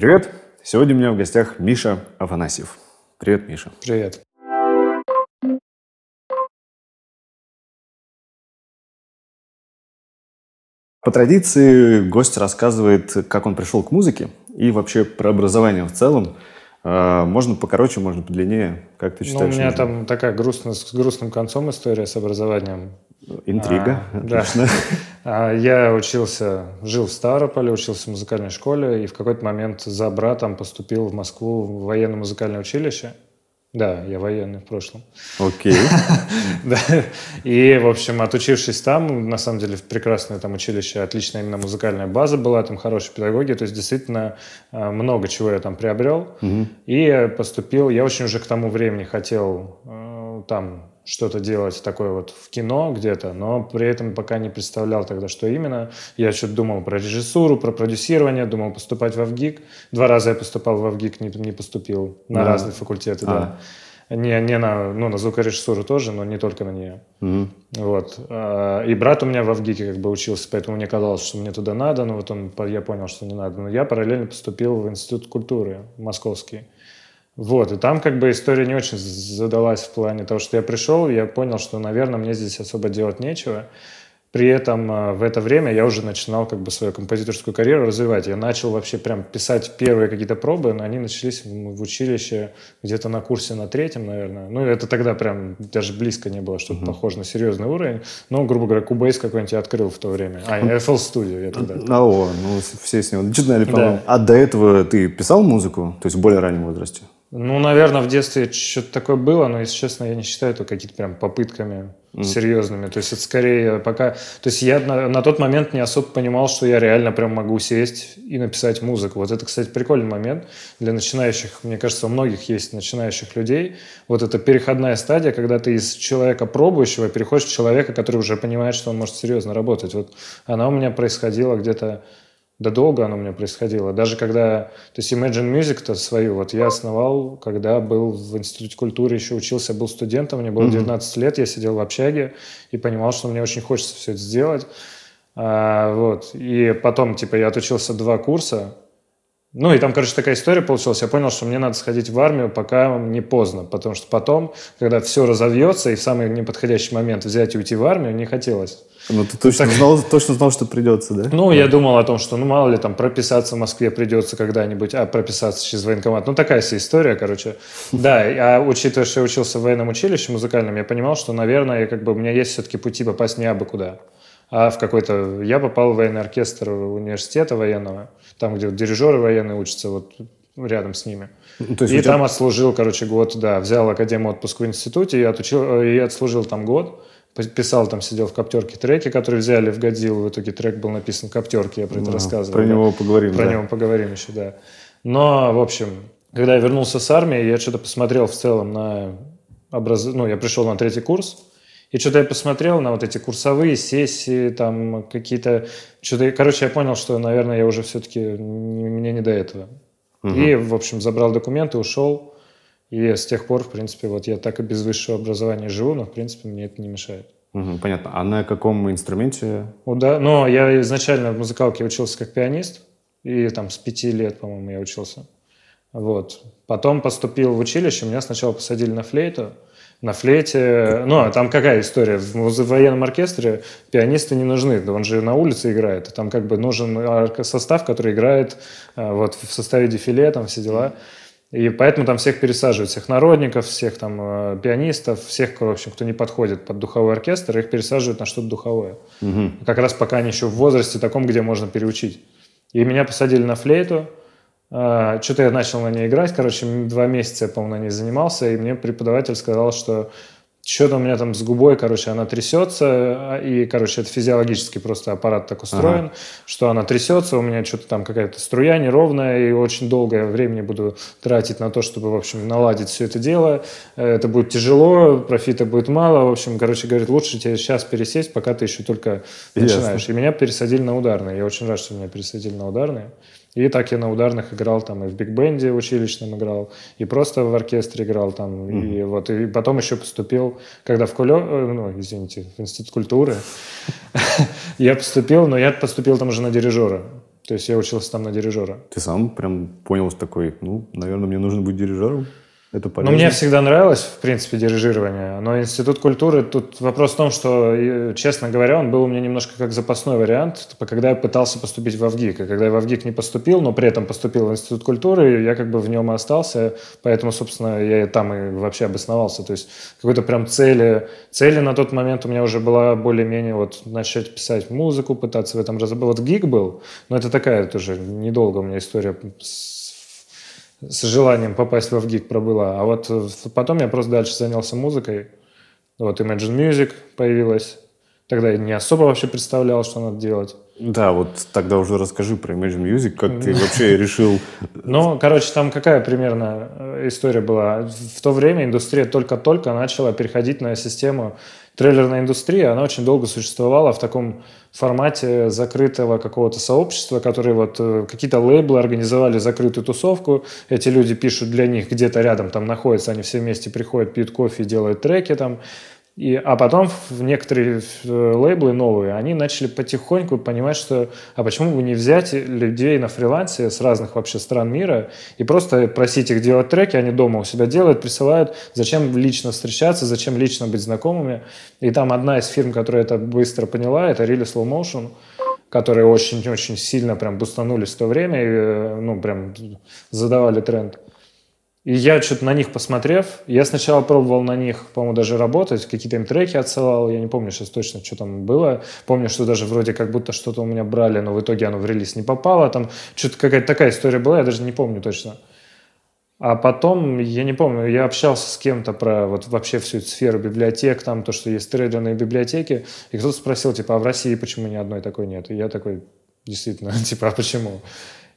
Привет! Сегодня у меня в гостях Миша Афанасьев. Привет, Миша. Привет. По традиции гость рассказывает, как он пришел к музыке и вообще про образование в целом. А, можно покороче, можно подлиннее. Как ты ну, считаешь? Ну, у меня нужно? там такая грустная, с грустным концом история с образованием. Интрига. А, Да. А, я учился, жил в Ставрополе, учился в музыкальной школе, и в какой-то момент за братом поступил в Москву в военно-музыкальное училище. Да, я военный в прошлом. Окей. И, в общем, отучившись там, на самом деле, в прекрасное там училище, отличная именно музыкальная база была, там хорошая педагогия, то есть действительно а, много чего я там приобрел. И поступил, я очень уже к тому времени хотел э, там что-то делать такое вот в кино где-то, но при этом пока не представлял тогда, что именно. Я что-то думал про режиссуру, про продюсирование, думал поступать в ВГИК. Два раза я поступал в ВГИК, не, не поступил на а. разные факультеты, а. Не, не на, ну, на звукорежиссуру тоже, но не только на нее. Угу. Вот. А, и брат у меня в Авгике как бы учился, поэтому мне казалось, что мне туда надо, но ну, вот он, я понял, что не надо. Но я параллельно поступил в Институт культуры московский. Вот, и там как бы история не очень задалась в плане того, что я пришел, я понял, что, наверное, мне здесь особо делать нечего. При этом э, в это время я уже начинал как бы свою композиторскую карьеру развивать. Я начал вообще прям писать первые какие-то пробы, но они начались в училище где-то на курсе на третьем, наверное. Ну, это тогда прям даже близко не было, что-то mm-hmm. похоже на серьезный уровень. Но, грубо говоря, Кубейс какой-нибудь я открыл в то время. А, FL Studio я тогда. А, о, ну все с него начинали, по-моему. Да. А до этого ты писал музыку? То есть в более раннем возрасте? Ну, наверное, в детстве что-то такое было, но, если честно, я не считаю это какими то прям попытками mm. серьезными. То есть это скорее пока... То есть я на, на тот момент не особо понимал, что я реально прям могу сесть и написать музыку. Вот это, кстати, прикольный момент для начинающих. Мне кажется, у многих есть начинающих людей. Вот это переходная стадия, когда ты из человека пробующего переходишь в человека, который уже понимает, что он может серьезно работать. Вот она у меня происходила где-то да долго оно у меня происходило. Даже когда... То есть Imagine Music-то свою вот я основал, когда был в Институте культуры, еще учился, был студентом, мне было mm-hmm. 19 лет, я сидел в общаге и понимал, что мне очень хочется все это сделать. А, вот. И потом, типа, я отучился два курса, ну, и там, короче, такая история получилась. Я понял, что мне надо сходить в армию, пока не поздно. Потому что потом, когда все разовьется, и в самый неподходящий момент взять и уйти в армию не хотелось. Ну, ты точно, так... знал, точно знал, что придется, да? Ну, да. я думал о том, что, ну, мало ли, там, прописаться в Москве придется когда-нибудь, а прописаться через военкомат. Ну, такая вся история, короче. Да, а учитывая, что я учился в военном училище музыкальном, я понимал, что, наверное, как бы у меня есть все-таки пути попасть не абы куда а в какой-то... Я попал в военный оркестр университета военного, там, где дирижеры военные учатся, вот рядом с ними. Ну, то есть и там отслужил, короче, год, да, взял академию отпуск в институте и, отучил, и отслужил там год. Писал там, сидел в коптерке треки, которые взяли в Годзиллу. В итоге трек был написан в коптерке, я про это да, рассказывал. Про него поговорим. Про да. него поговорим еще, да. Но, в общем, когда я вернулся с армии, я что-то посмотрел в целом на образ... Ну, я пришел на третий курс, и что-то я посмотрел на вот эти курсовые сессии, там какие-то... Что-то... Короче, я понял, что, наверное, я уже все-таки... Мне не до этого. Угу. И, в общем, забрал документы, ушел. И с тех пор, в принципе, вот я так и без высшего образования живу, но, в принципе, мне это не мешает. Угу, понятно. А на каком инструменте? Уда... Ну, я изначально в музыкалке учился как пианист. И там с пяти лет, по-моему, я учился. Вот. Потом поступил в училище. Меня сначала посадили на флейту на флейте. Ну, а там какая история? В военном оркестре пианисты не нужны, да? он же на улице играет. там как бы нужен состав, который играет э, вот в составе дефиле, там все дела. И поэтому там всех пересаживают, всех народников, всех там э, пианистов, всех, в общем, кто не подходит под духовой оркестр, их пересаживают на что-то духовое. Угу. Как раз пока они еще в возрасте таком, где можно переучить. И меня посадили на флейту, а, что-то я начал на ней играть, короче, два месяца я, по-моему, на ней занимался, и мне преподаватель сказал, что что-то у меня там с губой, короче, она трясется, а, и, короче, это физиологически просто аппарат так устроен, ага. что она трясется, у меня что-то там какая-то струя неровная, и очень долгое времени буду тратить на то, чтобы, в общем, наладить все это дело. Э, это будет тяжело, профита будет мало, в общем, короче, говорит, лучше тебе сейчас пересесть, пока ты еще только начинаешь. Ясно. И меня пересадили на ударные, я очень рад, что меня пересадили на ударные. И так я на ударных играл, там и в биг-бенде училищном играл, и просто в оркестре играл там. Mm-hmm. И вот, и потом еще поступил, когда в куле э, ну, извините, в Институт культуры, я поступил, но я поступил там уже на дирижера. То есть я учился там на дирижера. Ты сам прям понял, такой, ну, наверное, мне нужно быть дирижером? Это полезно. Ну, мне всегда нравилось, в принципе, дирижирование. Но институт культуры, тут вопрос в том, что, честно говоря, он был у меня немножко как запасной вариант, типа, когда я пытался поступить в ВГИК. И когда я в ВГИК не поступил, но при этом поступил в институт культуры, я как бы в нем и остался. Поэтому, собственно, я и там и вообще обосновался. То есть какой-то прям цели, цели на тот момент у меня уже была более-менее вот начать писать музыку, пытаться в этом разобраться. Вот ГИК был, но это такая тоже недолго у меня история с с желанием попасть в Авгик пробыла. А вот э, потом я просто дальше занялся музыкой. Вот Imagine Music появилась. Тогда я не особо вообще представлял, что надо делать. Да, вот тогда уже расскажи про Imagine Music, как ты вообще решил... Ну, короче, там какая примерно э, история была? В то время индустрия только-только начала переходить на систему трейлерная индустрия, она очень долго существовала в таком формате закрытого какого-то сообщества, которые вот э, какие-то лейблы организовали закрытую тусовку, эти люди пишут для них где-то рядом, там находятся, они все вместе приходят, пьют кофе, делают треки там, и, а потом в некоторые э, лейблы новые, они начали потихоньку понимать, что а почему бы не взять людей на фрилансе с разных вообще стран мира и просто просить их делать треки, они дома у себя делают, присылают, зачем лично встречаться, зачем лично быть знакомыми. И там одна из фирм, которая это быстро поняла, это Really Slow Motion которые очень-очень сильно прям бустанулись в то время и, э, ну, прям задавали тренд. И я что-то на них посмотрев, я сначала пробовал на них, по-моему, даже работать, какие-то им треки отсылал, я не помню сейчас точно, что там было. Помню, что даже вроде как будто что-то у меня брали, но в итоге оно в релиз не попало. Там что-то какая-то такая история была, я даже не помню точно. А потом, я не помню, я общался с кем-то про вот вообще всю эту сферу библиотек, там то, что есть трейдерные библиотеки, и кто-то спросил, типа, а в России почему ни одной такой нет? И я такой, действительно, типа, а почему?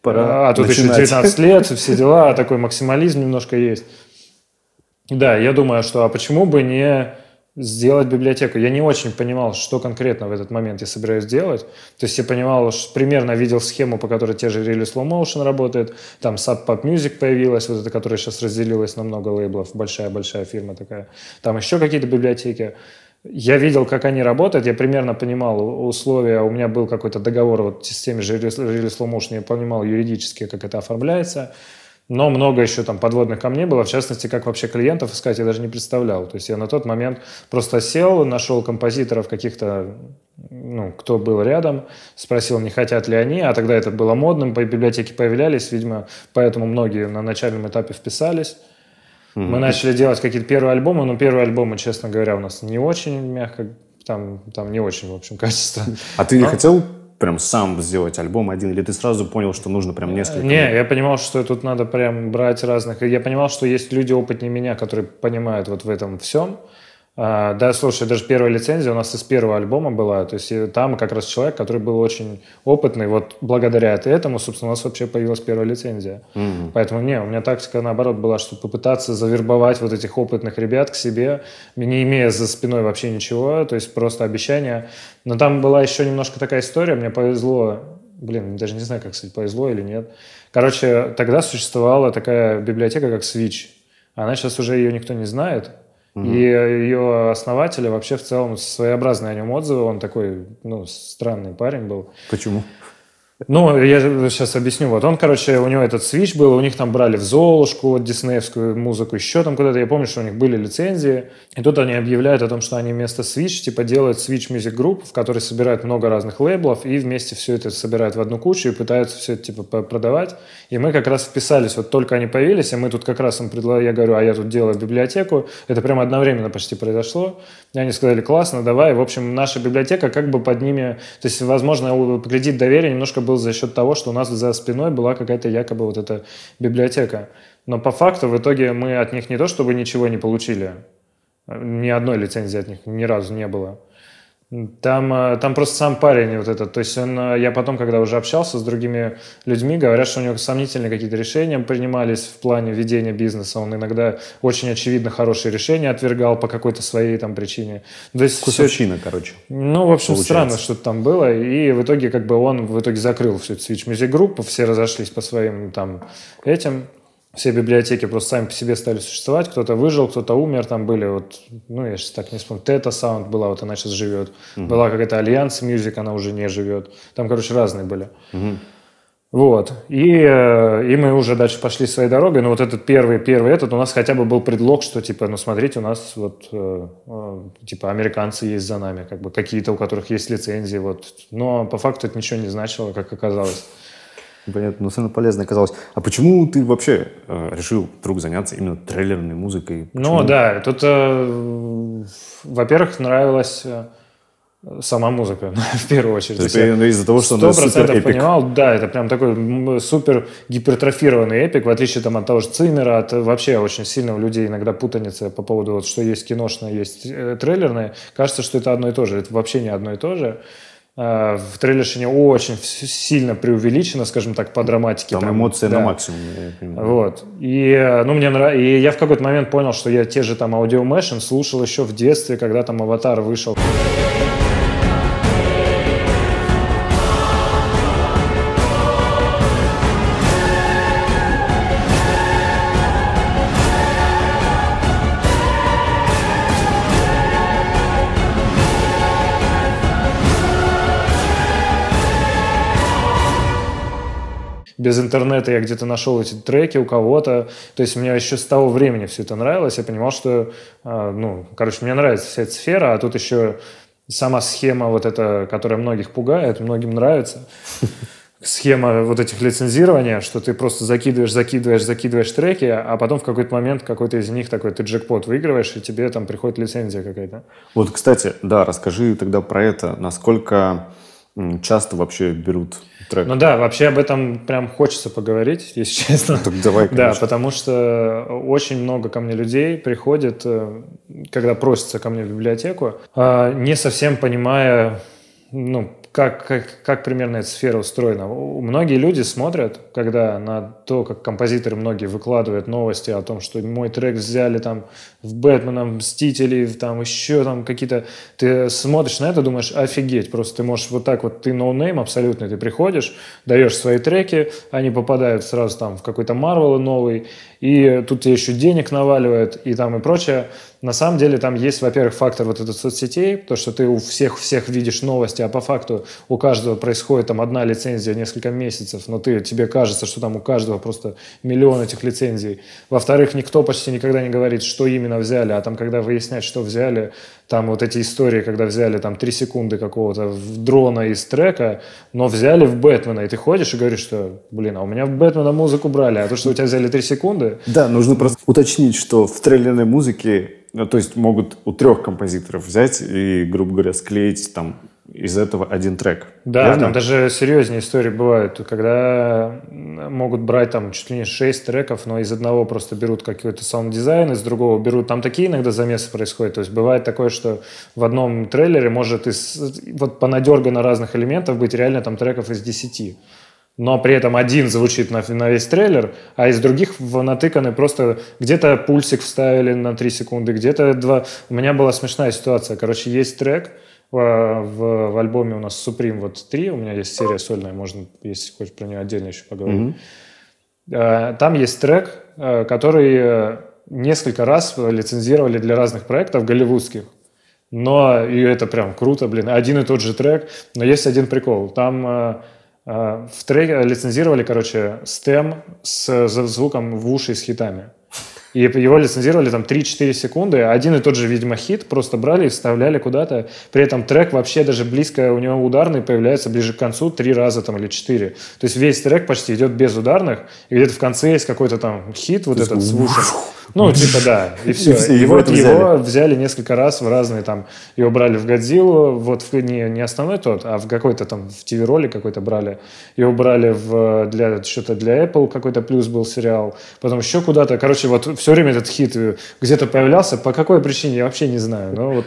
пора А, а тут начинать. еще 19 лет, все дела, а такой максимализм немножко есть. Да, я думаю, что а почему бы не сделать библиотеку. Я не очень понимал, что конкретно в этот момент я собираюсь делать. То есть я понимал, что примерно видел схему, по которой те же Really Slow Motion работает, там Sub Pop Music появилась, вот эта, которая сейчас разделилась на много лейблов, большая-большая фирма такая. Там еще какие-то библиотеки я видел, как они работают, я примерно понимал условия, у меня был какой-то договор вот с теми же Relay я понимал юридически, как это оформляется, но много еще там подводных камней было, в частности, как вообще клиентов искать, я даже не представлял. То есть я на тот момент просто сел, нашел композиторов каких-то, ну, кто был рядом, спросил, не хотят ли они, а тогда это было модным, по библиотеке появлялись, видимо, поэтому многие на начальном этапе вписались. Mm-hmm. Мы начали делать какие-то первые альбомы, но первые альбомы, честно говоря, у нас не очень мягко, там, там не очень, в общем, качество. А ты но... не хотел прям сам сделать альбом один, или ты сразу понял, что нужно прям э, несколько? Не, я понимал, что тут надо прям брать разных. Я понимал, что есть люди опытнее меня, которые понимают вот в этом всем. А, да, слушай, даже первая лицензия у нас из первого альбома была. То есть там как раз человек, который был очень опытный. Вот благодаря этому, собственно, у нас вообще появилась первая лицензия. Угу. Поэтому не, у меня тактика наоборот была, чтобы попытаться завербовать вот этих опытных ребят к себе, не имея за спиной вообще ничего, то есть просто обещания. Но там была еще немножко такая история, мне повезло, блин, даже не знаю, как сказать, повезло или нет. Короче, тогда существовала такая библиотека, как Switch. Она сейчас уже ее никто не знает, и ее основатели вообще в целом своеобразные о нем отзывы. Он такой, ну, странный парень был. Почему? Ну, я сейчас объясню. Вот он, короче, у него этот свич был, у них там брали в Золушку, вот, диснеевскую музыку, еще там куда-то. Я помню, что у них были лицензии. И тут они объявляют о том, что они вместо свич, типа, делают свич Music Group, в которой собирают много разных лейблов, и вместе все это собирают в одну кучу и пытаются все это, типа, продавать. И мы как раз вписались, вот только они появились, и мы тут как раз им предложили, я говорю, а я тут делаю библиотеку. Это прямо одновременно почти произошло. И они сказали, классно, давай. В общем, наша библиотека как бы под ними, то есть, возможно, кредит доверия немножко был за счет того, что у нас за спиной была какая-то якобы вот эта библиотека. Но по факту в итоге мы от них не то чтобы ничего не получили, э, ни одной лицензии от них ни разу не было. Там, э, там просто сам парень вот этот, то есть он, э, я потом, когда уже общался с другими людьми, говорят, что у него сомнительные какие-то решения принимались в плане ведения бизнеса, он иногда очень очевидно хорошие решения отвергал по какой-то своей там причине. То есть Вкусовщина, все... короче. Ну, в общем, получается. странно, что там было, и в итоге как бы он в итоге закрыл всю эту Switch Music Group, все разошлись по своим там этим, все библиотеки просто сами по себе стали существовать, кто-то выжил, кто-то умер, там были вот, ну, я сейчас так не вспомню, Тета Саунд была, вот она сейчас живет, угу. была какая-то Альянс Мьюзик, она уже не живет, там, короче, разные были. Угу. Вот, и, э, и мы уже дальше пошли своей дорогой, но вот этот первый, первый этот у нас хотя бы был предлог, что типа, ну смотрите, у нас вот, э, э, типа, американцы есть за нами, как бы какие-то, у которых есть лицензии, вот. Но по факту это ничего не значило, как оказалось. Понятно, но совершенно полезно оказалось. А почему ты вообще э, решил вдруг заняться именно трейлерной музыкой? Ну почему? Ну да, тут, э, во-первых, нравилась э, сама музыка, ну, в первую очередь. То есть, ну, из-за того, что 100% она супер эпик. понимал, да, это прям такой супер гипертрофированный эпик, в отличие там, от того же Циммера, от вообще очень сильно у людей иногда путаница по поводу, вот, что есть киношное, есть э, трейлерное. Кажется, что это одно и то же. Это вообще не одно и то же. Э, в трейлершине очень сильно преувеличено, скажем так, по драматике. Там, там эмоции да. на максимум. Вот. И, э, ну, мне нрав... и я в какой-то момент понял, что я те же там аудиомэшин слушал еще в детстве, когда там «Аватар» вышел. без интернета я где-то нашел эти треки у кого-то. То есть мне еще с того времени все это нравилось. Я понимал, что, а, ну, короче, мне нравится вся эта сфера, а тут еще сама схема вот эта, которая многих пугает, многим нравится. Схема вот этих лицензирования, что ты просто закидываешь, закидываешь, закидываешь треки, а потом в какой-то момент какой-то из них такой, ты джекпот выигрываешь, и тебе там приходит лицензия какая-то. Вот, кстати, да, расскажи тогда про это. Насколько часто вообще берут трек. Ну да, вообще об этом прям хочется поговорить, если честно. Ну, так давай, конечно. Да, потому что очень много ко мне людей приходит, э, когда просятся ко мне в библиотеку, э, не совсем понимая, ну, как, как, как примерно эта сфера устроена. Многие люди смотрят, когда на то, как композиторы многие выкладывают новости о том, что мой трек взяли там в Бэтмена, Мстителей, там еще там какие-то... Ты смотришь на это, думаешь, офигеть, просто ты можешь вот так вот, ты ноунейм абсолютно, ты приходишь, даешь свои треки, они попадают сразу там в какой-то Марвел новый, и тут тебе еще денег наваливают и там и прочее. На самом деле там есть, во-первых, фактор вот этот соцсетей, то, что ты у всех всех видишь новости, а по факту у каждого происходит там одна лицензия несколько месяцев, но ты, тебе кажется, что там у каждого просто миллион этих лицензий. Во-вторых, никто почти никогда не говорит, что именно взяли, а там, когда выяснять, что взяли, там вот эти истории, когда взяли там три секунды какого-то дрона из трека, но взяли в Бэтмена, и ты ходишь и говоришь, что, блин, а у меня в Бэтмена музыку брали, а то, что у тебя взяли три секунды... Да, нужно просто уточнить, что в трейлерной музыке ну, то есть могут у трех композиторов взять и, грубо говоря, склеить там из этого один трек. Да, Верно? там даже серьезные истории бывают, когда могут брать там чуть ли не 6 треков, но из одного просто берут какой-то саунд-дизайн, из другого берут. Там такие иногда замесы происходят. То есть бывает такое, что в одном трейлере может из, вот понадергано разных элементов быть реально там треков из 10 но при этом один звучит на, на весь трейлер, а из других натыканы просто где-то пульсик вставили на 3 секунды, где-то два. У меня была смешная ситуация. Короче, есть трек, Э, в, в альбоме у нас Supreme вот три, у меня есть серия сольная, можно, если хочешь, про нее отдельно еще поговорить. Mm-hmm. Э, там есть трек, э, который несколько раз лицензировали для разных проектов голливудских. Но и это прям круто, блин. Один и тот же трек, но есть один прикол. Там в треке лицензировали, короче, стем с звуком в уши с хитами. И его лицензировали там 3-4 секунды. Один и тот же, видимо, хит просто брали и вставляли куда-то. При этом трек вообще даже близко, у него ударный появляется ближе к концу три раза там или четыре. То есть весь трек почти идет без ударных. И где-то в конце есть какой-то там хит вот этот звук. Ну, типа, да, и все. И, все, и, и вот взяли. его взяли несколько раз в разные там, его брали в «Годзиллу», вот в, не, не основной тот, а в какой-то там, в ТВ-роле какой-то брали. Его брали в, для, что-то для Apple, какой-то плюс был сериал, потом еще куда-то. Короче, вот все время этот хит где-то появлялся, по какой причине, я вообще не знаю, но вот...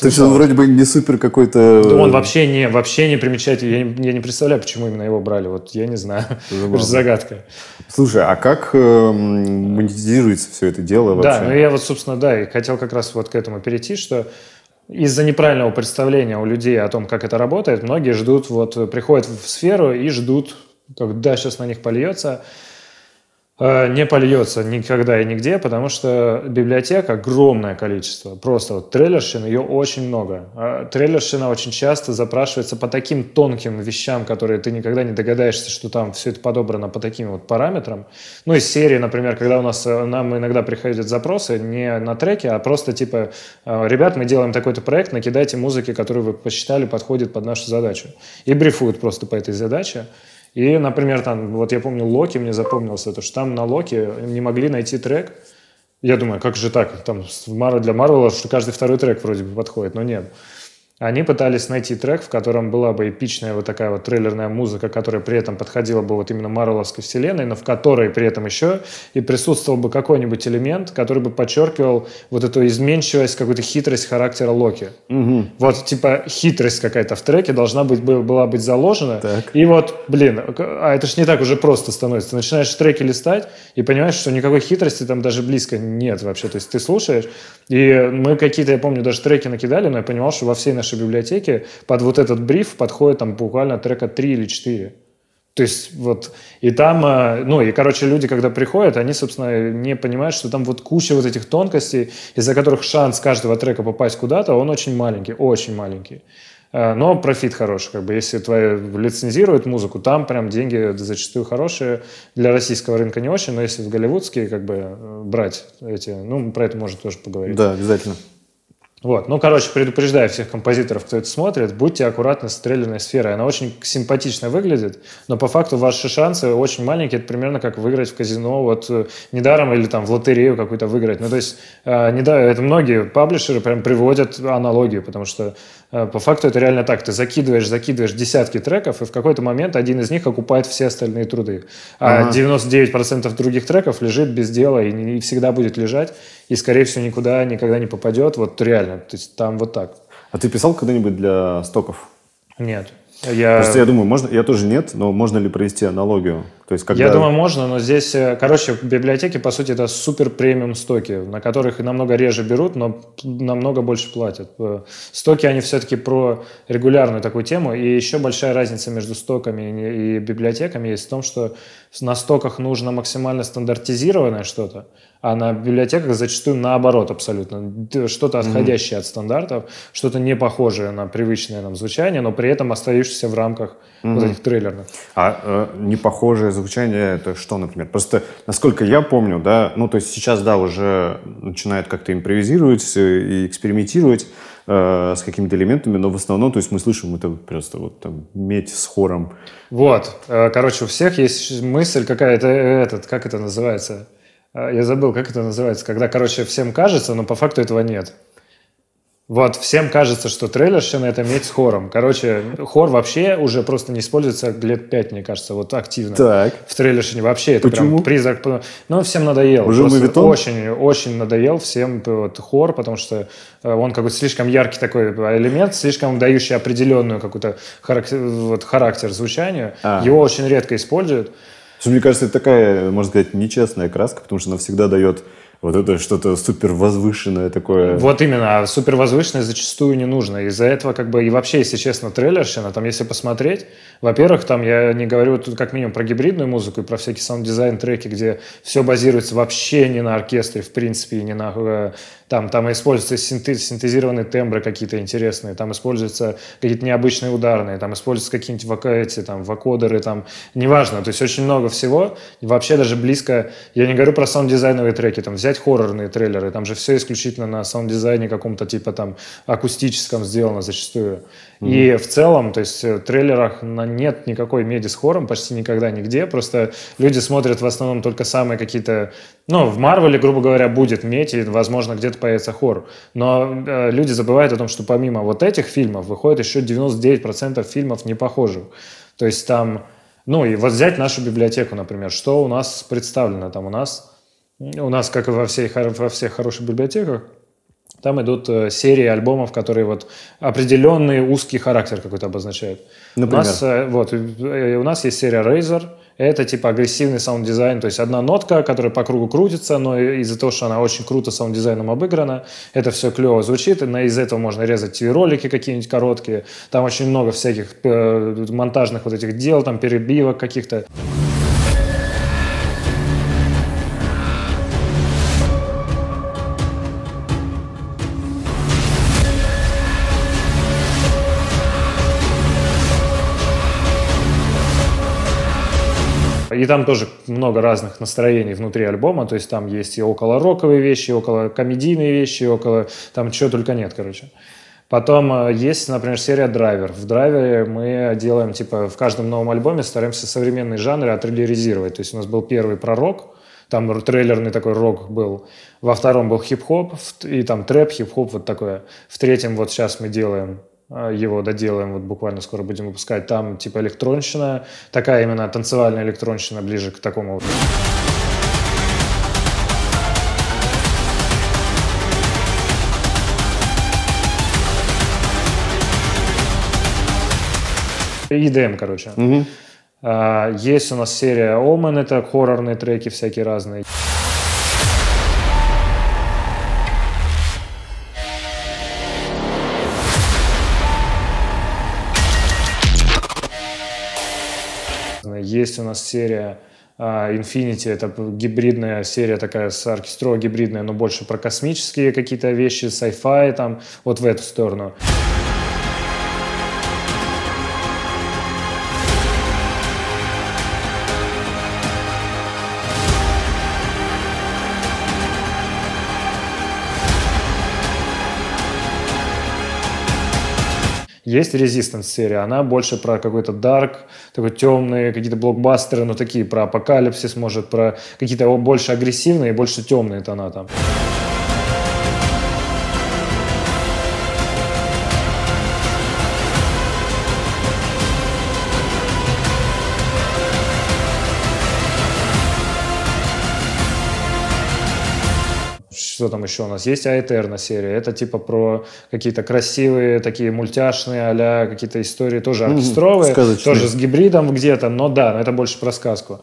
То есть он вроде бы не супер какой-то... Ну, он э, вообще не, вообще не примечательный. Я не, я не представляю, почему именно его брали. Вот я не знаю. Это загадка. Слушай, а как э, монетизируется все это дело вообще? Да, ну я вот, собственно, да, и хотел как раз вот к этому перейти, что из-за неправильного представления у людей о том, как это работает, многие ждут, вот приходят в сферу и ждут, когда сейчас на них польется. Э, не польется никогда и нигде, потому что библиотека огромное количество. Просто вот трейлерщин ее очень много. А трейлерщина очень часто запрашивается по таким тонким вещам, которые ты никогда не догадаешься, что там все это подобрано по таким вот параметрам. Ну, из серии, например, когда у нас э, нам иногда приходят запросы не на треке, а просто типа, э, ребят, мы делаем такой-то проект, накидайте музыки, которую вы посчитали, подходит под нашу задачу. И брифуют просто по этой задаче. И, например, там, вот я помню, Локи мне запомнился, то, что там на Локи не могли найти трек. Я думаю, «А как же так? Там для Марвела, что каждый второй трек вроде бы подходит, но нет они пытались найти трек, в котором была бы эпичная вот такая вот трейлерная музыка, которая при этом подходила бы вот именно Марвеловской вселенной, но в которой при этом еще и присутствовал бы какой-нибудь элемент, который бы подчеркивал вот эту изменчивость, какую-то хитрость характера Локи. Угу. Вот типа хитрость какая-то в треке должна быть, была быть заложена. Так. И вот, блин, а, а это ж не так уже просто становится. начинаешь треки листать и понимаешь, что никакой хитрости там даже близко нет вообще. То есть ты слушаешь, и мы какие-то, я помню, даже треки накидали, но я понимал, что во всей нашей нашей библиотеки, под вот этот бриф подходит там буквально трека 3 или 4. То есть вот, и там, э, ну, и, короче, люди, когда приходят, они, собственно, не понимают, что там вот куча вот этих тонкостей, из-за которых шанс каждого трека попасть куда-то, он очень маленький, очень маленький. Э, но профит хороший, как бы, если твои лицензируют музыку, там прям деньги зачастую хорошие, для российского рынка не очень, но если в голливудские, как бы, э, брать эти, ну, про это можно тоже поговорить. Да, обязательно. Вот. Ну, короче, предупреждаю всех композиторов, кто это смотрит, будьте аккуратны с трейлерной сферой. Она очень симпатично выглядит, но по факту ваши шансы очень маленькие. Это примерно как выиграть в казино, вот э, недаром или там в лотерею какую-то выиграть. Ну, то есть, э, недаром, это многие паблишеры прям приводят аналогию, потому что Э, по факту это реально так. Ты закидываешь, закидываешь десятки треков, и в какой-то момент один из них окупает все остальные труды. А ага. 99% других треков лежит без дела и, не, и всегда будет лежать, и, скорее всего, никуда никогда не попадет. Вот реально. То есть там вот так. А ты писал когда-нибудь для стоков? Нет. Я... Просто я думаю, можно, я тоже нет, но можно ли провести аналогию? То есть, когда... Я думаю, можно, но здесь, э, короче, библиотеки, по сути, это супер премиум стоки, на которых намного реже берут, но намного больше платят. Э, стоки, они все-таки про регулярную такую тему, и еще большая разница между стоками и библиотеками есть в том, что на стоках нужно максимально стандартизированное что-то, а на библиотеках зачастую наоборот абсолютно. Что-то отходящее mm-hmm. от стандартов, что-то не похожее на привычное нам звучание, но при этом остающееся в рамках mm-hmm. вот этих трейлерных. А э, не похожее звучание это что, например? Просто, насколько я помню, да, ну, то есть сейчас, да, уже начинает как-то импровизировать э, и экспериментировать э, с какими-то элементами, но в основном, то есть мы слышим это просто вот там медь с хором. Вот, э, короче, у всех есть мысль какая-то, э, этот, как это называется? Я забыл, как это называется, когда, короче, всем кажется, но по факту этого нет. Вот, всем кажется, что трейлершина – это медь с хором. Короче, хор вообще уже просто не используется лет пять, мне кажется, вот активно. Так. В трейлершине вообще это Почему? прям призрак. Ну, всем надоел. Уже мавитон? Очень, очень надоел всем вот, хор, потому что э, он какой-то слишком яркий такой элемент, слишком дающий определенную какую-то характер, вот, характер звучанию. А. Его очень редко используют. Мне кажется, это такая, можно сказать, нечестная краска, потому что она всегда дает вот это что-то супер возвышенное такое. Вот именно, а супер возвышенное зачастую не нужно. Из-за этого как бы и вообще, если честно, трейлерщина, там если посмотреть, во-первых, там я не говорю тут как минимум про гибридную музыку и про всякие саунд-дизайн треки, где все базируется вообще не на оркестре, в принципе, и не на э, там, там используются синтезированные тембры какие-то интересные, там используются какие-то необычные ударные, там используются какие-нибудь вок эти, там, вокодеры, там, неважно. То есть очень много всего. И вообще даже близко, я не говорю про саунд-дизайновые треки, там, взять хоррорные трейлеры, там же все исключительно на саунд-дизайне каком-то типа там акустическом сделано зачастую. И в целом, то есть э, в трейлерах нет никакой меди с хором почти никогда нигде, просто люди смотрят в основном только самые какие-то... Ну, в Марвеле, грубо говоря, будет медь, и, возможно, где-то появится хор. Но э, люди забывают о том, что помимо вот этих фильмов выходит еще 99% фильмов непохожих. То есть там... Ну, и вот взять нашу библиотеку, например. Что у нас представлено там у нас? У нас, как и во, всей, во всех хороших библиотеках, там идут э, серии альбомов, которые вот определенный узкий характер какой-то обозначают. Например? У нас, э, вот, э, у нас есть серия Razer, это типа агрессивный саунд-дизайн, то есть одна нотка, которая по кругу крутится, но из-за того, что она очень круто саунд-дизайном обыграна, это все клево звучит, и из этого можно резать ролики какие-нибудь короткие, там очень много всяких монтажных вот этих дел, там перебивок каких-то. И там тоже много разных настроений внутри альбома, то есть там есть и около роковые вещи, и около комедийные вещи, и около там чего только нет, короче. Потом э, есть, например, серия «Драйвер». В «Драйвере» мы делаем, типа, в каждом новом альбоме стараемся современные жанры отрелеризировать. То есть у нас был первый пророк, там трейлерный такой рок был. Во втором был хип-хоп, и там трэп, хип-хоп, вот такое. В третьем вот сейчас мы делаем а, его доделаем, вот буквально скоро будем выпускать. Там типа электронщина, такая именно танцевальная электронщина, ближе к такому. EDM, короче. Угу. Uh, есть у нас серия Omen, это хоррорные треки всякие разные. Есть у нас серия а, Infinity это гибридная серия такая с оркестро гибридная, но больше про космические какие-то вещи, sci-fi там, вот в эту сторону. Есть Resistance серия, она больше про какой-то dark, такой темные какие-то блокбастеры, но такие про апокалипсис, может, про какие-то больше агрессивные, больше темные тона там. что там еще у нас есть Аэтерна серия, это типа про какие-то красивые такие мультяшные а какие-то истории тоже оркестровые, mm-hmm. тоже с гибридом где-то, но да, это больше про Сказку.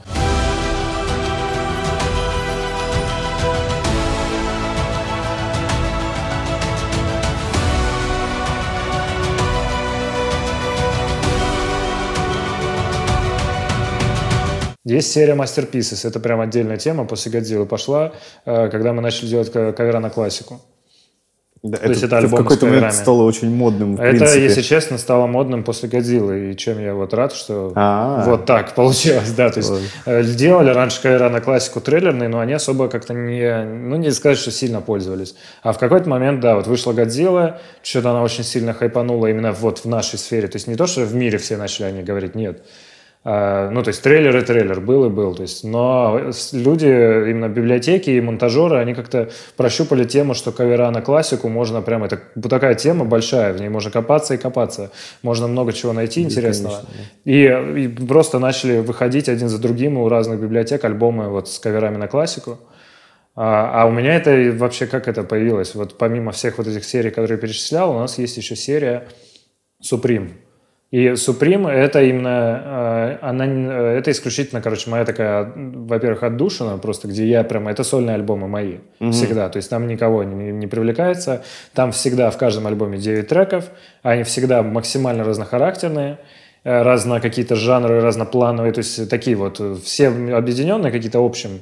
Есть серия Master Pieces, это прям отдельная тема, после Годзиллы пошла, э, когда мы начали делать кавера на классику. Да, То это, есть это альбом в какой-то момент стало очень модным. В это, принципе. если честно, стало модным после Годзиллы, и чем я вот рад, что А-а-а. вот так получилось, да. То есть Ой. Э, делали раньше кавера на классику трейлерные, но они особо как-то не, ну не сказать, что сильно пользовались. А в какой-то момент, да, вот вышла Годзилла, что-то она очень сильно хайпанула именно вот в нашей сфере. То есть не то, что в мире все начали о ней говорить, нет. Э, ну, то есть трейлер и трейлер был и был. То есть, но люди, именно библиотеки и монтажеры, они как-то прощупали тему, что кавера на классику можно прямо... Это такая тема большая, в ней можно копаться и копаться. Можно много чего найти и, интересного. и, и просто начали выходить один за другим у разных библиотек альбомы вот с каверами на классику. А, а у меня это вообще как это появилось? Вот помимо всех вот этих серий, которые я перечислял, у нас есть еще серия Supreme. И Supreme это именно, э, она, э, это исключительно, короче, моя такая, во-первых, отдушина, просто где я прямо, это сольные альбомы мои, угу. всегда, то есть там никого не, не привлекается, там всегда в каждом альбоме 9 треков, они всегда максимально разнохарактерные, э, разно какие-то жанры, разноплановые, то есть такие вот, все объединенные какие-то общим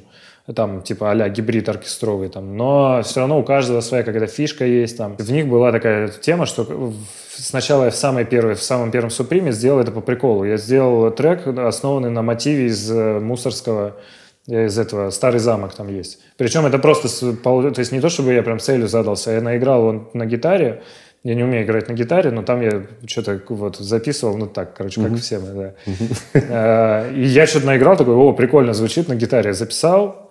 там, типа, а гибрид оркестровый, там, но все равно у каждого своя какая-то фишка есть, там. В них была такая тема, что сначала я в самой первой, в самом первом Суприме сделал это по приколу. Я сделал трек, основанный на мотиве из э, мусорского э, из этого старый замок там есть. Причем это просто, то есть не то, чтобы я прям целью задался, я наиграл он на гитаре, я не умею играть на гитаре, но там я что-то вот записывал, ну так, короче, как mm-hmm. все мы, да. Mm-hmm. И я что-то наиграл, такой, о, прикольно звучит на гитаре. Записал,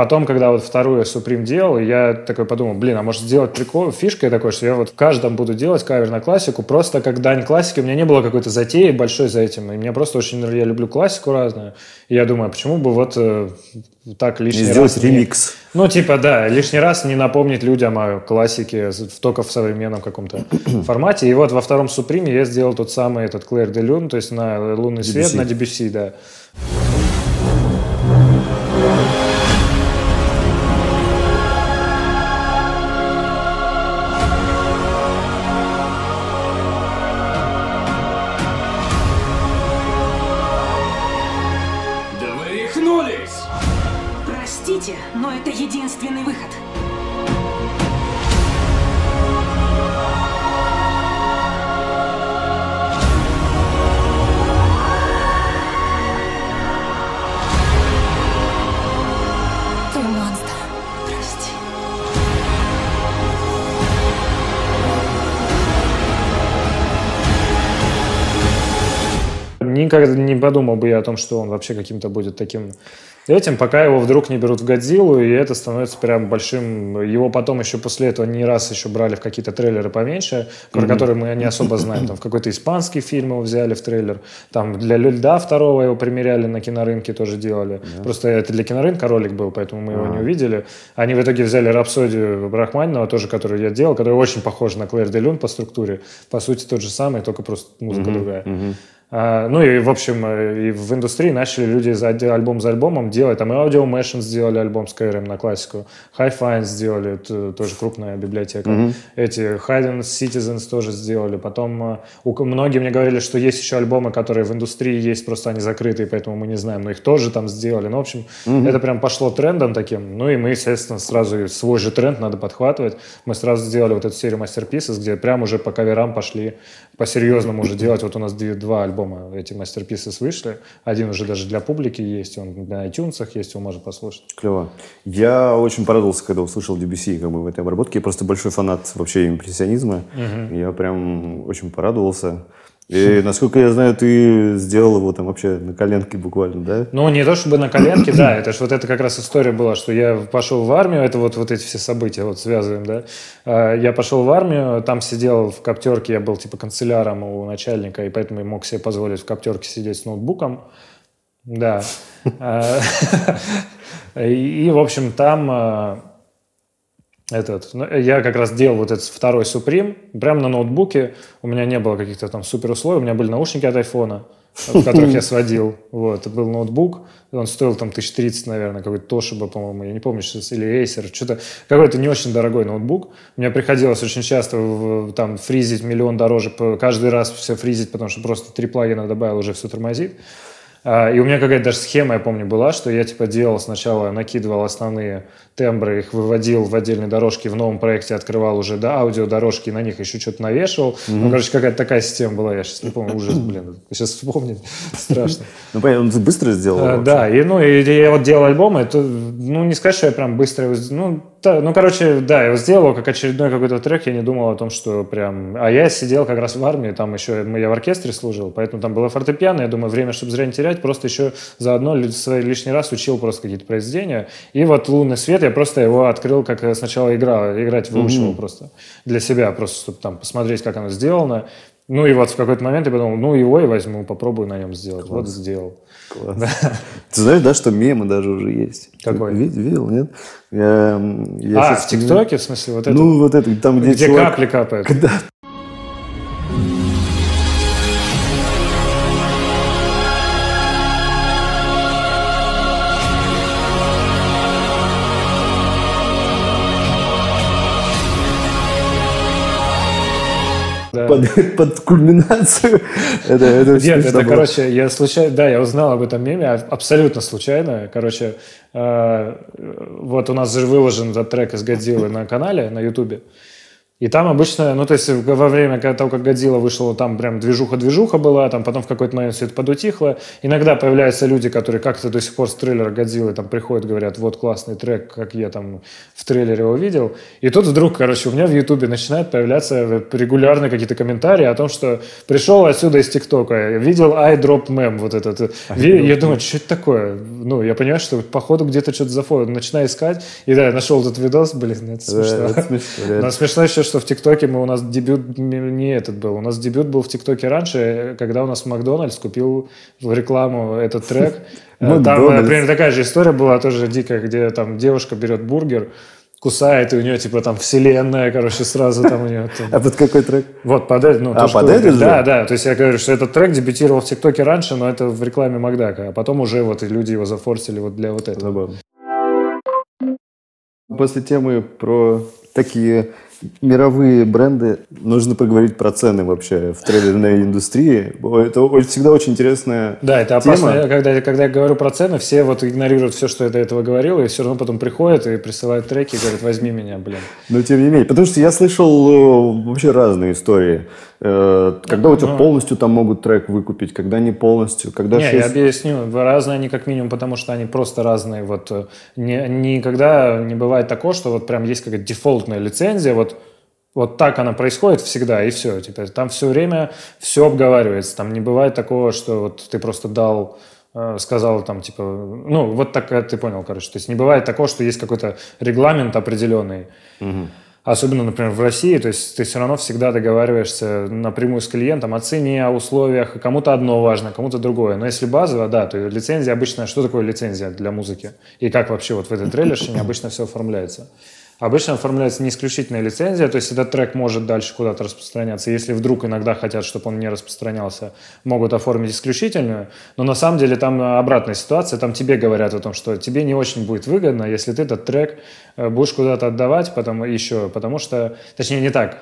Потом, когда вот вторую Supreme делал, я такой подумал, блин, а может сделать прикол, фишкой такой, что я вот в каждом буду делать кавер на классику, просто как дань классики, у меня не было какой-то затеи большой за этим, и мне просто очень, я люблю классику разную, и я думаю, «А почему бы вот э, так лишний не раз... сделать не... ремикс. Ну, типа, да, лишний раз не напомнить людям о классике только в современном каком-то формате. И вот во втором Суприме я сделал тот самый этот Клэр де Люн, то есть на лунный DBC. свет, на DBC, да. никогда не подумал бы я о том, что он вообще каким-то будет таким этим, пока его вдруг не берут в Годзиллу, и это становится прям большим. Его потом еще после этого не раз еще брали в какие-то трейлеры поменьше, про mm-hmm. которые мы не особо знаем. Там в какой-то испанский фильм его взяли в трейлер. Там для Льда второго его примеряли на кинорынке, тоже делали. Yeah. Просто это для кинорынка ролик был, поэтому мы его uh-huh. не а. увидели. Они в итоге взяли «Рапсодию» Брахманинова, тоже, которую я делал, который очень похож на Клэр де Люн по структуре. По сути, тот же самый, только просто музыка mm-hmm. другая. Mm-hmm. А, ну и, в общем, э, и в индустрии начали люди за альбом за альбомом делать. Там и Audio Machine сделали альбом с Кэрем на классику. High Fine сделали, тоже крупная библиотека. Mm-hmm. Эти Hidden Citizens тоже сделали. Потом э, у, многие мне говорили, что есть еще альбомы, которые в индустрии есть, просто они закрытые, поэтому мы не знаем. Но их тоже там сделали. Ну, в общем, mm-hmm. это прям пошло трендом таким. Ну и мы, естественно, сразу свой же тренд надо подхватывать. Мы сразу сделали вот эту серию мастер-писов, где прям уже по каверам пошли по-серьезному уже делать. Вот у нас две два альбома эти мастер-писы вышли. Один уже даже для публики есть, он на iTunes есть, его можно послушать. Клево. Я очень порадовался, когда услышал Debussy как бы, в этой обработке. Я просто большой фанат вообще импрессионизма. Угу. Я прям очень порадовался. И, насколько я знаю, ты сделал его там вообще на коленке буквально, да? Ну, не то чтобы на коленке, да. Это ж вот это как раз история была, что я пошел в армию, это вот, вот эти все события вот связываем, да. А, я пошел в армию, там сидел в коптерке, я был типа канцеляром у начальника, и поэтому я мог себе позволить в коптерке сидеть с ноутбуком. Да. А, и, в общем, там а, этот, ну, я как раз делал вот этот второй Supreme прямо на ноутбуке. У меня не было каких-то там супер условий. У меня были наушники от айфона, в которых я сводил. Вот, это был ноутбук. Он стоил там 1030, наверное, какой-то Toshiba, по-моему, я не помню сейчас, или Acer, что-то. Какой-то не очень дорогой ноутбук. Мне приходилось очень часто в, там фризить миллион дороже, каждый раз все фризить, потому что просто три плагина добавил, уже все тормозит. А, и у меня какая-то даже схема, я помню, была, что я типа делал сначала, накидывал основные тембры, их выводил в отдельные дорожки в новом проекте открывал уже да, аудиодорожки, на них еще что-то навешивал. Mm-hmm. Ну, короче, какая-то такая система была, я сейчас не помню, ужас, блин, сейчас вспомнить страшно. Ну, понятно, он быстро сделал. А, да, и ну, я вот делал альбомы, ну, не сказать, что я прям быстро, ну, да, ну, короче, да, я сделал как очередной какой-то трек, я не думал о том, что прям... А я сидел как раз в армии, там еще я в оркестре служил, поэтому там было фортепиано, я думаю, время, чтобы зря не терять, просто еще заодно свой лишний раз учил просто какие-то произведения. И вот «Лунный свет» я просто его открыл, как э, сначала играл, играть выучивал mm-hmm. просто для себя, просто чтобы там посмотреть, как оно сделано. Ну и вот в какой-то момент я подумал, ну его и возьму, попробую на нем сделать. Класс. Вот сделал. Класс. Ты знаешь, да, что мемы даже уже есть? Какой? Видел, видел нет? Я, я а, в ТикТоке, в смысле, вот это? Ну, вот это, там, где, где чувак... капли капают. Да, под, под кульминацию. это, это Нет, это, было. короче, я случайно, да, я узнал об этом меме а, абсолютно случайно. Короче, э, вот у нас же выложен этот трек из Годзиллы на канале, на Ютубе. И там обычно, ну, то есть во время того, как Годзилла вышла, там прям движуха-движуха была, там потом в какой-то момент все это подутихло. Иногда появляются люди, которые как-то до сих пор с трейлера Годзиллы там приходят, говорят, вот классный трек, как я там в трейлере его видел. И тут вдруг, короче, у меня в Ютубе начинают появляться регулярные какие-то комментарии о том, что пришел отсюда из ТикТока, видел iDrop мем вот этот. I я думаю, что это такое? Ну, я понимаю, что походу где-то что-то зафоткал. Начинаю искать, и да, я нашел этот видос, блин, смешно. Да, это смешно. Но смешно еще, что в ТикТоке мы у нас дебют не этот был. У нас дебют был в ТикТоке раньше, когда у нас Макдональдс купил в рекламу этот трек. Э, там, э, например, такая же история была тоже дикая, где там девушка берет бургер, кусает, и у нее, типа, там, вселенная, короче, сразу там у нее... Там... А под какой трек? Вот, под этот. Ну, а, то, под этот Да, да, то есть я говорю, что этот трек дебютировал в ТикТоке раньше, но это в рекламе Макдака, а потом уже вот и люди его зафорсили вот для вот этого. Забавно. После темы про такие мировые бренды. Нужно поговорить про цены вообще в трейлерной индустрии. Это всегда очень интересная Да, это тема. Когда, когда я говорю про цены, все вот игнорируют все, что я до этого говорил, и все равно потом приходят и присылают треки, и говорят, возьми меня, блин. Но тем не менее, потому что я слышал э, вообще разные истории. Э, когда у тебя ну, полностью там могут трек выкупить, когда не полностью, когда не, 6... я объясню. Разные они как минимум, потому что они просто разные. Вот э, не, никогда не бывает такого, что вот прям есть какая-то дефолтная лицензия, вот вот так она происходит всегда, и все. Теперь типа, там все время все обговаривается. Там не бывает такого, что вот ты просто дал э, сказал там, типа, ну, вот так ты понял, короче. То есть не бывает такого, что есть какой-то регламент определенный. Угу особенно, например, в России, то есть ты все равно всегда договариваешься напрямую с клиентом о цене, о условиях, кому-то одно важно, кому-то другое. Но если базово, да, то лицензия обычно, что такое лицензия для музыки? И как вообще вот в этой трейлерщине обычно все оформляется? Обычно оформляется не исключительная лицензия, то есть этот трек может дальше куда-то распространяться. Если вдруг иногда хотят, чтобы он не распространялся, могут оформить исключительную. Но на самом деле там обратная ситуация, там тебе говорят о том, что тебе не очень будет выгодно, если ты этот трек э, будешь куда-то отдавать потому еще, потому что, точнее не так,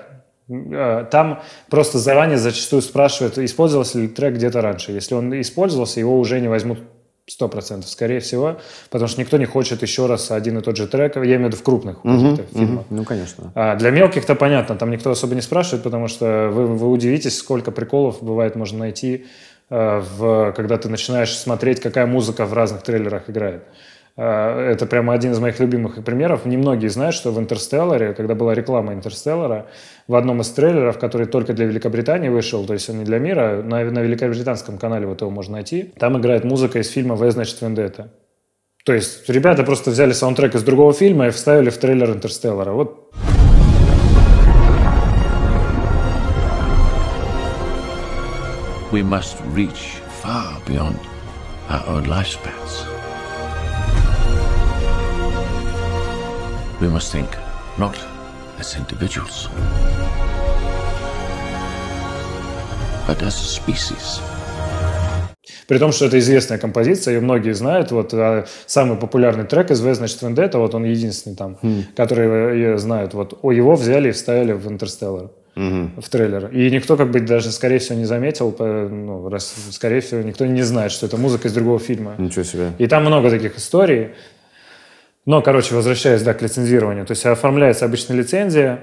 э, там просто заранее зачастую спрашивают, использовался ли трек где-то раньше. Если он использовался, его уже не возьмут сто процентов, скорее всего, потому что никто не хочет еще раз один и тот же трек, я имею в виду в крупных угу, фильмах. Угу, ну, конечно. А для мелких-то понятно, там никто особо не спрашивает, потому что вы, вы удивитесь, сколько приколов бывает можно найти, э, в, когда ты начинаешь смотреть, какая музыка в разных трейлерах играет. Э, это прямо один из моих любимых примеров. Немногие знают, что в «Интерстелларе», когда была реклама «Интерстеллара», в одном из трейлеров, который только для Великобритании вышел, то есть он не для мира, на, на великобританском канале вот его можно найти. Там играет музыка из фильма «В, значит, Вендетта». То есть ребята просто взяли саундтрек из другого фильма и вставили в трейлер «Интерстеллара». Вот We must reach far beyond our own lifespans. We must think not as individuals. but as a species. При том, что это известная композиция, ее многие знают. Вот а, самый популярный трек из значит, Вендетта», вот он единственный там, mm. который ее знают. Вот о его взяли и вставили в «Интерстеллар». Угу. в трейлер. И никто, как бы, даже, скорее всего, не заметил, ну, раз, скорее всего, никто не знает, что это музыка из другого фильма. Ничего себе. И там много таких историй. Но, короче, возвращаясь, да, к лицензированию. То есть оформляется обычная лицензия,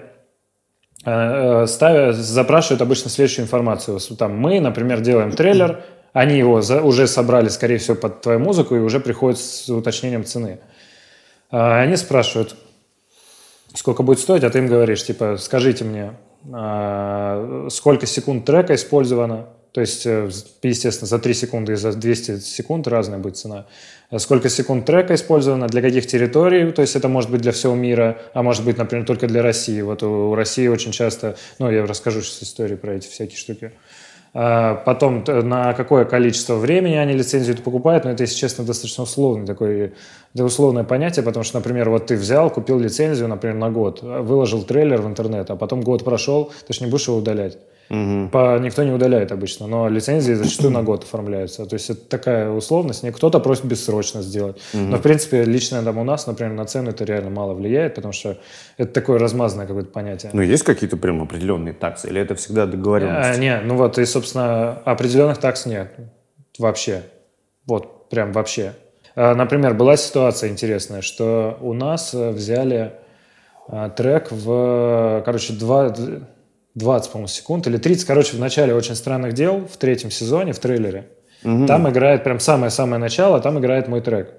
Э, э, ставят, запрашивают обычно следующую информацию. Там мы, например, делаем трейлер, они его за, уже собрали, скорее всего, под твою музыку и уже приходят с уточнением цены. Э, они спрашивают, сколько будет стоить, а ты им говоришь, типа, скажите мне, сколько секунд трека использовано, то есть, э, естественно, за 3 секунды и за 200 секунд разная будет цена. Э, сколько секунд трека использовано, для каких территорий, то есть это может быть для всего мира, а может быть, например, только для России. Вот у России очень часто, ну, я расскажу сейчас историю про эти всякие штуки. А, потом, на какое количество времени они лицензию покупают, но это, если честно, достаточно условное такое, да условное понятие, потому что, например, вот ты взял, купил лицензию, например, на год, выложил трейлер в интернет, а потом год прошел, ты же не будешь его удалять. Угу. По, никто не удаляет обычно, но лицензии зачастую на год оформляются. То есть это такая условность. Не кто-то просит бессрочно сделать. Угу. Но, в принципе, лично там у нас, например, на цену это реально мало влияет, потому что это такое размазанное какое-то понятие. Ну, есть какие-то прям определенные таксы? Или это всегда договоренность? А, нет, ну вот, и, собственно, определенных такс нет вообще. Вот, прям вообще. А, например, была ситуация интересная, что у нас э, взяли а, трек в, короче, два, 20, по-моему, секунд или 30, короче, в начале «Очень странных дел» в третьем сезоне, в трейлере. Угу. Там играет прям самое-самое начало, там играет мой трек.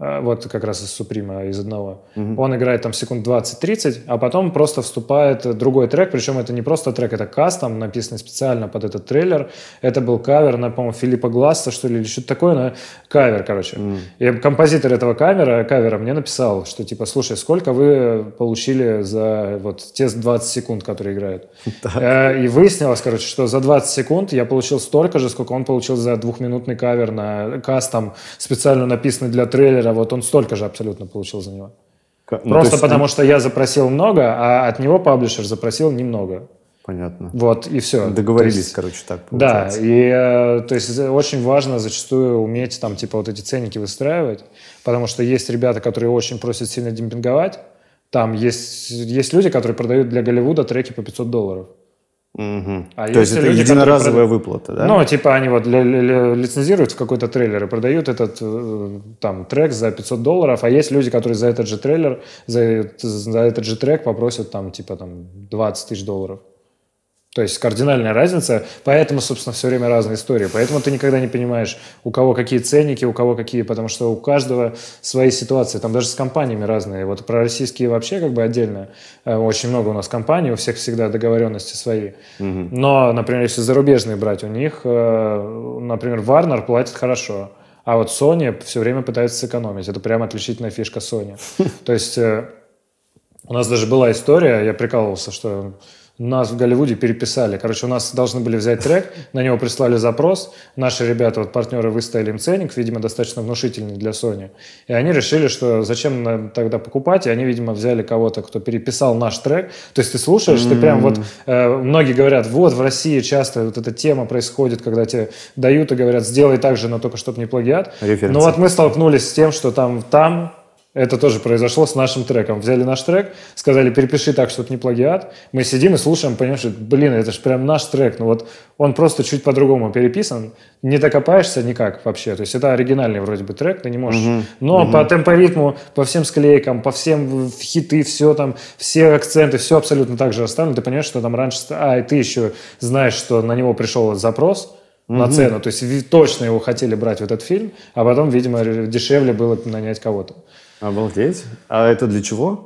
Э, вот как раз из Суприма, из одного. mm Он играет там секунд 20-30, а потом просто вступает другой трек, причем это не просто трек, это кастом, написанный специально под этот трейлер. Это был кавер на, по-моему, Филиппа Гласса, что ли, или что-то такое, но кавер, короче. mm И композитор этого камера, кавера мне написал, что типа, слушай, сколько вы получили за вот те 20 секунд, которые играют? Э, и выяснилось, короче, что за 20 секунд я получил столько же, сколько он получил за двухминутный кавер на кастом, специально написанный для трейлера, тренера, вот он столько же абсолютно получил за него. Как, ну, Просто есть... потому, ну что я запросил много, а от него паблишер запросил немного. Понятно. Вот, и все. Договорились, есть, короче, так получается. Да, и э, то есть э, очень важно зачастую уметь там, типа, вот эти ценники выстраивать, потому что есть ребята, которые очень просят сильно демпинговать, там есть, есть люди, которые продают для Голливуда треки по 500 долларов. Угу. А То есть это люди, единоразовая прод... выплата, да? Ну, типа они вот лицензируют в какой-то трейлер и продают этот э, там трек за 500 долларов, а есть люди, которые за этот же трейлер, за, за этот же трек попросят там типа там 20 тысяч долларов. То есть кардинальная разница, поэтому, собственно, все время разные истории. Поэтому ты никогда не понимаешь, у кого какие ценники, у кого какие, потому что у каждого свои ситуации. Там даже с компаниями разные. Вот про российские вообще как бы отдельно. Э, очень много у нас компаний, у всех всегда договоренности свои. Угу. Но, например, если зарубежные брать, у них, э, например, Warner платит хорошо. А вот Sony все время пытается сэкономить. Это прям отличительная фишка Sony. То есть э, у нас даже была история, я прикалывался, что нас в Голливуде переписали. Короче, у нас должны были взять трек, на него прислали запрос. Наши ребята, вот партнеры, выставили им ценник, видимо, достаточно внушительный для Sony. И они решили, что зачем нам тогда покупать, и они, видимо, взяли кого-то, кто переписал наш трек. То есть ты слушаешь, mm-hmm. ты прям вот... Э, многие говорят, вот в России часто вот эта тема происходит, когда тебе дают и говорят, сделай так же, но только чтобы не плагиат. Референция. Но ну вот мы столкнулись с тем, что там, там это тоже произошло с нашим треком. Взяли наш трек, сказали, перепиши так, чтобы не плагиат. Мы сидим и слушаем, понимаешь, что, блин, это же прям наш трек. Ну вот он просто чуть по-другому переписан. Не докопаешься никак вообще. То есть это оригинальный вроде бы трек, ты не можешь. Угу. Но угу. по темпоритму, по всем склейкам, по всем хиты, все там, все акценты, все абсолютно так же оставлено. Ты понимаешь, что там раньше... А, и ты еще знаешь, что на него пришел запрос, на угу. цену. То есть точно его хотели брать в этот фильм, а потом, видимо, дешевле было нанять кого-то. Обалдеть. А это для чего?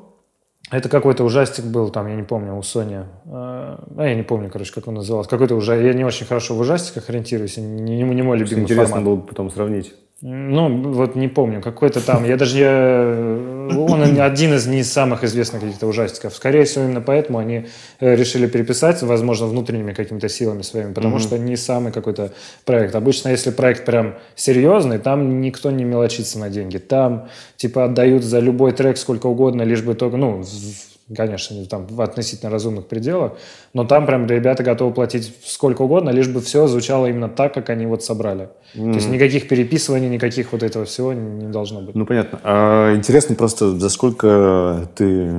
Это какой-то ужастик был, там, я не помню, у Sony. А, а, я не помню, короче, как он назывался. Какой-то уже. Я не очень хорошо в ужастиках ориентируюсь, не, не не мой любимый Интересно формат. было бы потом сравнить. Ну, вот не помню, какой-то там, я даже я он один из не самых известных каких-то ужастиков. Скорее всего, именно поэтому они э, решили переписать, возможно, внутренними какими-то силами своими, потому mm-hmm. что не самый какой-то проект. Обычно, если проект прям серьезный, там никто не мелочится на деньги. Там, типа, отдают за любой трек сколько угодно, лишь бы только, ну, конечно, там в относительно разумных пределах, но там прям ребята готовы платить сколько угодно, лишь бы все звучало именно так, как они вот собрали. Mm-hmm. То есть никаких переписываний, никаких вот этого всего не должно быть. Ну, понятно. А интересно просто, за сколько ты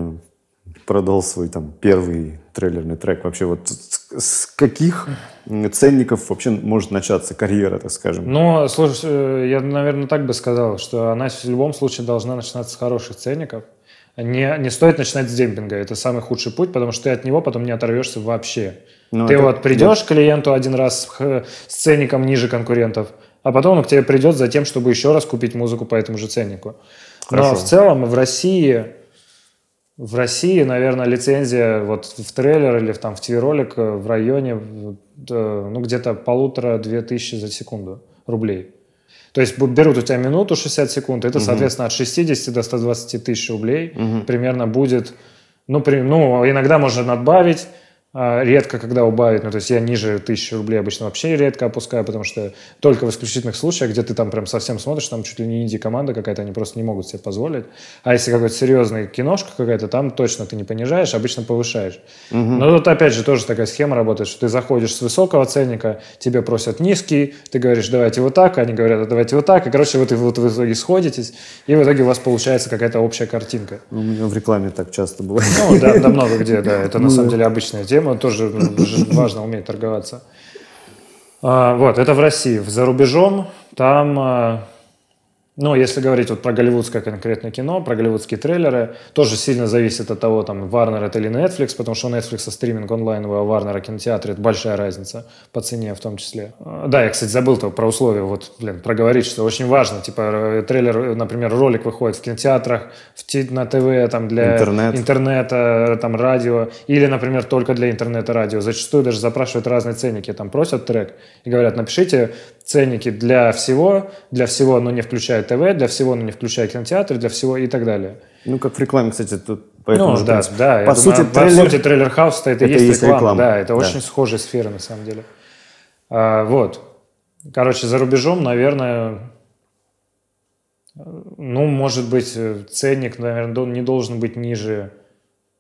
продал свой там первый трейлерный трек? Вообще вот с каких ценников вообще может начаться карьера, так скажем? Ну, слушай, э, я, наверное, так бы сказал, что она в любом случае должна начинаться с хороших ценников не, не стоит начинать с демпинга. Это самый худший путь, потому что ты от него потом не оторвешься вообще. Но ну, ты это... вот придешь да. клиенту один раз э, с ценником ниже конкурентов, а потом он к тебе придет за тем, чтобы еще раз купить музыку по этому же ценнику. Хорошо. Но в целом в России, в России, наверное, лицензия вот в трейлер или в, там, в тверолик э, в районе э, ну, где-то полутора-две тысячи за секунду рублей. То есть берут у тебя минуту 60 секунд, это, угу. соответственно, от 60 до 120 тысяч рублей угу. примерно будет. Ну, при, ну, иногда можно надбавить, а, редко когда убавить, ну, то есть я ниже тысячи рублей обычно вообще редко опускаю, потому что только в исключительных случаях, где ты там прям совсем смотришь, там чуть ли не инди-команда какая-то, они просто не могут себе позволить. А если какая то серьезная киношка какая-то, там точно ты не понижаешь, обычно повышаешь. Угу. Но тут опять же тоже такая схема работает, что ты заходишь с высокого ценника, тебе просят низкий, ты говоришь, давайте вот так, они говорят, а давайте вот так, и, короче, вот, вот вы в итоге сходитесь, и в итоге у вас получается какая-то общая картинка. Ну, у меня в рекламе так часто бывает. Ну, да, да много где, да, это на ну, самом деле обычная тема, тема, тоже ну, важно уметь торговаться. А, вот, это в России. За рубежом там а, ну, если говорить вот про голливудское конкретное кино, про голливудские трейлеры, тоже сильно зависит от того, там, Warner это или Netflix, потому что у Netflix а стриминг онлайновый, а Warner кинотеатр, это большая разница по цене в том числе. А, да, я, кстати, забыл -то про условия, вот, блин, проговорить, что очень важно, типа, трейлер, например, ролик выходит в кинотеатрах, в, на ТВ, там, для Интернет. интернета, там, радио, или, например, только для интернета радио. Зачастую даже запрашивают разные ценники, там, просят трек и говорят, напишите ценники для всего, для всего, но не включая включая ТВ, для всего она не включая кинотеатр, для всего и так далее. Ну, как в рекламе, кстати, тут поэтому... Ну, же, да, да. По сути, думаю, трейлер... по сути, трейлер хаус это, это есть, есть реклама. реклама. Да, это да. очень схожие сферы, на самом деле. А, вот. Короче, за рубежом, наверное, ну, может быть, ценник, наверное, не должен быть ниже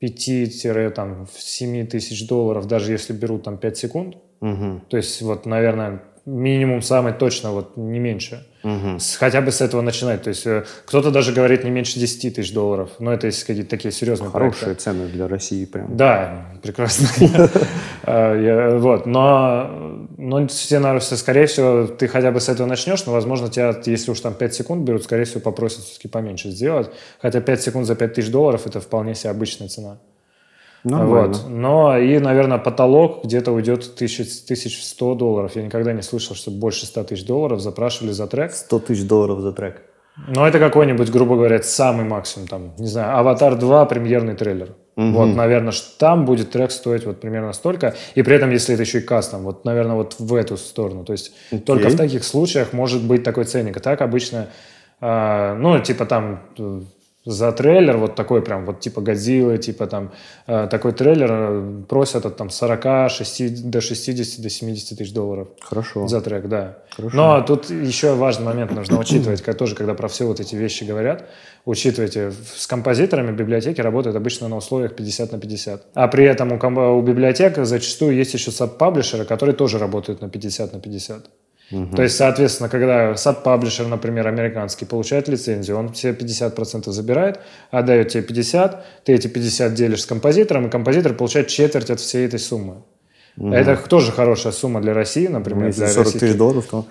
5-7 тысяч долларов, даже если берут там 5 секунд. Угу. То есть, вот, наверное, минимум самый точно, вот не меньше. Угу. хотя бы с этого начинать. То есть э, кто-то даже говорит не меньше 10 тысяч долларов. Но ну, это если какие-то такие серьезные Хорошие проекты. цены для России прям. Да, прекрасно. Э, вот, но но все, наверное, скорее всего, ты хотя бы с этого начнешь, но, возможно, тебя, если уж там 5 секунд берут, скорее всего, попросят все-таки поменьше сделать. Хотя 5 секунд за 5 тысяч долларов – это вполне себе обычная цена. Нормально. Вот. Но и, наверное, потолок где-то уйдет тысяч 1100 долларов. Я никогда не слышал, что больше 100 тысяч долларов запрашивали за трек. 100 тысяч долларов за трек. Но это какой-нибудь, грубо говоря, самый максимум, там, не знаю, «Аватар 2» премьерный трейлер. Угу. Вот, наверное, что там будет трек стоить вот примерно столько, и при этом, если это еще и кастом, вот, наверное, вот в эту сторону. То есть okay. только в таких случаях может быть такой ценник. А так обычно, э, ну, типа там э, за трейлер, вот такой прям, вот типа Годзиллы, типа там, э, такой трейлер э, просят от там 40, 60, до 60, до 70 тысяч долларов. Хорошо. За трек, да. Хорошо. Но тут еще важный момент нужно учитывать, как тоже, когда про все вот эти вещи говорят, учитывайте, с композиторами библиотеки работают обычно на условиях 50 на 50. А при этом у, у библиотек зачастую есть еще саб-паблишеры, которые тоже работают на 50 на 50. То есть, соответственно, когда саб-паблишер, например, американский, получает лицензию, он все 50% забирает, а отдает тебе 50, ты эти 50 делишь с композитором, и композитор получает четверть от всей этой суммы. Угу. Это тоже хорошая сумма для России, например. Ну, если для 40 тысяч долларов, то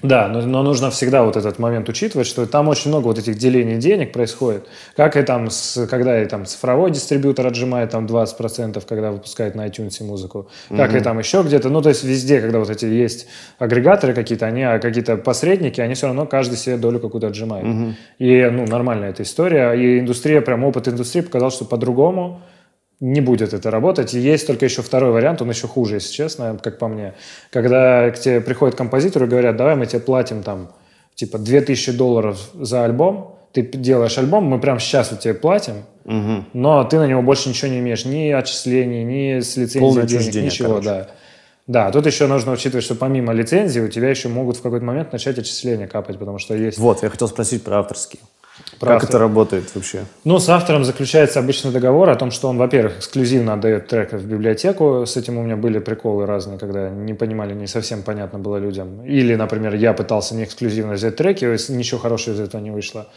да, но, но нужно всегда вот этот момент учитывать, что там очень много вот этих делений денег происходит. Как и там, с, когда и там цифровой дистрибьютор отжимает там 20%, когда выпускает на iTunes музыку, как угу. и там еще где-то. Ну, то есть везде, когда вот эти есть агрегаторы какие-то, они а какие-то посредники, они все равно каждый себе долю какую-то отжимает. Угу. И, ну, нормальная эта история. И индустрия, прям опыт индустрии показал, что по-другому не будет это работать. есть только еще второй вариант, он еще хуже, если честно, как по мне. Когда к тебе приходят композиторы и говорят, давай мы тебе платим там типа 2000 долларов за альбом, ты делаешь альбом, мы прямо сейчас вот тебе платим, угу. но ты на него больше ничего не имеешь, ни отчислений, ни с лицензии денег, ничего, короче. да. Да, тут еще нужно учитывать, что помимо лицензии у тебя еще могут в какой-то момент начать отчисления капать, потому что есть... Вот, я хотел спросить про авторские. Про как автора. это работает вообще? Ну, с автором заключается обычный договор о том, что он, во-первых, эксклюзивно отдает трек в библиотеку. С этим у меня были приколы разные, когда не понимали, не совсем понятно было людям. Или, например, я пытался не эксклюзивно взять треки, ничего хорошего из этого не вышло.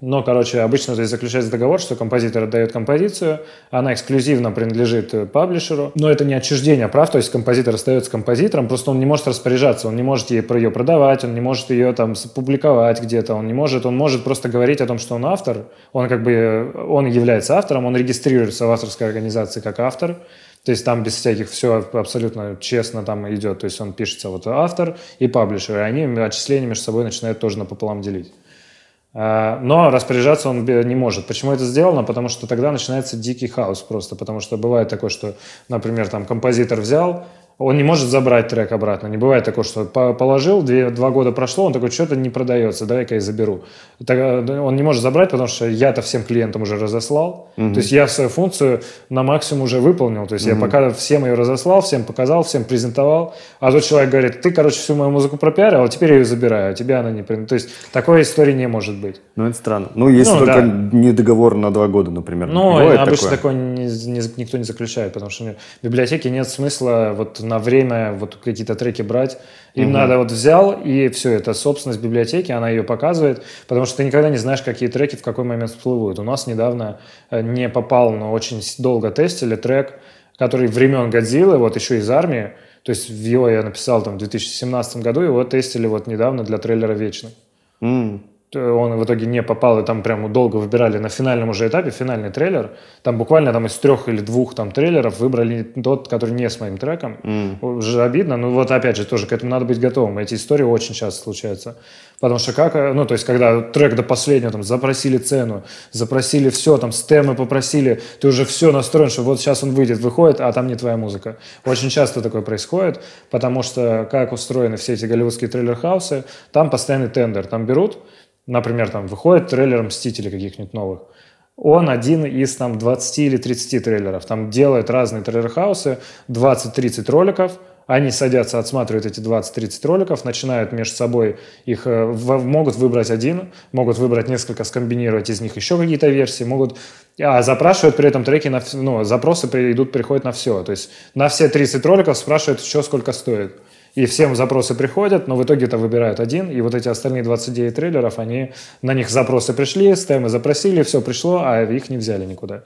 Но, короче, обычно здесь заключается договор, что композитор отдает композицию, она эксклюзивно принадлежит э, паблишеру, но это не отчуждение прав, то есть композитор остается композитором, просто он не может распоряжаться, он не может ей про ее продавать, он не может ее там публиковать где-то, он не может, он может просто говорить о том, что он автор, он как бы, э, он является автором, он регистрируется в авторской организации как автор, то есть там без всяких все абсолютно честно там идет, то есть он пишется вот автор и паблишер, и они отчисления между собой начинают тоже напополам делить. А, но распоряжаться он не может. Почему это сделано? Потому что тогда начинается дикий хаос просто. Потому что бывает такое, что, например, там композитор взял, он не может забрать трек обратно. Не бывает такого, что положил, две, два года прошло, он такой, что-то не продается, давай-ка я заберу. Так, э, он не может забрать, потому что я-то всем клиентам уже разослал. Угу. То есть я свою функцию на максимум уже выполнил. То есть угу. я пока всем ее разослал, всем показал, всем презентовал. А тот человек говорит, ты, короче, всю мою музыку пропиарил, а теперь я ее забираю, а тебе она не... принадлежит, То есть такой истории не может быть. Ну, это странно. Ну, если ну, только да. не договор на два года, например. Ну, обычно такое, такое не, не, никто не заключает, потому что в библиотеке нет смысла вот на время вот какие-то треки брать. Им угу. надо вот взял, и все, это собственность библиотеки, она ее показывает, потому что ты никогда не знаешь, какие треки в какой момент всплывают. У нас недавно э, не попал, но очень долго тестили трек, который времен Годзиллы, вот еще из армии, то есть его я написал там в 2017 году, его тестили вот недавно для трейлера «Вечный». Mm он в итоге не попал, и там прямо долго выбирали на финальном уже этапе, финальный трейлер, там буквально там из трех или двух там трейлеров выбрали тот, который не с моим треком, mm. уже обидно, но вот опять же тоже к этому надо быть готовым, эти истории очень часто случаются, потому что как, ну то есть когда трек до последнего там запросили цену, запросили все, там стемы попросили, ты уже все настроен, что вот сейчас он выйдет, выходит, а там не твоя музыка. Очень часто такое происходит, потому что как устроены все эти голливудские трейлер-хаусы, там постоянный тендер, там берут, Например, там выходит трейлер «Мстители» каких-нибудь новых. Он один из там 20 или 30 трейлеров. Там делают разные трейлер-хаусы, 20-30 роликов – они садятся, отсматривают эти 20-30 роликов, начинают между собой их, э, могут выбрать один, могут выбрать несколько, скомбинировать из них еще какие-то версии, могут, а запрашивают при этом треки, на, ну, запросы идут, приходят на все, то есть на все 30 роликов спрашивают, что сколько стоит и всем запросы приходят, но в итоге это выбирают один, и вот эти остальные 29 трейлеров, они, на них запросы пришли, стемы запросили, все пришло, а их не взяли никуда.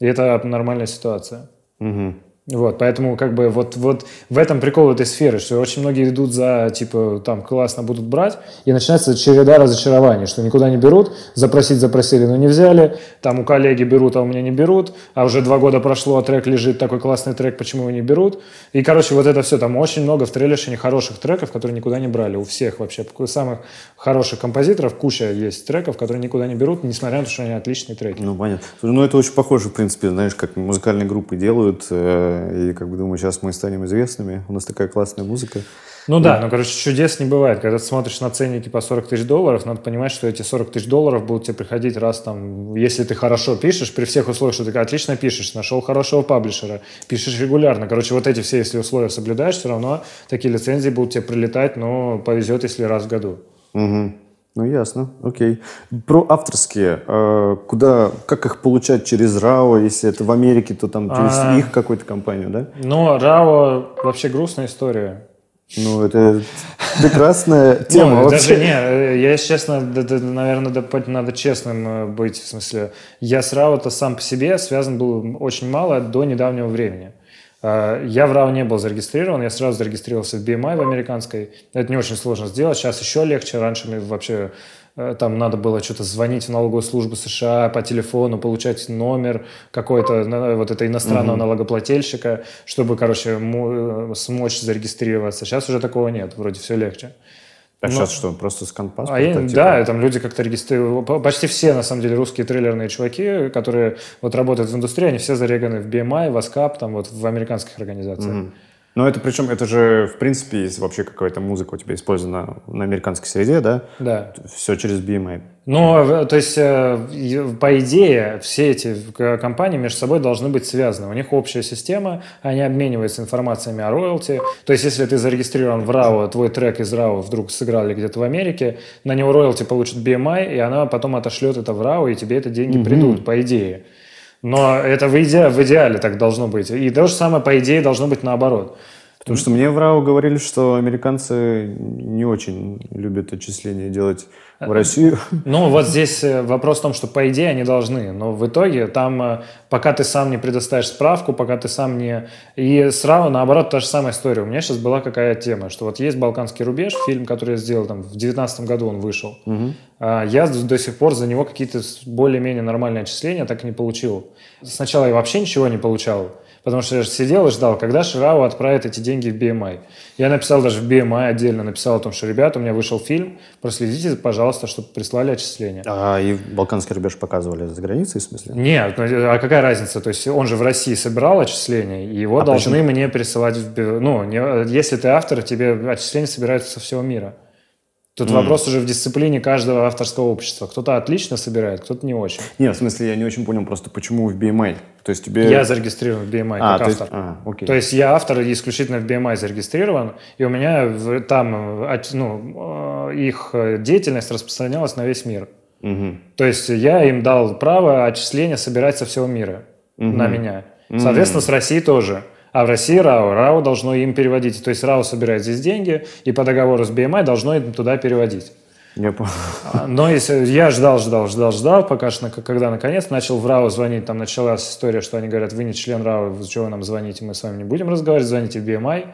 И это нормальная ситуация. Угу. Вот, поэтому как бы вот, вот в этом прикол этой сферы, что очень многие идут за, типа, там, классно будут брать, и начинается череда разочарований, что никуда не берут, запросить запросили, но не взяли, там у коллеги берут, а у меня не берут, а уже два года прошло, а трек лежит, такой классный трек, почему его не берут? И, короче, вот это все, там очень много в трейлершине хороших треков, которые никуда не брали, у всех вообще, самых хороших композиторов куча есть треков, которые никуда не берут, несмотря на то, что они отличные треки. Ну, понятно. Ну, это очень похоже, в принципе, знаешь, как музыкальные группы делают, э и как бы думаю, сейчас мы станем известными. У нас такая классная музыка. Ну да, да ну, короче, чудес не бывает. Когда ты смотришь на ценники по 40 тысяч долларов, надо понимать, что эти 40 тысяч долларов будут тебе приходить раз там, если ты хорошо пишешь, при всех условиях, что ты отлично пишешь, нашел хорошего паблишера, пишешь регулярно. Короче, вот эти все, если условия соблюдаешь, все равно такие лицензии будут тебе прилетать, но повезет, если раз в году. Угу. Ну, ясно, окей. Про авторские. Э, куда, как их получать через РАО, если это в Америке, то там через а... их какую-то компанию, да? Ну, РАО вообще грустная история. Ну, это прекрасная ну, тема вообще. Даже не, я, честно, наверное, надо честным э, быть, в смысле. Я с РАО-то сам по себе связан был очень мало до недавнего времени. А, я в РАО не был зарегистрирован, я сразу зарегистрировался в BMI в американской. Это не очень сложно сделать, сейчас еще легче. Раньше мне вообще э, там надо было что-то звонить в налоговую службу США по телефону, получать номер какой-то вот этого иностранного mm-hmm. налогоплательщика, чтобы, короче, э, смочь зарегистрироваться. Сейчас уже такого нет, вроде все легче. mm а Но... Ну, сейчас что, просто с компаса? А я, а типа? Да, там люди как-то регистрируют. Почти все, на самом деле, русские трейлерные чуваки, которые вот работают в индустрии, они все зареганы в BMI, в ASCAP, там вот в американских организациях. Mm-hmm. Но это причем, это же, в принципе, если вообще какая-то музыка у тебя использована на американской среде, да? Да. Все через BMI. Ну, э, то есть, э, по идее, все эти компании между собой должны быть связаны. У них общая система, они обмениваются информациями о роялти. То есть, если ты зарегистрирован в RAW, твой трек из RAW вдруг сыграли где-то в Америке, на него роялти получит BMI, и она потом отошлет это в RAW, и тебе это деньги угу. придут, по идее. Но это в, иде... в идеале так должно быть. И то же самое, по идее, должно быть наоборот. Потому что мне в РАО говорили, что американцы не очень любят отчисления делать в э, э, Россию. Ну, вот здесь э, вопрос в том, что по идее они должны, но в итоге там, пока ты сам не предоставишь справку, пока ты сам не... И сразу наоборот, та же самая история. У меня сейчас была какая тема, что вот есть «Балканский рубеж», фильм, который я сделал, там, в девятнадцатом году он вышел. А, я до сих пор за него какие-то более-менее нормальные отчисления так и не получил. Сначала я вообще ничего не получал. Потому что я же сидел и ждал, когда Ширау отправит эти деньги в BMI. Я написал даже в BMI отдельно, написал о том, что, ребята, у меня вышел фильм, проследите, пожалуйста, чтобы прислали отчисления. А и Балканский рубеж показывали за границей, в смысле? Нет, ну, а какая разница? То есть он же в России собирал отчисления, и его а должны почему? мне присылать... В... Ну, не... если ты автор, тебе отчисления собираются со всего мира. Тут mm. вопрос уже в дисциплине каждого авторского общества. Кто-то отлично собирает, кто-то не очень. Не, в смысле, я не очень понял просто, почему в BMI? То есть тебе... Я зарегистрирован в BMI а, как то автор. Есть... А, окей. То есть я автор исключительно в BMI зарегистрирован, и у меня там э, ну, э, их э, деятельность распространялась на весь мир. Угу. То есть я им дал право отчисления собирать со всего мира угу. на меня. Соответственно, угу. с России тоже. А в России РАО. РАО должно им переводить. То есть РАО собирает здесь деньги и по договору с BMI должно им туда переводить. Я понял. А, но если, я ждал, ждал, ждал, ждал, пока что, когда наконец начал в РАО звонить, там началась история, что они говорят, вы не член РАО, вы чего вы нам звоните, мы с вами не будем разговаривать, звоните в BMI.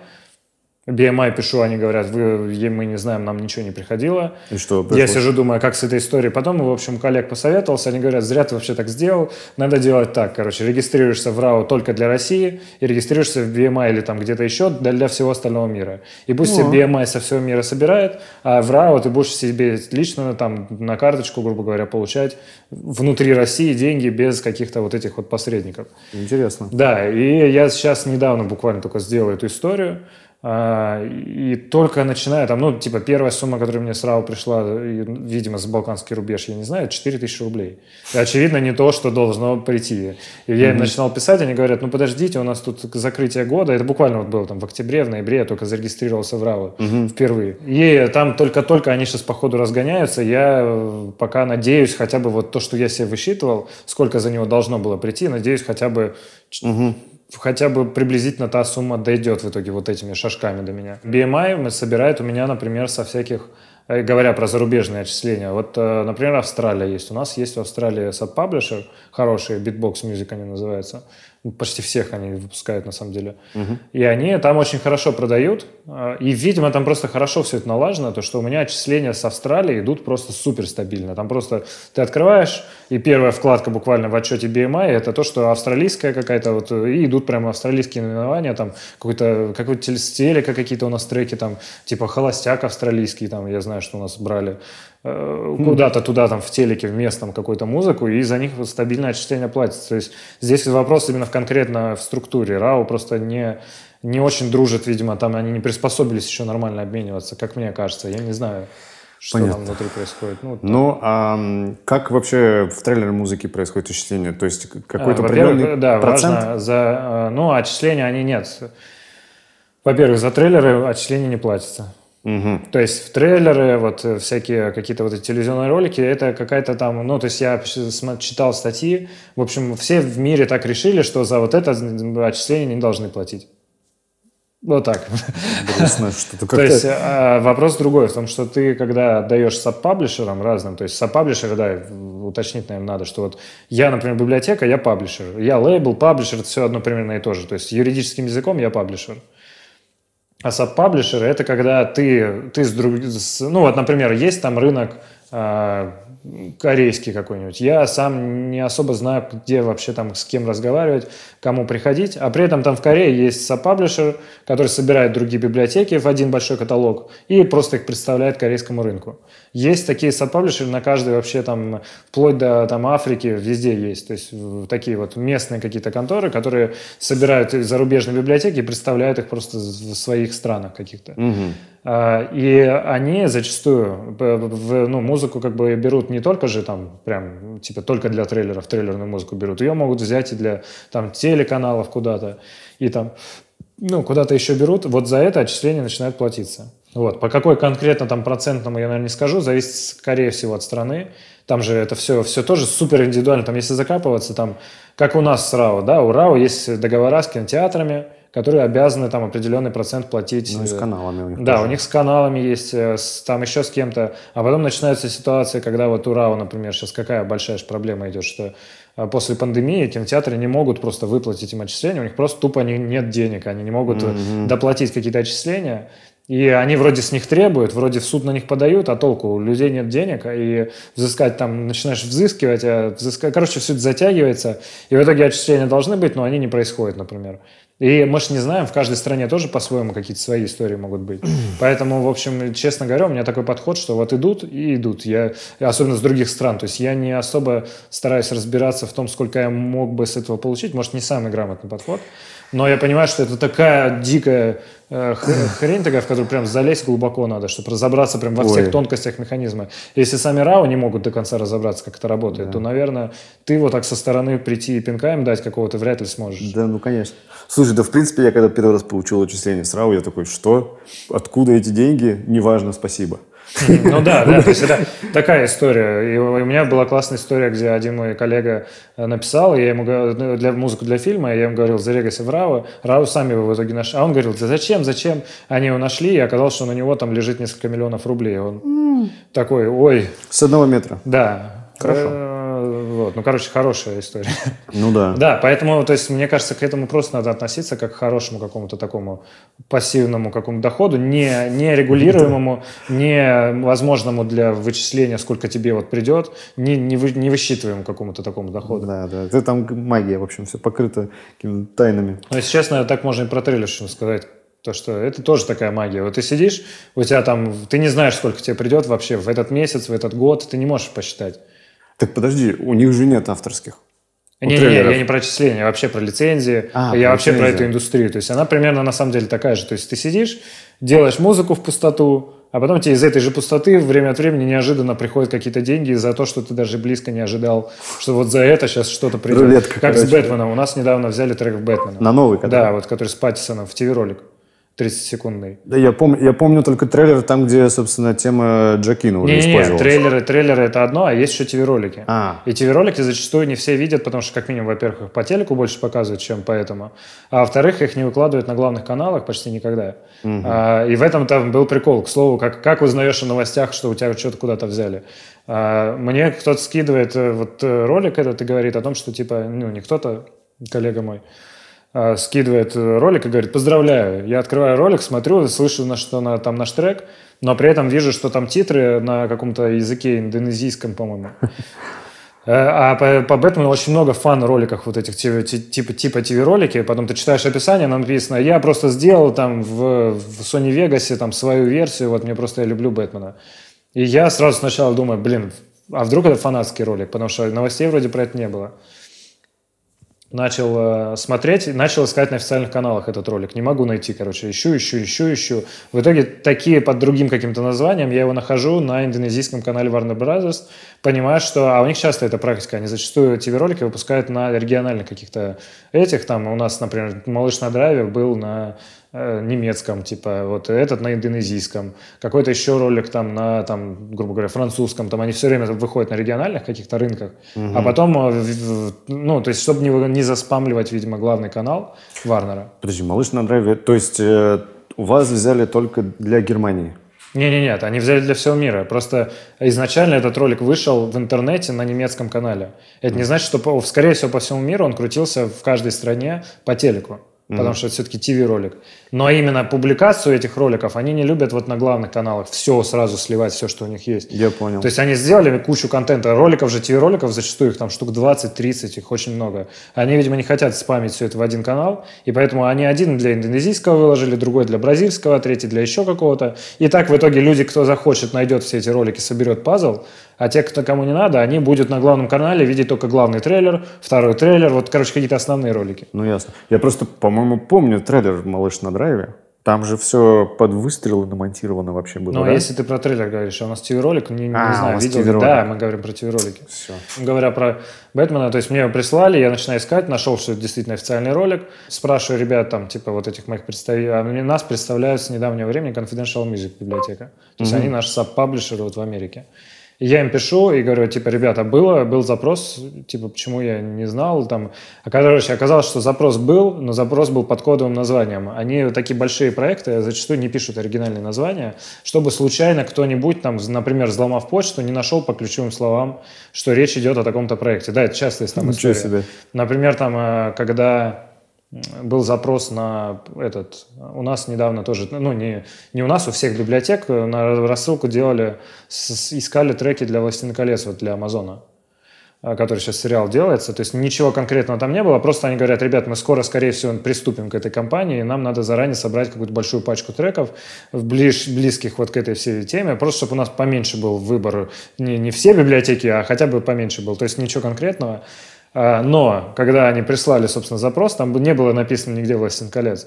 BMI пишу, они говорят, вы, мы не знаем, нам ничего не приходило. И что, пришлось? Я сижу, думаю, как с этой историей. Потом, И в общем, коллег посоветовался, они говорят, зря ты вообще так сделал, надо делать так, короче, регистрируешься в РАО только для России и регистрируешься в BMI или там где-то еще для всего остального мира. И пусть О. Ну. тебе BMI со всего мира собирает, а в РАО ты будешь себе лично ну, там на карточку, грубо говоря, получать внутри России деньги без каких-то вот этих вот посредников. Интересно. Да, и я сейчас недавно буквально только сделал эту историю, а, и только начиная там, ну, типа, первая сумма, которая мне сразу пришла, видимо, за балканский рубеж, я не знаю, 4000 рублей. И, очевидно, не то, что должно прийти. И я mm-hmm. им начинал писать, они говорят, ну, подождите, у нас тут закрытие года. Это буквально вот было там в октябре, в ноябре, я только зарегистрировался в РАО mm-hmm. впервые. И там только-только они сейчас, походу, разгоняются. Я пока надеюсь хотя бы вот то, что я себе высчитывал, сколько за него должно было прийти, надеюсь хотя бы угу хотя бы приблизительно та сумма дойдет в итоге вот этими шажками до меня. BMI собирает у меня, например, со всяких э, говоря про зарубежные отчисления, вот, э, например, Австралия есть. У нас есть в Австралии саб-паблишер, хорошие, Beatbox Music они называются. Ну, почти всех они выпускают, на самом деле. Угу. И они там очень хорошо продают. А, и, видимо, там просто хорошо все это налажено, то, что у меня отчисления с Австралии идут просто супер стабильно. Там просто ты открываешь, и первая вкладка буквально в отчете BMI, это то, что австралийская какая-то, вот, э, и идут прямо австралийские номинования там, какой-то, какой-то телека какие-то у нас треки, там, типа «Холостяк австралийский», там, я знаю, что у нас брали. Э, куда-то туда, там, в телеке, в местном какую-то музыку, и за них стабильное отчисление платится. То есть здесь вопрос именно в конкретно в структуре. Рау просто не, не очень дружит, видимо, там они не приспособились еще нормально обмениваться, как мне кажется, я не знаю. Что Понятно. там внутри происходит? Ну, ну а как вообще в трейлере музыки происходит отчисление? То есть какой-то э, э, ну, а, определенный да, процент? Важно за, ну, отчисления они нет. Во-первых, за трейлеры отчисления не платятся. Угу. То есть в трейлеры, вот э, всякие какие-то вот эти телевизионные ролики, это какая-то там, ну, то есть я читал статьи, в общем, все в мире так решили, что за вот это отчисление не должны платить. Вот так. Интересно, что-то как-то... То есть а, вопрос другой в том, что ты, когда даешь саб-паблишерам разным, то есть саб-паблишеры, да, уточнить, наверное, надо, что вот я, например, библиотека, я паблишер, я лейбл, паблишер, это все одно примерно и то же. То есть юридическим языком я паблишер. Угу. А саб-паблишеры – это когда ты, ты с друг... ну вот, например, есть там рынок э, корейский какой-нибудь. Я сам не особо знаю, где вообще там с кем разговаривать, кому приходить. А при этом там в Корее есть саб-паблишер, который собирает другие библиотеки в один большой каталог и просто их представляет корейскому рынку. Есть такие саб на каждой вообще там, вплоть до там, Африки, везде есть. То есть такие вот местные какие-то конторы, которые собирают зарубежные библиотеки и представляют их просто в своих странах каких-то. Угу. И они зачастую ну, музыку как бы берут не только же там прям типа только для трейлеров трейлерную музыку берут, ее могут взять и для там телеканалов куда-то и там ну куда-то еще берут. Вот за это отчисление начинают платиться. Вот. По какой конкретно там процентному я, наверное, не скажу, зависит, скорее всего, от страны. Там же это все, все тоже супер индивидуально. Там, если закапываться, там, как у нас с РАО, да, у РАО есть договора с кинотеатрами, которые обязаны там определенный процент платить. Ну и с э, каналами у них. Да, тоже. у них с каналами есть, э, с, там еще с кем-то. А потом начинаются ситуации, когда вот у РАО, например, сейчас какая большая же проблема идет, что э, после пандемии кинотеатры не могут просто выплатить им отчисления, у них просто тупо не, нет денег, они не могут mm-hmm. доплатить какие-то отчисления. И они вроде с них требуют, вроде в суд на них подают, а толку? У людей нет денег, а и взыскать там, начинаешь взыскивать, а взыскать... короче, все это затягивается, и в итоге отчисления должны быть, но они не происходят, например. И мы же не знаем, в каждой стране тоже по-своему какие-то свои истории могут быть. Поэтому, в общем, честно говоря, у меня такой подход, что вот идут и идут. Я, особенно с других стран. То есть я не особо стараюсь разбираться в том, сколько я мог бы с этого получить. Может, не самый грамотный подход. Но я понимаю, что это такая дикая э, хрень такая, в которую прям залезть глубоко надо, чтобы разобраться прям во всех Ой. тонкостях механизма. Если сами Рау не могут до конца разобраться, как это работает, да. то, наверное, ты вот так со стороны прийти и пинка им дать какого-то вряд ли сможешь. Да, ну, конечно. Слушай, да, в принципе, я когда первый раз получил отчисление с Рау, я такой, что? Откуда эти деньги? Неважно, спасибо. Ну да, да, то есть это такая история. И у меня была классная история, где один мой коллега э, написал, я ему говорил, ну, для музыку для фильма, я ему говорил, зарегайся в Рау, Рау сами его в итоге нашли. А он говорил, зачем, зачем? Они его нашли, и оказалось, что на него там лежит несколько миллионов рублей. Он такой, ой. С одного метра. Да. Хорошо. Э, вот. Ну, короче, хорошая история. Ну да. Да, поэтому, то есть, мне кажется, к этому просто надо относиться как к хорошему какому-то такому пассивному какому доходу, не, не регулируемому, не возможному для вычисления, сколько тебе вот придет, не, не, вы, не высчитываемому какому-то такому доходу. Да, да. Это там магия, в общем, все покрыто какими-то тайнами. Ну, если честно, так можно и про трейлер сказать. То, что это тоже такая магия. Вот ты сидишь, у тебя там, ты не знаешь, сколько тебе придет вообще в этот месяц, в этот год, ты не можешь посчитать. Так подожди, у них же нет авторских. Не, не, не, я не про отчисления, а, я вообще про лицензии, а, я про вообще про эту индустрию. То есть она примерно на самом деле такая же. То есть ты сидишь, делаешь музыку в пустоту, а потом тебе из этой же пустоты время от времени неожиданно приходят какие-то деньги за то, что ты даже близко не ожидал, что вот за это сейчас что-то придет. Рулетка, как короче. с Бэтменом. У нас недавно взяли трек в Бэтмена. На новый, который? Да, вот который с Паттисоном в ТВ-ролик. 30-секундный. Да, я помню, я помню только трейлер там, где, собственно, тема Джакина уже не, не, использовалась. Нет, трейлеры, трейлеры это одно, а есть еще ТВ-ролики. А. И ТВ-ролики зачастую не все видят, потому что, как минимум, во-первых, их по телеку больше показывают, чем поэтому. А во-вторых, их не выкладывают на главных каналах почти никогда. Угу. А, и в этом там был прикол. К слову, как, как узнаешь о новостях, что у тебя что-то куда-то взяли? А, мне кто-то скидывает э, вот э, ролик этот и говорит о том, что типа, ну, не кто-то, коллега мой, а, скидывает ролик и говорит, поздравляю, я открываю ролик, смотрю, слышу, на что на, там наш трек, но при этом вижу, что там титры на каком-то языке индонезийском, по-моему. Э, а по, по Бэтмену очень много фан-роликах вот этих типа типа ТВ-ролики. Потом ты читаешь описание, нам написано, я просто сделал там в, в Sony Vegas там свою версию, вот мне просто я люблю Бэтмена. И я сразу сначала думаю, блин, а вдруг это фанатский ролик, потому что новостей вроде про это не было начал э, смотреть начал искать на официальных каналах этот ролик. Не могу найти, короче, ищу, ищу, ищу, ищу. В итоге такие под другим каким-то названием я его нахожу на индонезийском канале Warner Brothers, понимаю, что... А у них часто эта практика, они зачастую эти ролики выпускают на региональных каких-то этих, там у нас, например, «Малыш на драйве» был на Э, немецком, типа, вот этот на индонезийском, какой-то еще ролик там на, там, грубо говоря, французском, там они все время выходят на региональных каких-то рынках, угу. а потом, э, ну, то есть, чтобы не, не заспамливать, видимо, главный канал Варнера. Подожди, «Малыш на драйве», то есть, э, у вас взяли только для Германии? Не-не-нет, они взяли для всего мира. Просто изначально этот ролик вышел в интернете на немецком канале. Это не значит, что, скорее всего, по всему миру он крутился в каждой стране по телеку потому mm что это все-таки ТВ-ролик. Но именно публикацию этих роликов они не любят вот на главных каналах все сразу сливать, все, что у них есть. Я понял. То есть они сделали кучу контента. Роликов же, ТВ-роликов зачастую их там штук 20-30, их очень много. Они, видимо, не хотят спамить все это в один канал, и поэтому они один для индонезийского выложили, другой для бразильского, третий для еще какого-то. И так в итоге люди, кто захочет, найдет все эти ролики, соберет пазл, а те, кто кому не надо, они будут на главном канале видеть только главный трейлер, второй трейлер, вот, короче, какие-то основные ролики. Ну, ясно. Я просто, по-моему, помню трейлер «Малыш на драйве». Там же все под выстрелы намонтировано вообще было. Ну, а да? если ты про трейлер говоришь, а у нас ТВ-ролик, ну, не, не а, знаю, видел. tv Да, мы говорим про ТВ-ролики. Все. Говоря про Бэтмена, то есть мне его прислали, я начинаю искать, нашел, что это действительно официальный ролик. Спрашиваю ребят там, типа, вот этих моих представителей. А нас представляют с недавнего времени Confidential Music библиотека. То есть mm-hmm. они наш саб-паблишер вот в Америке я им пишу и говорю, типа, ребята, было, был запрос, типа, почему я не знал, там. А, короче, оказалось, что запрос был, но запрос был под кодовым названием. Они такие большие проекты зачастую не пишут оригинальные названия, чтобы случайно кто-нибудь, там, например, взломав почту, не нашел по ключевым словам, что речь идет о таком-то проекте. Да, это часто есть там Ничего история. Себе. Например, там, э, когда был запрос на этот. У нас недавно тоже, ну не, не у нас, у всех библиотек э, на рассылку делали, с, искали треки для «Властелина колец», вот для Амазона э, который сейчас сериал делается. То есть ничего конкретного там не было, просто они говорят, ребят, мы скоро, скорее всего, приступим к этой кампании, и нам надо заранее собрать какую-то большую пачку треков, в ближ, близких вот к этой всей теме, просто чтобы у нас поменьше был выбор, не, не все библиотеки, а хотя бы поменьше был. То есть ничего конкретного. А, но когда они прислали, собственно, запрос, там не было написано нигде «Властелин колец».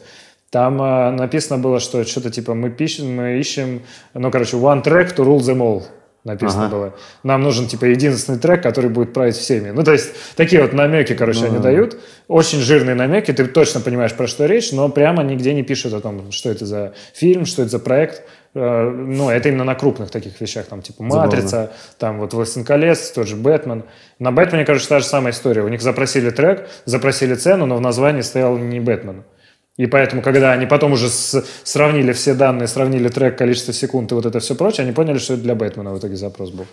Там а, написано было, что что-то типа мы, пишем, мы ищем, ну, короче, one track to rule them all написано ага. было. Нам нужен, типа, единственный трек, который будет править всеми. Ну, то есть, такие вот намеки, короче, ну, они дают. Очень жирные намеки, ты точно понимаешь, про что речь, но прямо нигде не пишут о том, что это за фильм, что это за проект. Э, ну, это именно на крупных таких вещах, там, типа «Матрица», Забавно. там, вот «Властелин колец», тот же «Бэтмен». На «Бэтмене», кажется, та же самая история. У них запросили трек, запросили цену, но в названии стоял не «Бэтмен». И поэтому, когда они потом уже с, сравнили все данные, сравнили трек, количество секунд и вот это все прочее, они поняли, что это для Бэтмена в итоге запрос был.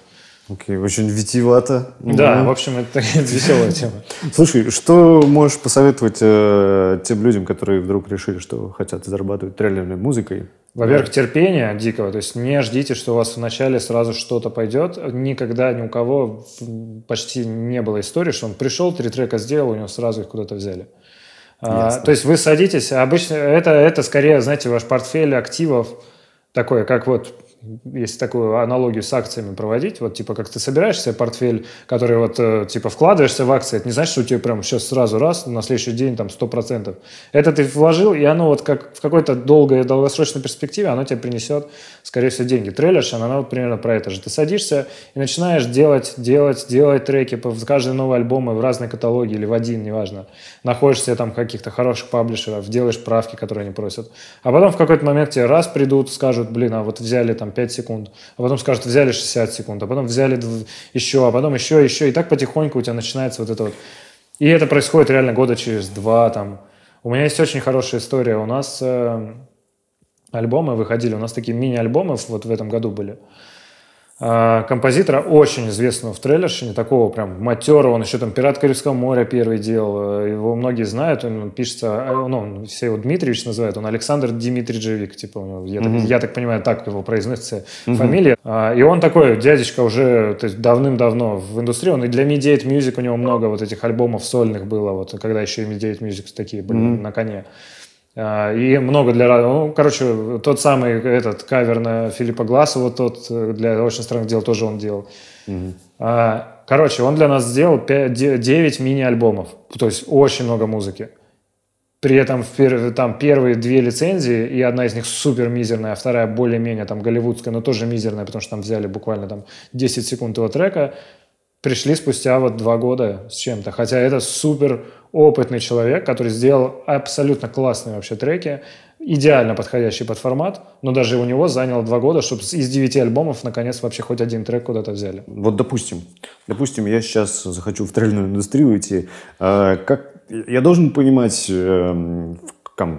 Окей, okay, очень витиевато. Да, mm-hmm. в общем, это, это веселая тема. Слушай, что можешь посоветовать э, тем людям, которые вдруг решили, что хотят зарабатывать трейлерной музыкой? Во-первых, терпение дикого, то есть не ждите, что у вас вначале сразу что-то пойдет. Никогда ни у кого почти не было истории, что он пришел, три трека сделал, у него сразу их куда-то взяли. А, то есть вы садитесь, обычно это, это скорее, знаете, ваш портфель активов такой, как вот если такую аналогию с акциями проводить, вот типа как ты собираешь себе портфель, который вот э, типа вкладываешься в акции, это не значит, что у тебя прям сейчас сразу раз, на следующий день там 100%. Это ты вложил, и оно вот как в какой-то долгой, долгосрочной перспективе, оно тебе принесет, скорее всего, деньги. Трейлерша, она вот примерно про это же. Ты садишься и начинаешь делать, делать, делать треки в каждый новый альбом и в разные каталоги или в один, неважно. находишься там каких-то хороших паблишеров, делаешь правки, которые они просят. А потом в какой-то момент тебе раз придут, скажут, блин, а вот взяли там там 5 секунд, а потом скажут, взяли 60 секунд, а потом взяли еще, а потом еще, еще, и так потихоньку у тебя начинается вот это вот. И это происходит реально года через два там. У меня есть очень хорошая история. У нас э, альбомы выходили, у нас такие мини-альбомы вот в этом году были. А, композитора, очень известного в трейлерщине, такого прям матерого, он еще там «Пират Карибского моря» первый делал, э, его многие знают, он пишется, э, ну, все его Дмитриевич называют, он Александр Дмитриджевик, типа, я, mm-hmm. так, я так понимаю, так его произносится mm-hmm. фамилия. А, и он такой, дядечка уже то есть, давным-давно в индустрии, он и для Mediate Music у него много вот этих альбомов сольных было, вот когда еще и Mediate Music такие были mm-hmm. на коне. А, и много для... Ну, короче, тот самый этот кавер на Филиппа Гласса, вот тот э, для «Очень странных дел» тоже он делал. Угу. Короче, он для нас сделал 5, 9 мини-альбомов. То есть очень много музыки. При этом в, там первые две лицензии, и одна из них супер мизерная, а вторая более-менее там голливудская, но тоже мизерная, потому что там взяли буквально там 10 секунд его трека, пришли спустя вот два года с чем-то. Хотя это супер опытный человек, который сделал абсолютно классные вообще треки, идеально подходящий под формат, но даже у него заняло два года, чтобы из девяти альбомов наконец вообще хоть один трек куда-то взяли. Вот допустим, допустим, я сейчас захочу в трейлерную индустрию идти, а, как я должен понимать, эм,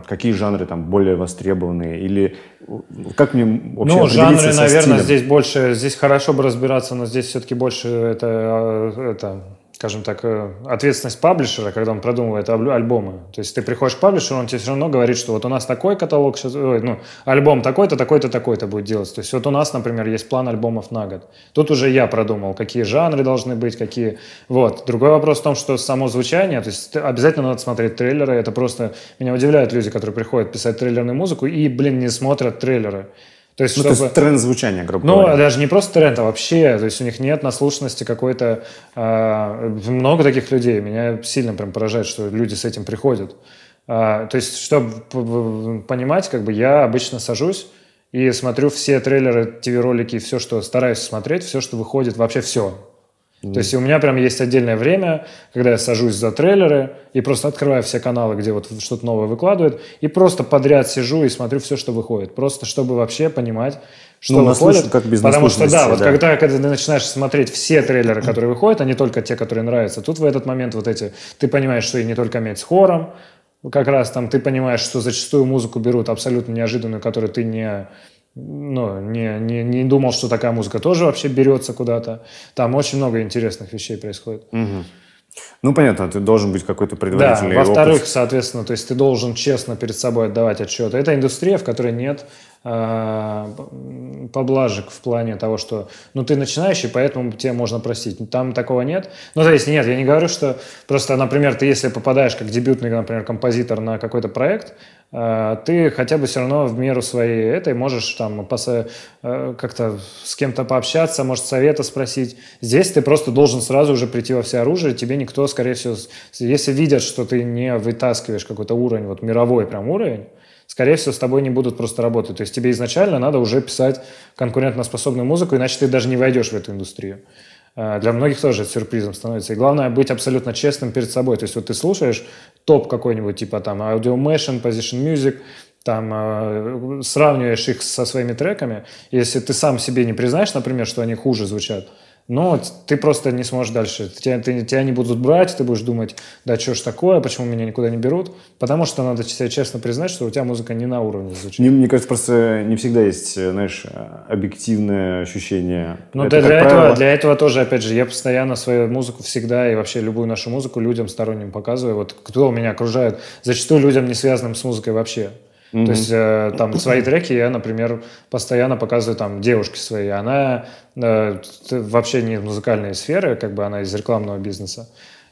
какие жанры там более востребованные или э, как мне вообще Ну, жанры, наверное, стилем? здесь больше, здесь хорошо бы разбираться, но здесь все-таки больше это, э, это скажем так, э, ответственность паблишера, когда он продумывает альбомы. То есть ты приходишь к паблишеру, он тебе все равно говорит, что вот у нас такой каталог сейчас, ой, ну, альбом такой-то, такой-то, такой-то будет делаться То есть вот у нас, например, есть план альбомов на год. Тут уже я продумал, какие жанры должны быть, какие... Вот. Другой вопрос в том, что само звучание, то есть обязательно надо смотреть трейлеры, это просто... Меня удивляют люди, которые приходят писать трейлерную музыку и, блин, не смотрят трейлеры. То есть, ну, чтобы... то есть тренд звучания, грубо ну, говоря. Ну, даже не просто тренд, а вообще. То есть у них нет наслушанности какой-то... Э, много таких людей. Меня сильно прям поражает, что люди с этим приходят. Э, то есть, чтобы понимать, как бы я обычно сажусь и смотрю все трейлеры, ТВ-ролики, все, что стараюсь смотреть, все, что выходит, вообще все. Mm. То есть у меня прям есть отдельное время, когда я сажусь за трейлеры и просто открываю все каналы, где вот что-то новое выкладывают, и просто подряд сижу и смотрю все, что выходит. Просто чтобы вообще понимать, что ну, выходит. Как Потому что, да, вот да. Когда, когда ты начинаешь смотреть все трейлеры, которые выходят, а не только те, которые нравятся, тут в этот момент вот эти, ты понимаешь, что и не только медь с хором, как раз там ты понимаешь, что зачастую музыку берут абсолютно неожиданную, которую ты не ну, не, не, не думал, что такая музыка тоже вообще берется куда-то. Там очень много интересных вещей происходит. Угу. Ну, понятно, ты должен быть какой-то предварительный Да, во-вторых, соответственно, то есть ты должен честно перед собой отдавать отчет. Это индустрия, в которой нет а, поблажек в плане того, что ну ты начинающий, поэтому тебе можно простить. Ну, там такого нет. Ну, то есть, нет, я не говорю, что просто, например, ты если попадаешь как дебютный, например, композитор на какой-то проект, а, ты хотя бы все равно в меру своей этой можешь там э, как-то с кем-то пообщаться, может, совета спросить. Здесь ты просто должен сразу уже прийти во все оружие, тебе никто, скорее всего, если видят, что ты не вытаскиваешь какой-то уровень, вот мировой прям уровень, скорее всего, с тобой не будут просто работать. То есть тебе изначально надо уже писать конкурентоспособную музыку, иначе ты даже не войдешь в эту индустрию. А, для многих тоже это сюрпризом становится. И главное быть абсолютно честным перед собой. То есть вот ты слушаешь топ какой-нибудь, типа там Audio Mation, Position Music, там а, сравниваешь их со своими треками, если ты сам себе не признаешь, например, что они хуже звучат, но ты просто не сможешь дальше. Тебя, ты, тебя не будут брать, ты будешь думать, да что ж такое, почему меня никуда не берут. Потому что надо себе честно признать, что у тебя музыка не на уровне звучит. Мне, мне кажется, просто не всегда есть, знаешь, объективное ощущение. Ну это, да, для, правило... этого, для этого тоже, опять же, я постоянно свою музыку всегда и вообще любую нашу музыку людям сторонним показываю. Вот кто меня окружает, зачастую людям не связанным с музыкой вообще. Mm-hmm. То есть э, там свои треки я, например, постоянно показываю там девушке своей. Она э, вообще не из музыкальной сферы, как бы она из рекламного бизнеса.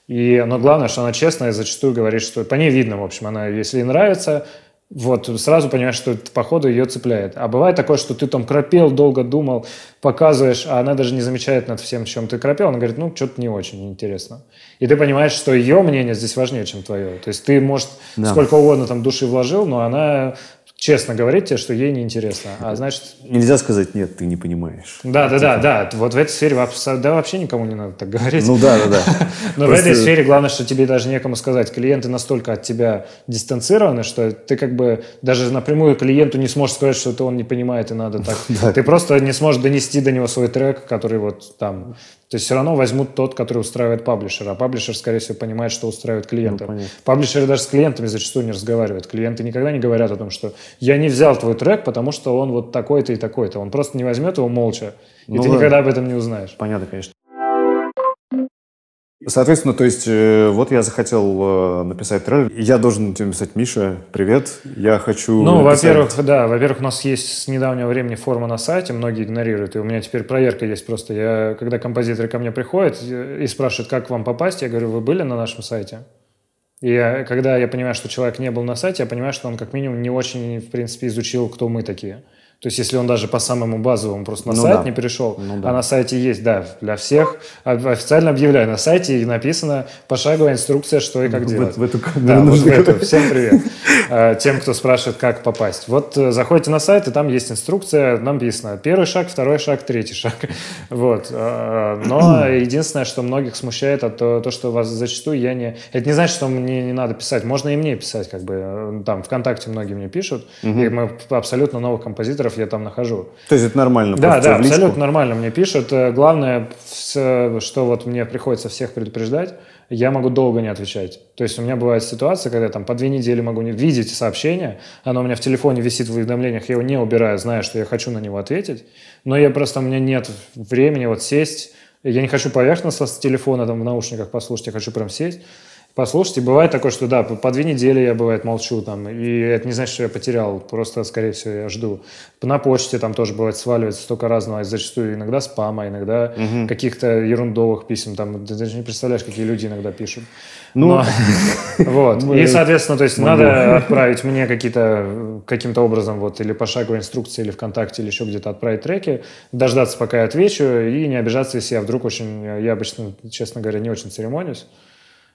И, но главное, что она честная и зачастую говорит, что по ней видно, в общем, она, если ей нравится, вот, сразу понимаешь, что это, походу, ее цепляет. А бывает такое, что ты там крапел, долго думал, показываешь, а она даже не замечает над всем, чем ты крапел. Она говорит, ну, что-то не очень интересно. И ты понимаешь, что ее мнение здесь важнее, чем твое. То есть ты, может, да. сколько угодно там души вложил, но она честно говорить тебе, что ей неинтересно. А значит... Нельзя сказать, нет, ты не понимаешь. Да, да, да, типа. да. Вот в этой сфере да, вообще никому не надо так говорить. Ну да, да, да. Но Просто... в этой сфере главное, что тебе даже некому сказать. Клиенты настолько от тебя дистанцированы, что ты как бы даже напрямую клиенту не сможешь сказать, что это он не понимает и надо так. Ты просто не сможешь донести до него свой трек, который вот там то есть все равно возьмут тот, который устраивает паблишера. А паблишер, скорее всего, понимает, что устраивает клиента. Ну, Паблишеры даже с клиентами зачастую не разговаривают. Клиенты никогда не говорят о том, что я не взял твой трек, потому что он вот такой-то и такой-то. Он просто не возьмет его молча, ну, и ты ладно. никогда об этом не узнаешь. Понятно, конечно. Соответственно, то есть, э, вот я захотел э, написать трейлер. Я должен тебе написать, Миша, привет, я хочу Ну, написать... во-первых, да, во-первых, у нас есть с недавнего времени форма на сайте, многие игнорируют, и у меня теперь проверка есть просто. Я, когда композиторы ко мне приходят э, и спрашивают, как вам попасть, я говорю, вы были на нашем сайте? И я, когда я понимаю, что человек не был на сайте, я понимаю, что он как минимум не очень, в принципе, изучил, кто мы такие. То есть, если он даже по самому базовому просто на ну сайт да. не пришел, ну а да. а на сайте есть, да, для всех, официально объявляю, на сайте написано пошаговая инструкция, что и как ну, в, делать. В, в эту да, вот в эту. Всем привет. А, тем, кто спрашивает, как попасть. Вот э, заходите на сайт, и там есть инструкция, нам написано первый шаг, второй шаг, третий шаг. Вот. А, но единственное, что многих смущает, это то, что вас зачастую я не... Это не значит, что мне не надо писать. Можно и мне писать, как бы. Э, там ВКонтакте многие мне пишут, и мы абсолютно новых композиторов километров я там нахожу. То есть это нормально? Да, да, абсолютно нормально мне пишут. Э, главное, что вот мне приходится всех предупреждать, я могу долго не отвечать. То есть у меня бывает ситуация, когда я там по две недели могу не видеть сообщение, оно у меня в телефоне висит в уведомлениях, я его не убираю, зная, что я хочу на него ответить, но я просто, у меня нет времени вот сесть, я не хочу поверхностно с телефона там в наушниках послушать, я хочу прям сесть послушать. И бывает такое, что да, по две недели я, бывает, молчу там. И это не значит, что я потерял. Просто, скорее всего, я жду. На почте там тоже бывает сваливается столько разного. Зачастую иногда спама, иногда угу. каких-то ерундовых писем. Там, ты даже не представляешь, какие люди иногда пишут. Ну, вот. И, соответственно, то есть надо отправить мне какие-то каким-то образом вот или пошаговой инструкции, или ВКонтакте, или еще где-то отправить треки, дождаться, пока я отвечу, и не обижаться, если я вдруг очень... Я обычно, честно говоря, не очень церемонюсь.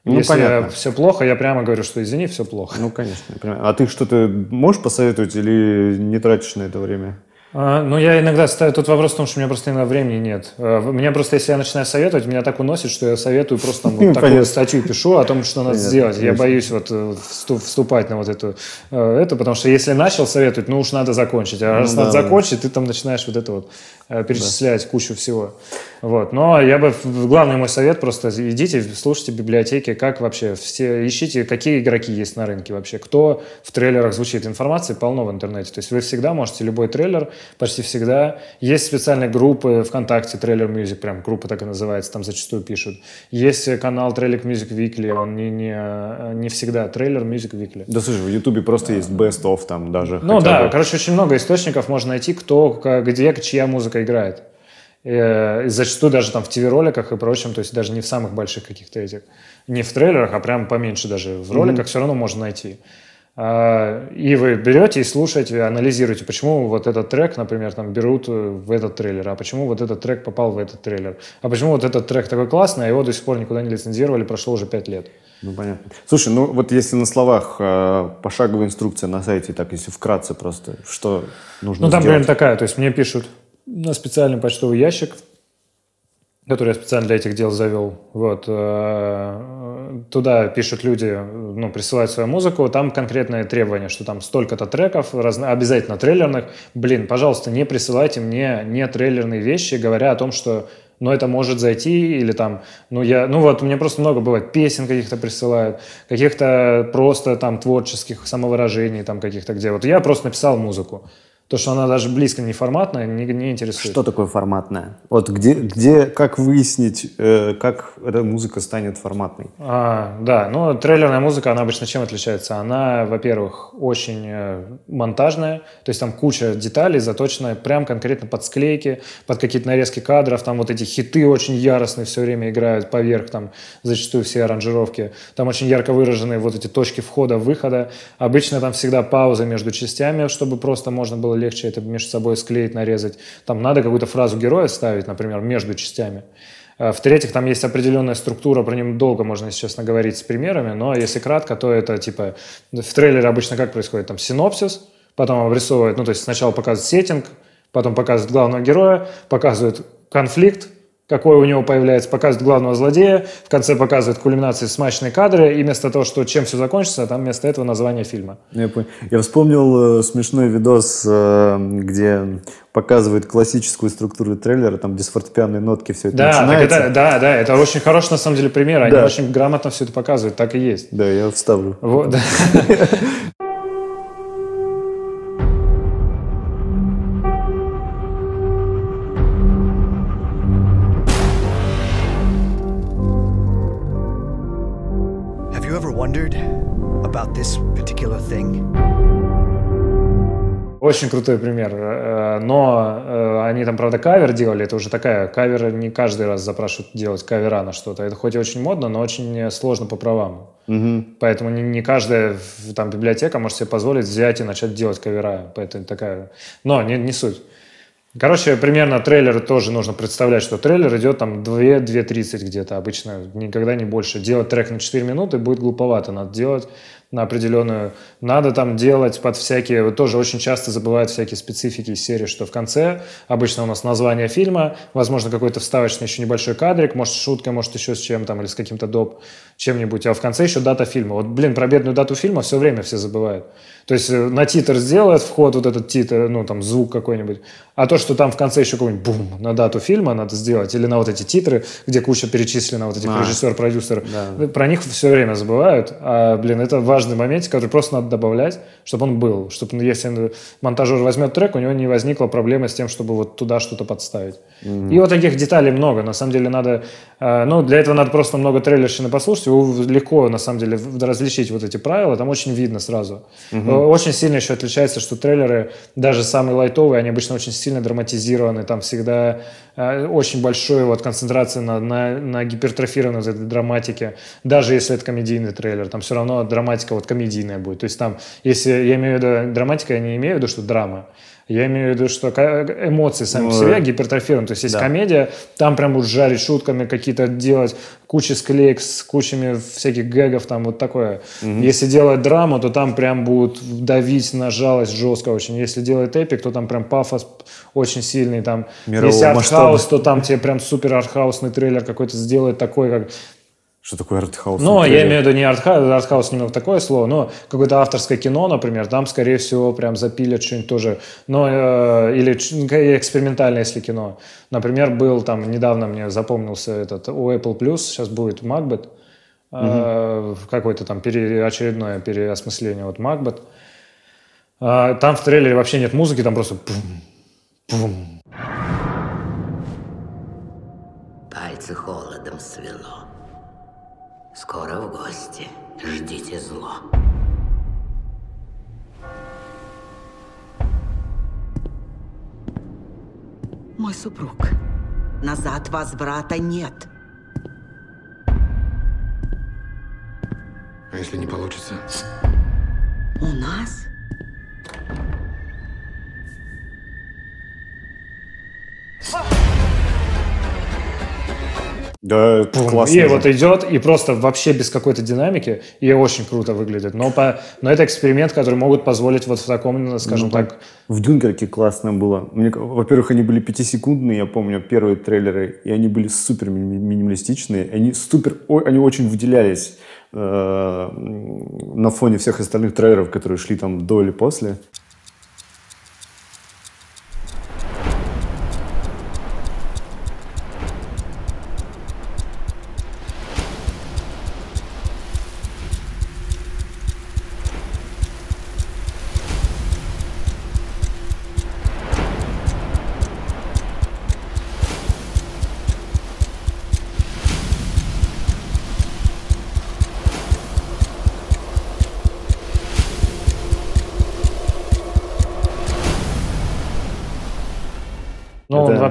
Ну, Если понятно. все плохо, я прямо говорю, что извини, все плохо. Ну, конечно. А ты что-то можешь посоветовать или не тратишь на это время? А, ну, я иногда ставлю тут вопрос в том, что у меня просто иногда времени нет. А, меня просто, если я начинаю советовать, меня так уносит, что я советую просто там, вот такую статью пишу о том, что надо Понятно, сделать. Я боюсь вот э, вступать на вот эту, э, это, потому что если начал советовать, ну уж надо закончить. А ну, раз да, надо да. закончить, ты там начинаешь вот это вот Э, перечислять да. кучу всего. Вот. Но я бы, главный мой совет, просто идите, слушайте библиотеки, как вообще, все, ищите, какие игроки есть на рынке вообще, кто в трейлерах звучит. Информации полно в интернете. То есть вы всегда можете любой трейлер, почти всегда. Есть специальные группы ВКонтакте, трейлер Music, прям группа так и называется, там зачастую пишут. Есть канал трейлер Music Weekly, он не, не, э, не всегда трейлер Music Weekly. Да слушай, в Ютубе просто есть best of там даже. Ну да, бы. короче, очень много источников можно найти, кто, как где, чья музыка быстро играет. И э, зачастую даже там в ТВ-роликах и прочем, то есть даже не в самых больших каких-то этих, не в трейлерах, а прям поменьше даже в роликах mm-hmm. все равно можно найти. А, и вы берете и слушаете, анализируете, почему вот этот трек, например, там берут э, в этот трейлер, а почему вот этот трек попал в этот трейлер, а почему вот этот трек такой классный, а его до сих пор никуда не лицензировали, прошло уже пять лет. Ну, понятно. Слушай, ну вот если на словах э, пошаговая инструкция на сайте, так если вкратце просто, что нужно сделать. Ну, там сделать? примерно такая, то есть мне пишут, на специальный почтовый ящик, который я специально для этих дел завел. Вот. Э, туда пишут люди, ну, присылают свою музыку, там конкретные требования, что там столько-то треков, разно... обязательно трейлерных. Блин, пожалуйста, не присылайте мне не трейлерные вещи, говоря о том, что но ну, это может зайти, или там, ну я, ну вот, мне просто много бывает, песен каких-то присылают, каких-то просто там творческих самовыражений там каких-то, где вот я просто написал музыку, то, что она даже близко не форматная, не, не интересует. Что такое форматная? Вот где, где как выяснить, э, как эта музыка станет форматной? А, да, ну трейлерная музыка, она обычно чем отличается? Она, во-первых, очень э, монтажная, то есть там куча деталей заточена прям конкретно под склейки, под какие-то нарезки кадров, там вот эти хиты очень яростные все время играют поверх, там зачастую все аранжировки, там очень ярко выражены вот эти точки входа-выхода, обычно там всегда пауза между частями, чтобы просто можно было было легче это между собой склеить, нарезать. Там надо какую-то фразу героя ставить, например, между частями. Э, в-третьих, там есть определенная структура, про ним долго можно, если честно, говорить с примерами, но если кратко, то это типа в трейлере обычно как происходит? Там синопсис, потом обрисовывают, ну то есть сначала показывают сеттинг, потом показывают главного героя, показывают конфликт, какой у него появляется, показывает главного злодея, в конце показывает кульминации смачные кадры, и вместо того, что чем все закончится, там вместо этого название фильма. Ну, я, понял. Я вспомнил э, смешной видос, э, где показывает классическую структуру трейлера, там без фортепианной нотки все это да, начинается. Это, да, да, это очень хороший на самом деле пример, они да. очень грамотно все это показывают, так и есть. Да, я вставлю. Вот, да. Очень крутой пример. Э, но э, они там, правда, кавер делали. Это уже такая кавер, не каждый раз запрашивают делать кавера на что-то. Это хоть и очень модно, но очень э, сложно по правам. Угу. Поэтому не, не каждая там библиотека может себе позволить взять и начать делать кавера. Поэтому такая... Но не, не суть. Короче, примерно трейлер тоже нужно представлять, что трейлер идет там 2-2.30 где-то обычно, никогда не больше. Делать трек на 4 минуты будет глуповато, надо делать на определенную. Надо там делать под всякие, вот тоже очень часто забывают всякие специфики серии, что в конце обычно у нас название фильма, возможно, какой-то вставочный еще небольшой кадрик, может, шутка, может, еще с чем там, или с каким-то доп, чем-нибудь, а в конце еще дата фильма. Вот, блин, про бедную дату фильма все время все забывают. То есть э, на титр сделает вход вот этот титр, ну там звук какой-нибудь, а то, что там в конце еще какой-нибудь бум на дату фильма надо сделать, или на вот эти титры, где куча перечислена вот этих а, режиссер, продюсер, да. про них все время забывают, а, блин, это важный момент, который просто надо добавлять, чтобы он был, чтобы ну, если ну, монтажер возьмет трек, у него не возникла проблема с тем, чтобы вот туда что-то подставить. Mm-hmm. И вот таких деталей много, на самом деле надо, э, ну для этого надо просто много трейлерщины послушать, его легко на самом деле различить вот эти правила, там очень видно сразу. Mm-hmm Э, очень сильно еще отличается, что трейлеры, даже самые лайтовые, они обычно очень сильно драматизированы, там всегда э, очень большая вот концентрация на, на, на гипертрофированной этой драматике, даже если это комедийный трейлер, там все равно драматика вот комедийная будет, то есть там, если я имею в виду драматика, я не имею в виду, что драма, я имею в виду, что эмоции сами ну, по себе э, гипертрофированы. То есть есть да. комедия, там прям вот жарить шутками какие-то делать, куча склеек с кучами всяких гэгов, там вот такое. Угу. Если делать драму, то там прям будут давить на жалость жестко очень. Если делать эпик, то там прям пафос очень сильный. Там, Мирового если артхаус, масштаба. то там тебе прям супер артхаусный трейлер какой-то сделает такой, как что такое артхаус? Ну, я имею в виду не артхаус, артхаус немного такое слово, но какое-то авторское кино, например, там, скорее всего, прям запилят что-нибудь тоже, но, э, или ну, экспериментальное, если кино. Например, был там, недавно мне запомнился этот, у Apple Plus сейчас будет Macbeth, угу. э, какое-то там пере, очередное переосмысление вот Macbeth. Э, там в трейлере вообще нет музыки, там просто пум, пум. Пальцы холодом свело. Скоро в гости. Ждите зло. Мой супруг. Назад возврата нет. А если не получится? У нас Да, Пум, классно. И же. вот идет, и просто вообще без какой-то динамики, и очень круто выглядит. Но, по, но это эксперимент, который могут позволить вот в таком, скажем ну, так... В Дюнкерке классно было. Мне, во-первых, они были пятисекундные, я помню, первые трейлеры, и они были супер минималистичные. Они, супер, они очень выделялись э, на фоне всех остальных трейлеров, которые шли там до или после.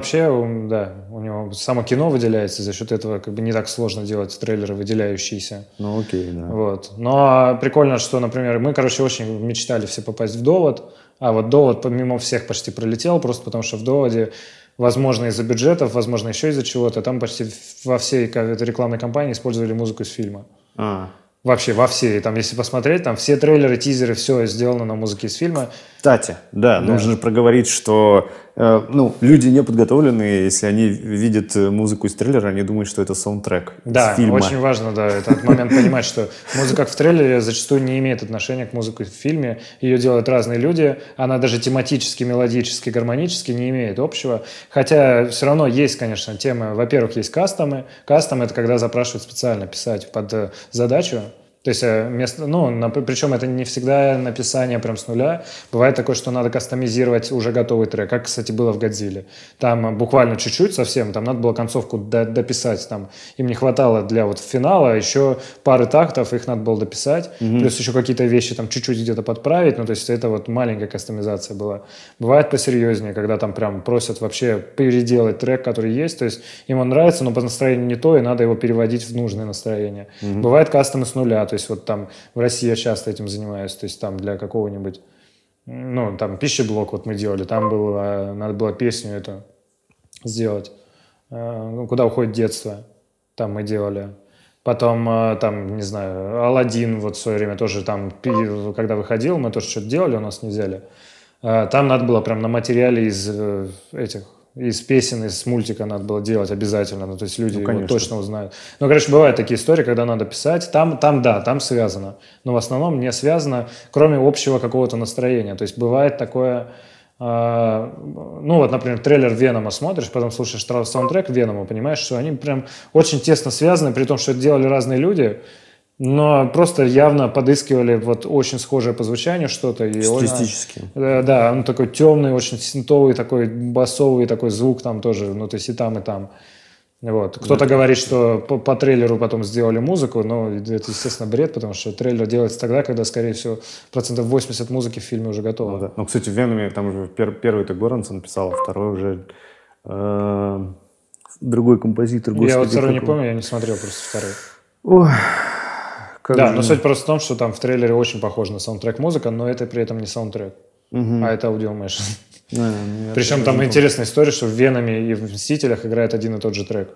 вообще, да, у него само кино выделяется, за счет этого как бы не так сложно делать трейлеры выделяющиеся. Ну окей, да. Вот. Но ну, а прикольно, что, например, мы, короче, очень мечтали все попасть в довод, а вот довод помимо всех почти пролетел, просто потому что в доводе возможно, из-за бюджетов, возможно, еще из-за чего-то. Там почти во всей рекламной кампании использовали музыку из фильма. А. Вообще во всей. Там, если посмотреть, там все трейлеры, тизеры, все сделано на музыке из фильма. Кстати, да, да. нужно проговорить, что э, ну, люди неподготовленные, если они видят э, музыку из трейлера, они думают, что это саундтрек да, из фильма. очень важно, да, этот момент понимать, что музыка в трейлере зачастую не имеет отношения к музыке в фильме. Ее делают разные люди. Она даже тематически, мелодически, гармонически не имеет общего. Хотя все равно есть, конечно, темы. Во-первых, есть кастомы. Кастом — это когда запрашивают специально писать под э, задачу то есть э, место, ну, на, причем это не всегда написание прям с нуля. Бывает такое, что надо кастомизировать уже готовый трек, как, кстати, было в Годзилле. Там буквально чуть-чуть совсем, там надо было концовку до, дописать, там им не хватало для вот финала а еще пары тактов, их надо было дописать, mm-hmm. плюс еще какие-то вещи там чуть-чуть где-то подправить, ну, то есть это вот маленькая кастомизация была. Бывает посерьезнее, когда там прям просят вообще переделать трек, который есть, то есть им он нравится, но по настроению не то, и надо его переводить в нужное настроение. Mm-hmm. Бывает кастомы с нуля, то есть вот там в России я часто этим занимаюсь, то есть там для какого-нибудь, ну, там пищеблок вот мы делали, там было, а, надо было песню эту сделать, э, ну, куда уходит детство, там мы делали. Потом, э, там, не знаю, Алладин вот в свое время тоже там, когда выходил, мы тоже что-то делали, у нас не взяли. Э, там надо было прям на материале из этих из песен, из мультика надо было делать обязательно, ну, то есть люди ну, его точно узнают. Ну, короче, бывают такие истории, когда надо писать, там, там да, там связано, но в основном не связано, кроме общего какого-то настроения, то есть бывает такое, э, ну, вот, например, трейлер Венома смотришь, потом слушаешь саундтрек Венома, понимаешь, что они прям очень тесно связаны, при том, что это делали разные люди, но просто явно подыскивали вот очень схожее по звучанию что-то. И Стилистически. Он, э, да, да, он такой темный, очень синтовый, такой басовый такой звук там тоже, ну то есть и там, и там. Вот. Кто-то говорит, что по, по трейлеру потом сделали музыку, но это, естественно, бред, потому что трейлер делается тогда, когда, скорее всего, процентов 80 музыки в фильме уже готово. Ну, да. ну кстати, в Веноме там уже пер, первый-то Горанс написал, а второй уже... Э другой композитор. Господи, я вот второй какой. не помню, я не смотрел просто второй. Ой. Как да, же... но суть просто в том, что там в трейлере очень похоже на саундтрек музыка, но это при этом не саундтрек, угу. а это аудиомэшн. Причем там интересная история, что в Венами и в Мстителях играет один и тот же трек.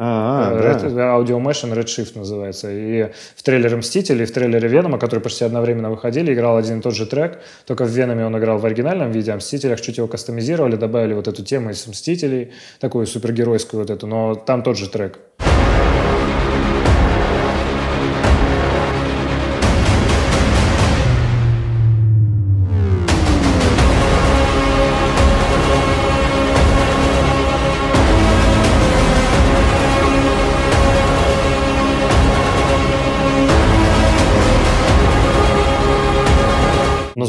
А, а, э, Redshift э, называется. И в трейлере «Мстители», и в трейлере «Венома», которые почти одновременно выходили, играл один и тот же трек, только в Венами он играл в оригинальном виде, а в «Мстителях» чуть его кастомизировали, добавили вот эту тему из «Мстителей», такую супергеройскую вот эту, но там тот же трек.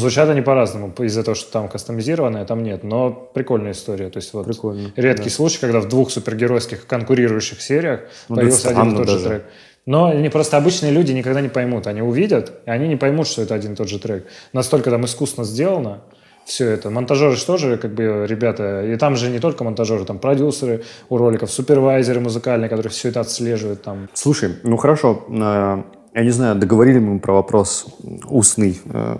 звучат они по-разному, из-за того, что там кастомизированное, там нет. Но прикольная история. То есть вот Прикольно, редкий да. случай, когда в двух супергеройских конкурирующих сериях ну, появился один и тот даже. же трек. Но они просто обычные люди никогда не поймут. Они увидят, и они не поймут, что это один и тот же трек. Настолько там искусно сделано все это. Монтажеры же тоже, как бы, ребята, и там же не только монтажеры, там продюсеры у роликов, супервайзеры музыкальные, которые все это отслеживают там. Слушай, ну хорошо, э, я не знаю, договорили мы про вопрос устный э,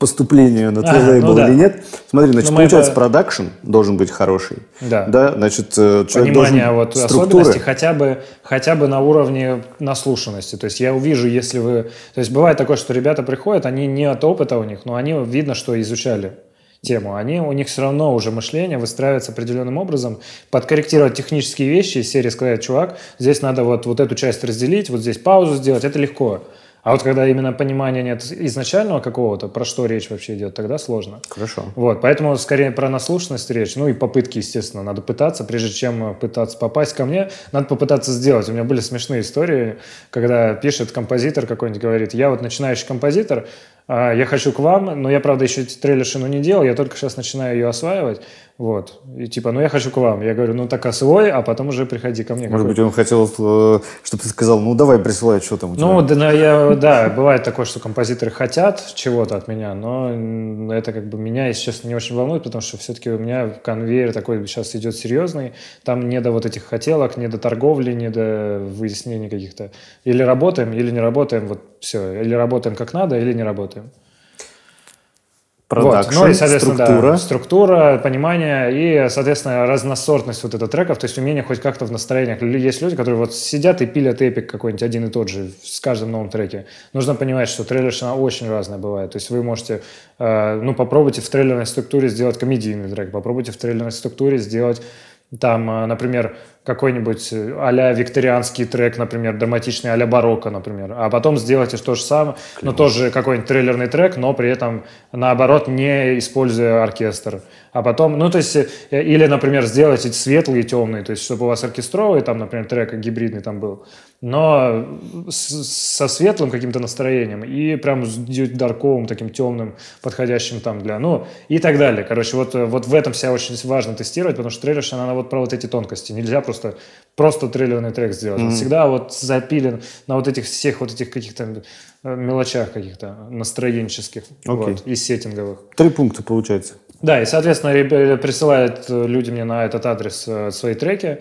поступлению на твой а, лейбл ну да. или нет. Смотри, значит, ну, получается, это... продакшн должен быть хороший. Да. да значит, э, человек Понимание должен... вот структуры. особенности хотя бы, хотя бы на уровне наслушанности. То есть я увижу, если вы... То есть бывает такое, что ребята приходят, они не от опыта у них, но они видно, что изучали тему. Они, у них все равно уже мышление выстраивается определенным образом. Подкорректировать технические вещи из серии сказать, чувак, здесь надо вот, вот эту часть разделить, вот здесь паузу сделать, это легко. А вот когда именно понимания нет изначального какого-то, про что речь вообще идет, тогда сложно. Хорошо. Вот, поэтому скорее про наслушность речь, ну и попытки, естественно, надо пытаться, прежде чем пытаться попасть ко мне, надо попытаться сделать. У меня были смешные истории, когда пишет композитор какой-нибудь, говорит, я вот начинающий композитор, а, я хочу к вам, но я, правда, еще трейлершину не делал, я только сейчас начинаю ее осваивать. Вот. И типа, ну я хочу к вам. Я говорю, ну так освой, а потом уже приходи ко мне. Может быть, он хотел, э, чтобы ты сказал, ну давай присылай, что там у ну, тебя. Ну, да, я, да, бывает такое, что композиторы хотят чего-то от меня, но это как бы меня, если честно, не очень волнует, потому что все-таки у меня конвейер такой сейчас идет серьезный. Там не до вот этих хотелок, не до торговли, не до выяснений каких-то. Или работаем, или не работаем, вот все. Или работаем как надо, или не работаем этим. Продакшн, вот. ну, и, соответственно, структура. Да, структура, понимание и, соответственно, разносортность вот этого треков, то есть умение хоть как-то в настроениях. Есть люди, которые вот сидят и пилят эпик какой-нибудь один и тот же с каждым новым треке. Нужно понимать, что трейлершина очень разная бывает. То есть вы можете, э, ну, попробуйте в трейлерной структуре сделать комедийный трек, попробуйте в трейлерной структуре сделать там, э, например, какой-нибудь а викторианский трек, например, драматичный, а барокко, например, а потом сделайте то же самое, Клево. но тоже какой-нибудь трейлерный трек, но при этом, наоборот, не используя оркестр. А потом, ну, то есть, э, или, например, сделайте светлые и темные, то есть, чтобы у вас оркестровый, там, например, трек гибридный там был, но со светлым каким-то настроением и прям с дарковым, таким темным, подходящим там для, ну, и так далее. Короче, вот, э, вот в этом себя очень важно тестировать, потому что трейлерша, она вот про вот эти тонкости. Нельзя просто просто просто трейлерный трек сделать. Mm-hmm. всегда вот запилен на вот этих всех вот этих каких-то э, мелочах каких-то настроенческих okay. вот, и сеттинговых. Три пункта получается. Да, и, соответственно, э, присылают э, люди мне на этот адрес свои треки.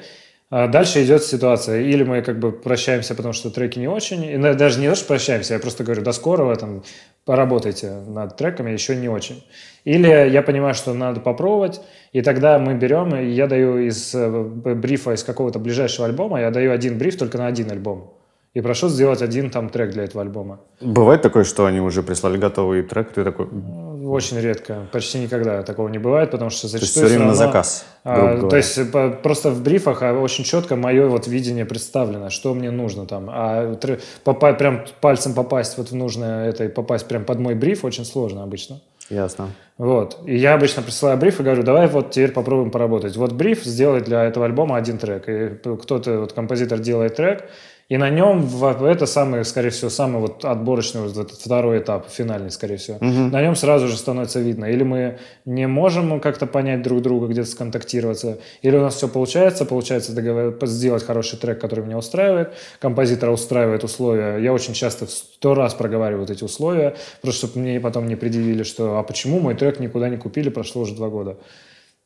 А дальше идет ситуация. Или мы как бы прощаемся, потому что треки не очень. И даже не то, что прощаемся, я просто говорю, до скорого, там, поработайте над треками, еще не очень. Или я понимаю, что надо попробовать. И тогда мы берем, я даю из э, брифа из какого-то ближайшего альбома, я даю один бриф только на один альбом. И прошу сделать один там трек для этого альбома. Бывает такое, что они уже прислали готовый трек, ты такой... Э, очень редко, почти никогда такого не бывает, потому что зачастую... То есть все время все равно, на заказ. А, то есть э, просто в брифах а, очень четко мое вот видение представлено, что мне нужно там. А попа- прям пальцем попасть вот в нужное это и попасть прям под мой бриф очень сложно обычно. Ясно. Вот. И я обычно присылаю бриф и говорю, давай вот теперь попробуем поработать. Вот бриф сделать для этого альбома один трек. И кто-то, вот композитор делает трек, и на нем это самый, скорее всего, самый вот отборочный вот этот второй этап, финальный, скорее всего. Угу. На нем сразу же становится видно, или мы не можем как-то понять друг друга, где-то сконтактироваться, или у нас все получается, получается договор... сделать хороший трек, который меня устраивает, композитора устраивает условия. Я очень часто в сто раз проговариваю вот эти условия, просто чтобы мне потом не предъявили, что а почему мой трек никуда не купили, прошло уже два года.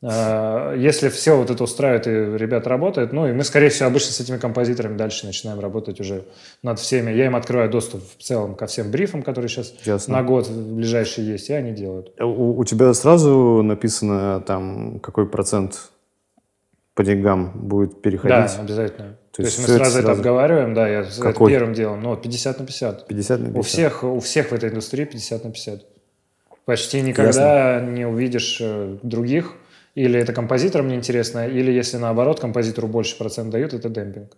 А, если все вот это устраивает и ребята работают, ну и мы, скорее всего, обычно с этими композиторами дальше начинаем работать уже над всеми. Я им открываю доступ в целом ко всем брифам, которые сейчас Ясно. на год ближайший есть, и они делают. Э, у, у тебя сразу написано там, какой процент по деньгам будет переходить? Да, обязательно. То, То есть, есть мы сразу это сразу... обговариваем, да, я Какой? первым делом. Ну, 50 на 50. 50 на 50. У всех, у всех в этой индустрии 50 на 50. Почти никогда Ясно. не увидишь э, других или это композиторам неинтересно, или если наоборот композитору больше процент дают, это демпинг.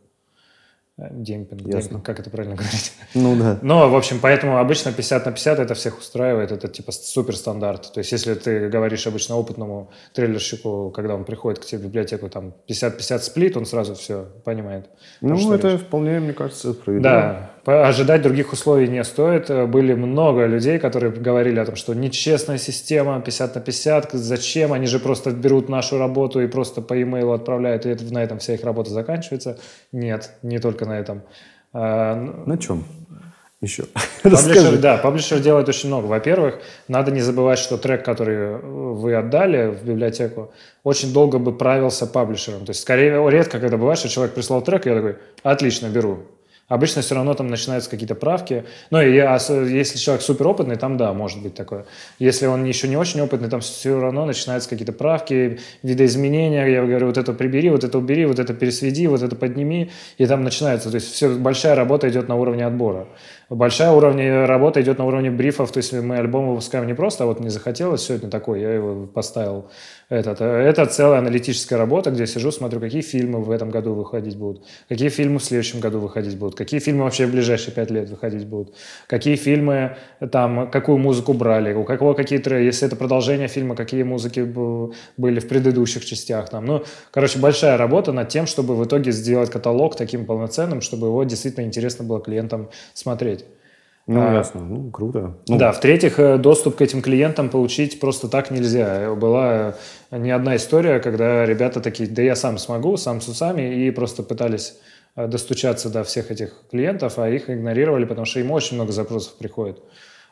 Э, демпинг, демпинг, как это правильно говорить? Ну да. Но, в общем, поэтому обычно 50 на 50 это всех устраивает, это типа супер стандарт. То есть, если ты говоришь обычно опытному трейлерщику, когда он приходит к тебе в библиотеку, там 50-50 сплит, он сразу все понимает. Ну, это речь. вполне, мне кажется, справедливо. Да, ожидать других условий не стоит. Были много людей, которые говорили о том, что нечестная система, 50 на 50, зачем? Они же просто берут нашу работу и просто по e-mail отправляют, и это, на этом вся их работа заканчивается. Нет, не только на этом. А, на чем? еще. Паблишер, да, паблишер делает очень много. Во-первых, надо не забывать, что трек, который вы отдали в библиотеку, очень долго бы правился паблишером. То есть, скорее, редко когда бывает, что человек прислал трек, и я такой, отлично, беру. Обычно все равно там начинаются какие-то правки. Ну, и я, если человек суперопытный, там да, может быть такое. Если он еще не очень опытный, там все равно начинаются какие-то правки, видоизменения. Я говорю, вот это прибери, вот это убери, вот это пересведи, вот это подними. И там начинается. То есть все, большая работа идет на уровне отбора. Большая уровень, э, работа идет на уровне брифов, то есть мы альбом выпускаем не просто, а вот мне захотелось сегодня такой, я его поставил этот. Э, это целая аналитическая работа, где я сижу, смотрю, какие фильмы в этом году выходить будут, какие фильмы в следующем году выходить будут, какие фильмы вообще в ближайшие пять лет выходить будут, какие фильмы, там, какую музыку брали, у какого какие треки, если это продолжение фильма, какие музыки были в предыдущих частях. Там. Ну, короче, большая работа над тем, чтобы в итоге сделать каталог таким полноценным, чтобы его действительно интересно было клиентам смотреть. Ну, а, ясно. Ну, круто. Ну. Да, в-третьих, э, доступ к этим клиентам получить просто так нельзя. Была э, не одна история, когда ребята такие, да я сам смогу, сам с усами, и просто пытались Э, достучаться до всех этих клиентов, а их игнорировали, потому что им очень много запросов приходит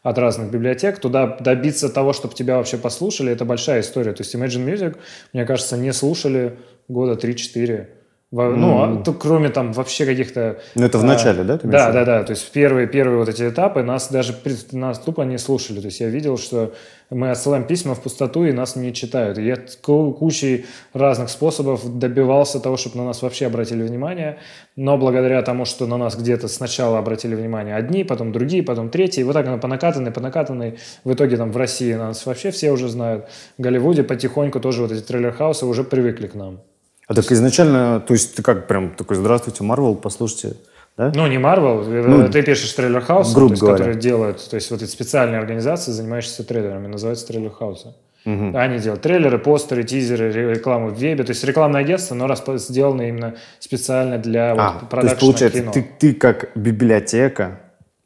от разных библиотек. Туда добиться того, чтобы тебя вообще послушали, это большая история. То есть Imagine Music, мне кажется, не слушали года 3-4. Во, mm. Ну, а, кроме там вообще каких-то... Ну, это в а, начале, а, да? Ты да, да, да. То есть первые, первые вот эти этапы нас даже нас тупо не слушали. То есть я видел, что мы отсылаем письма в пустоту, и нас не читают. я кучей разных способов добивался того, чтобы на нас вообще обратили внимание, но благодаря тому, что на нас где-то сначала обратили внимание одни, потом другие, потом третьи, вот так оно по накатанной, в итоге там в России нас вообще все уже знают, в Голливуде потихоньку тоже вот эти трейлер-хаусы уже привыкли к нам. А так изначально, то есть ты как прям такой, здравствуйте, Марвел, послушайте, да? Ну, не Marvel, э, ну, ты пишешь трейлер хаус, то есть, которые делают, то есть вот эти специальные организации, занимающиеся трейлерами, называются трейлер хаусы. Угу. Они делают трейлеры, постеры, тизеры, рекламу в вебе. То есть рекламное агентство, но сделано именно специально для а, продакшена то есть, получается, кино. Ты, ты как библиотека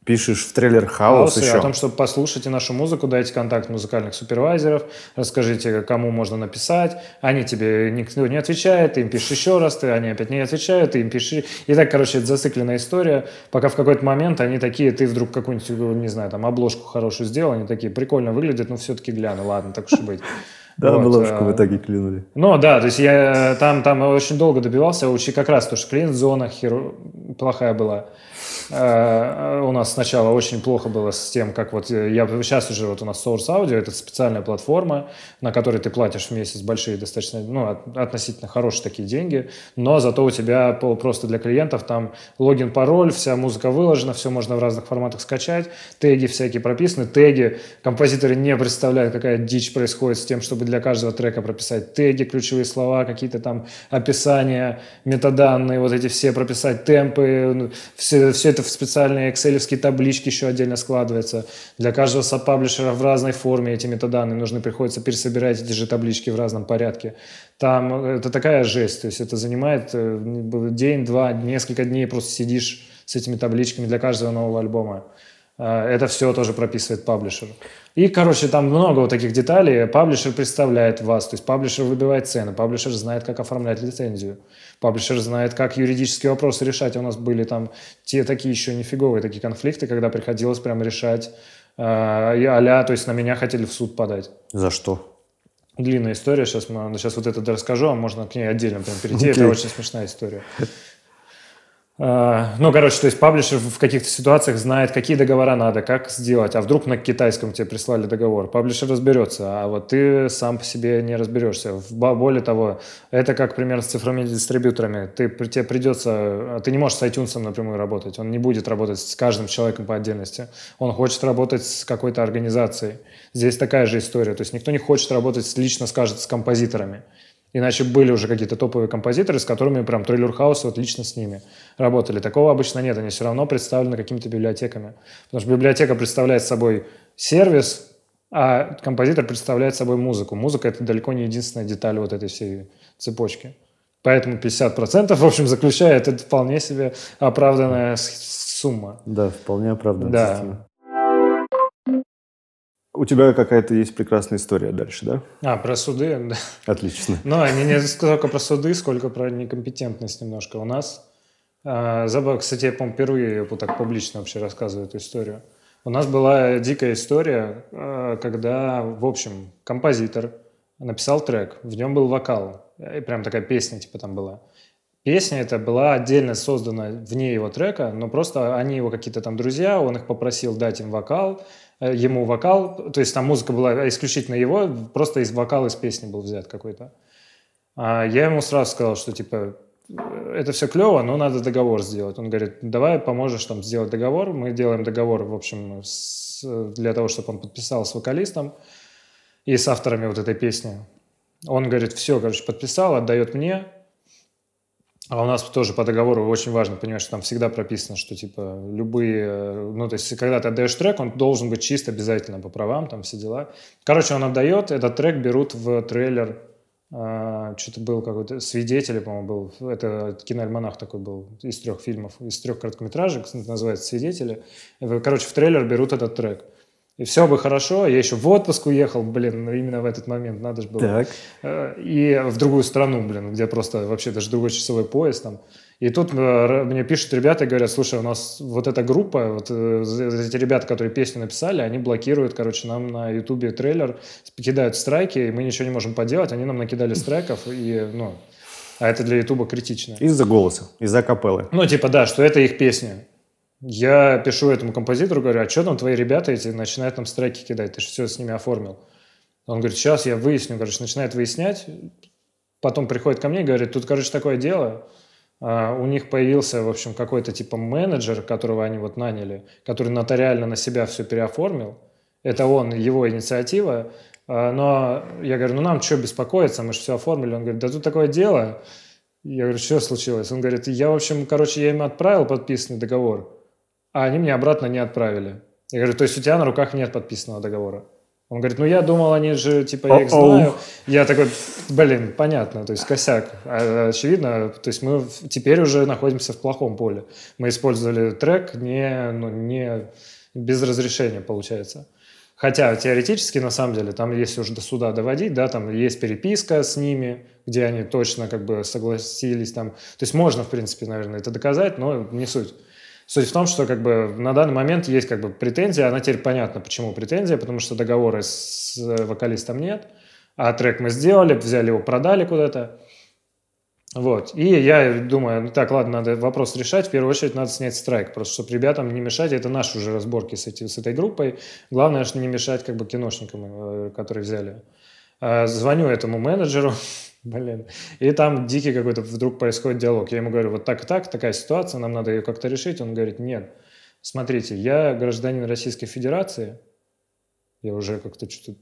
пишешь в трейлер хаос еще. о том, что послушайте нашу музыку, дайте контакт музыкальных супервайзеров, расскажите, кому можно написать, они тебе никто не отвечает, ты им пишешь еще раз, ты, они опять не отвечают, ты им пиши. И так, короче, это зацикленная история, пока в какой-то момент они такие, ты вдруг какую-нибудь, э, не знаю, там, обложку хорошую сделал, они такие, прикольно выглядят, ну все-таки гляну, ладно, так уж и быть. Да, вот. обложку в э, итоге клюнули. Ну да, то есть я э, там, там очень долго добивался, очень как раз то, что клиент-зона хер... плохая была. Э, у нас сначала очень плохо было с тем, как вот э, я сейчас уже вот у нас Source Audio, это специальная платформа, на которой ты платишь в месяц большие достаточно, ну, от, относительно хорошие такие деньги, но зато у тебя просто для клиентов там логин, пароль, вся музыка выложена, все можно в разных форматах скачать, теги всякие прописаны, теги, композиторы не представляют, какая дичь происходит с тем, чтобы для каждого трека прописать теги, ключевые слова, какие-то там описания, метаданные, вот эти все прописать темпы, ну, все, все это в специальные excel таблички еще отдельно складывается. Для каждого саб в разной форме эти метаданные нужно приходится пересобирать эти же таблички в разном порядке. Там э, это такая жесть, то есть это занимает э, день, два, несколько дней просто сидишь с этими табличками для каждого нового альбома. Э, это все тоже прописывает паблишер. И, короче, там много вот таких деталей. Паблишер представляет вас, то есть паблишер выбивает цены, паблишер знает, как оформлять лицензию, паблишер знает, как юридические вопросы решать. У нас были там те такие еще нифиговые такие конфликты, когда приходилось прямо решать э, а то есть на меня хотели в суд подать. За что? Длинная история, сейчас, мы, сейчас вот это расскажу, а можно к ней отдельно прям перейти, okay. это очень смешная история. А, ну, короче, то есть паблишер в каких-то ситуациях знает, какие договора надо, как сделать. А вдруг на китайском тебе прислали договор? Паблишер разберется, а вот ты сам по себе не разберешься. Более того, это как пример с цифровыми дистрибьюторами. Ты, тебе придется... А ты не можешь с iTunes напрямую работать. Он не будет работать с каждым человеком по отдельности. Он хочет работать с какой-то организацией. Здесь такая же история. То есть никто не хочет работать лично, скажет, с композиторами. Иначе были уже какие-то топовые композиторы, с которыми прям трейлер хаус вот лично с ними работали. Такого обычно нет, они все равно представлены какими-то библиотеками. Потому что библиотека представляет собой сервис, а композитор представляет собой музыку. Музыка — это далеко не единственная деталь вот этой всей цепочки. Поэтому 50%, в общем, заключает это вполне себе оправданная сумма. Да, вполне оправданная да. система. У тебя какая-то есть прекрасная история дальше, да? А, про суды? Да. Отлично. Ну, не, не столько про суды, сколько про некомпетентность немножко у нас. А, забыл, кстати, я, помню, впервые я так публично вообще рассказываю эту историю. У нас была дикая история, а, когда, в общем, композитор написал трек, в нем был вокал, и прям такая песня типа там была. Песня эта была отдельно создана вне его трека, но просто они его какие-то там друзья, он их попросил дать им вокал, Э, ему вокал, то есть там музыка была исключительно его, просто из вокала из песни был взят какой-то. А я ему сразу сказал, что типа это все клево, но надо договор сделать. Он говорит, давай поможешь там сделать договор. Мы делаем договор, в общем, с, для того, чтобы он подписал с вокалистом и с авторами вот этой песни. Он говорит, все, короче, подписал, отдает мне, а у нас тоже по договору очень важно понимать, что там всегда прописано, что типа любые, э, ну то есть когда ты отдаешь трек, он должен быть чист обязательно по правам, там все дела. Короче, он отдает, этот трек берут в трейлер, а, что-то был какой-то свидетель, по-моему, был, это киноальманах такой был из трех фильмов, из трех короткометражек, называется «Свидетели». Э, короче, в трейлер берут этот трек и все бы хорошо. А я еще в отпуск уехал, блин, ну, именно в этот момент надо же было. Так. Э, и в другую страну, блин, где просто вообще даже другой часовой пояс там. И тут э, мне пишут ребята и говорят, слушай, у нас вот эта группа, вот э, эти ребята, которые песню написали, они блокируют, короче, нам на ютубе трейлер, кидают страйки, и мы ничего не можем поделать, они нам накидали страйков, и, ну, а это для ютуба критично. Из-за голоса, из-за капеллы. Ну, типа, да, что это их песня. Я пишу этому композитору, говорю, а что там твои ребята эти начинают нам страйки кидать, ты же все с ними оформил. Он говорит, сейчас я выясню, короче, начинает выяснять, потом приходит ко мне и говорит, тут, короче, такое дело, а, у них появился, в общем, какой-то типа менеджер, которого они вот наняли, который нотариально на себя все переоформил, это он, его инициатива, а, но я говорю, ну нам что беспокоиться, мы же все оформили. Он говорит, да тут такое дело. Я говорю, что случилось? Он говорит, я, в общем, короче, я им отправил подписанный договор, а они мне обратно не отправили. Я говорю, то есть у тебя на руках нет подписанного договора? Он говорит, ну я думал, они же, типа, я их знаю. Я такой, блин, понятно, то есть косяк. А, очевидно, то есть мы теперь уже находимся в плохом поле. Мы использовали трек не, ну, не без разрешения, получается. Хотя теоретически, на самом деле, там если уже до суда доводить, да, там есть переписка с ними, где они точно как бы согласились там. То есть можно, в принципе, наверное, это доказать, но не суть. Суть в том, что как бы на данный момент есть как бы претензия, она теперь понятна, почему претензия, потому что договора с э, вокалистом нет, а трек мы сделали, взяли его, продали куда-то. Вот. И я думаю, ну так, ладно, надо вопрос решать. В первую очередь надо снять страйк, просто чтобы ребятам не мешать. Это наши уже разборки с, эти, с этой группой. Главное, что не мешать как бы киношникам, э, которые взяли. Э, звоню этому менеджеру, Блин. И там дикий какой-то вдруг происходит диалог. Я ему говорю, вот так и так, такая ситуация, нам надо ее как-то решить. Он говорит, нет, смотрите, я гражданин Российской Федерации, я уже как-то что-то...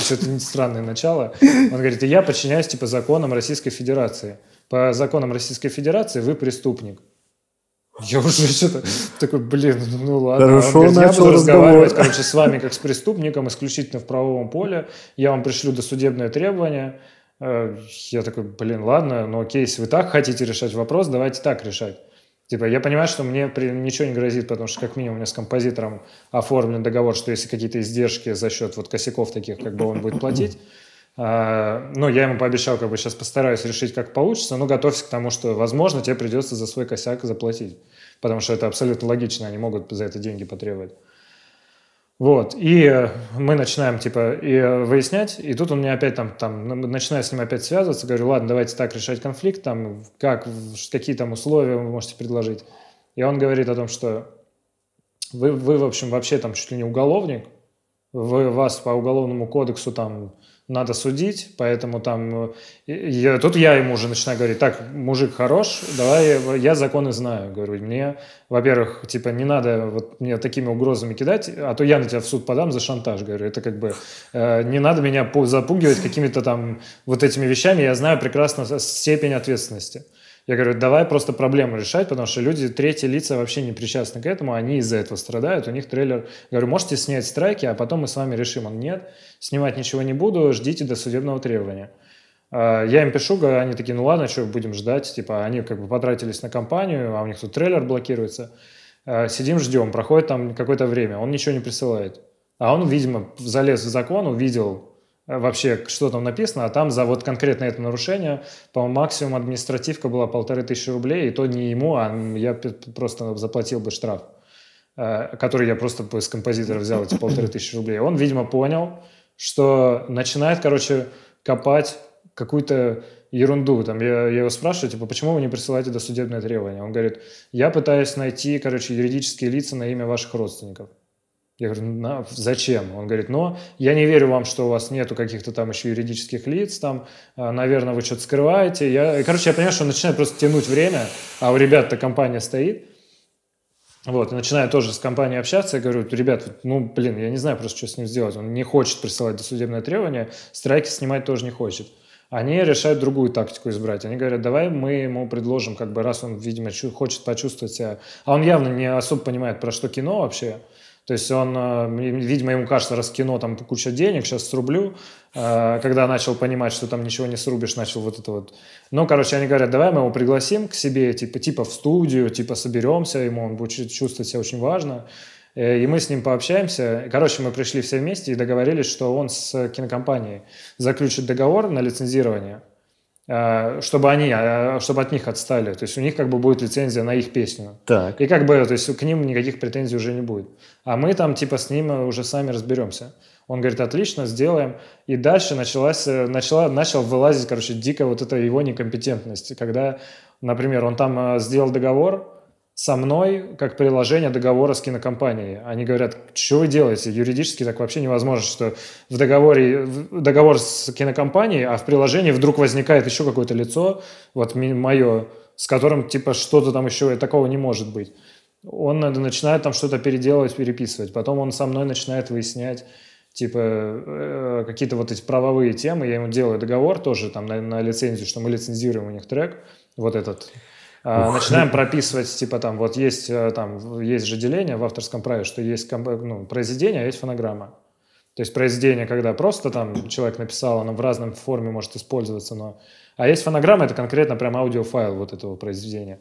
Что-то странное начало. Он говорит, я подчиняюсь типа законам Российской Федерации. По законам Российской Федерации вы преступник. Я уже что-то такой, блин, ну ладно. Хорошо, говорит, я буду разговаривать, короче, с вами как с преступником исключительно в правовом поле. Я вам пришлю досудебное требование. Э, я такой, блин, ладно, но ну окей, если вы так хотите решать вопрос, давайте так решать. Типа, я понимаю, что мне ничего не грозит, потому что, как минимум, у меня с композитором оформлен договор, что если какие-то издержки за счет вот косяков таких, как бы он будет платить. А, ну, я ему пообещал, как бы сейчас постараюсь решить, как получится, но готовься к тому, что, возможно, тебе придется за свой косяк заплатить, потому что это абсолютно логично, они могут за это деньги потребовать. Вот, и э, мы начинаем, типа, и э, выяснять, и тут он мне опять там, там, начинаю с ним опять связываться, говорю, ладно, давайте так решать конфликт, там, как, какие там условия вы можете предложить. И он говорит о том, что вы, вы в общем, вообще там чуть ли не уголовник, вы, вас по уголовному кодексу там надо судить, поэтому там... Я, э, тут я ему уже начинаю говорить, так, мужик хорош, давай, я, я законы знаю. Говорю, мне, во-первых, типа, не надо вот мне такими угрозами кидать, а то я на тебя в суд подам за шантаж. Говорю, это как бы... Э, не надо меня запугивать какими-то там вот этими вещами, я знаю прекрасно степень ответственности. Я говорю, давай просто проблему решать, потому что люди, третьи лица вообще не причастны к этому, они из-за этого страдают, у них трейлер... Говорю, можете снять страйки, а потом мы с вами решим. Он, нет, снимать ничего не буду, ждите до судебного требования. А, я им пишу, они такие, ну ладно, что будем ждать, типа, они как бы потратились на компанию, а у них тут трейлер блокируется. А, сидим, ждем, проходит там какое-то время, он ничего не присылает. А он, видимо, залез в закон, увидел Э, вообще, что там написано, а там за вот конкретно это нарушение, по максимуму административка была полторы тысячи рублей, и то не ему, а я просто заплатил бы штраф, э, который я просто с композитора взял эти полторы тысячи рублей. Он, видимо, понял, что начинает, короче, копать какую-то ерунду. Там я, я его спрашиваю, типа, почему вы не присылаете досудебное требование? Он говорит, я пытаюсь найти, короче, юридические лица на имя ваших родственников. Я говорю, ну, зачем? Он говорит, но я не верю вам, что у вас нету каких-то там еще юридических лиц, там, а, наверное, вы что-то скрываете. Я... И, короче, я понимаю, что он начинает просто тянуть время, а у ребят-то компания стоит. Вот, и начинаю тоже с компанией общаться, я говорю, ребят, ну, блин, я не знаю просто, что с ним сделать. Он не хочет присылать досудебное требование, страйки снимать тоже не хочет они решают другую тактику избрать. Они говорят, давай мы ему предложим, как бы раз он, видимо, хочет почувствовать себя... А он явно не особо понимает, про что кино вообще. То есть он, э, видимо, ему кажется, раз кино там куча денег, сейчас срублю. Э, когда начал понимать, что там ничего не срубишь, начал вот это вот. Ну, короче, они говорят, давай мы его пригласим к себе, типа, типа в студию, типа соберемся, ему он будет чувствовать себя очень важно. Э, и мы с ним пообщаемся. Короче, мы пришли все вместе и договорились, что он с кинокомпанией заключит договор на лицензирование. Э, чтобы они, э, чтобы от них отстали. То есть у них как бы будет лицензия на их песню. Так. И как бы, то есть к ним никаких претензий уже не будет. А мы там типа с ним уже сами разберемся. Он говорит, отлично, сделаем. И дальше началась, э, начала, начал вылазить, короче, дико вот это его некомпетентность. Когда, например, он там сделал договор, со мной как приложение договора с кинокомпанией. Они говорят, что вы делаете? Юридически так вообще невозможно, что в договоре в договор с кинокомпанией, а в приложении вдруг возникает еще какое-то лицо, вот мое, с которым типа что-то там еще такого не может быть. Он начинает там что-то переделывать, переписывать. Потом он со мной начинает выяснять, типа, э, какие-то вот эти правовые темы. Я ему делаю договор тоже там на, на лицензию, что мы лицензируем у них трек. Вот этот а, Ух. Начинаем прописывать, типа там, вот есть, э, там, есть же деление в авторском праве, что есть э, ну, произведение, а есть фонограмма. То есть произведение, когда просто там человек написал, оно в разном форме может использоваться, но... А есть фонограмма, это конкретно прям аудиофайл вот этого произведения.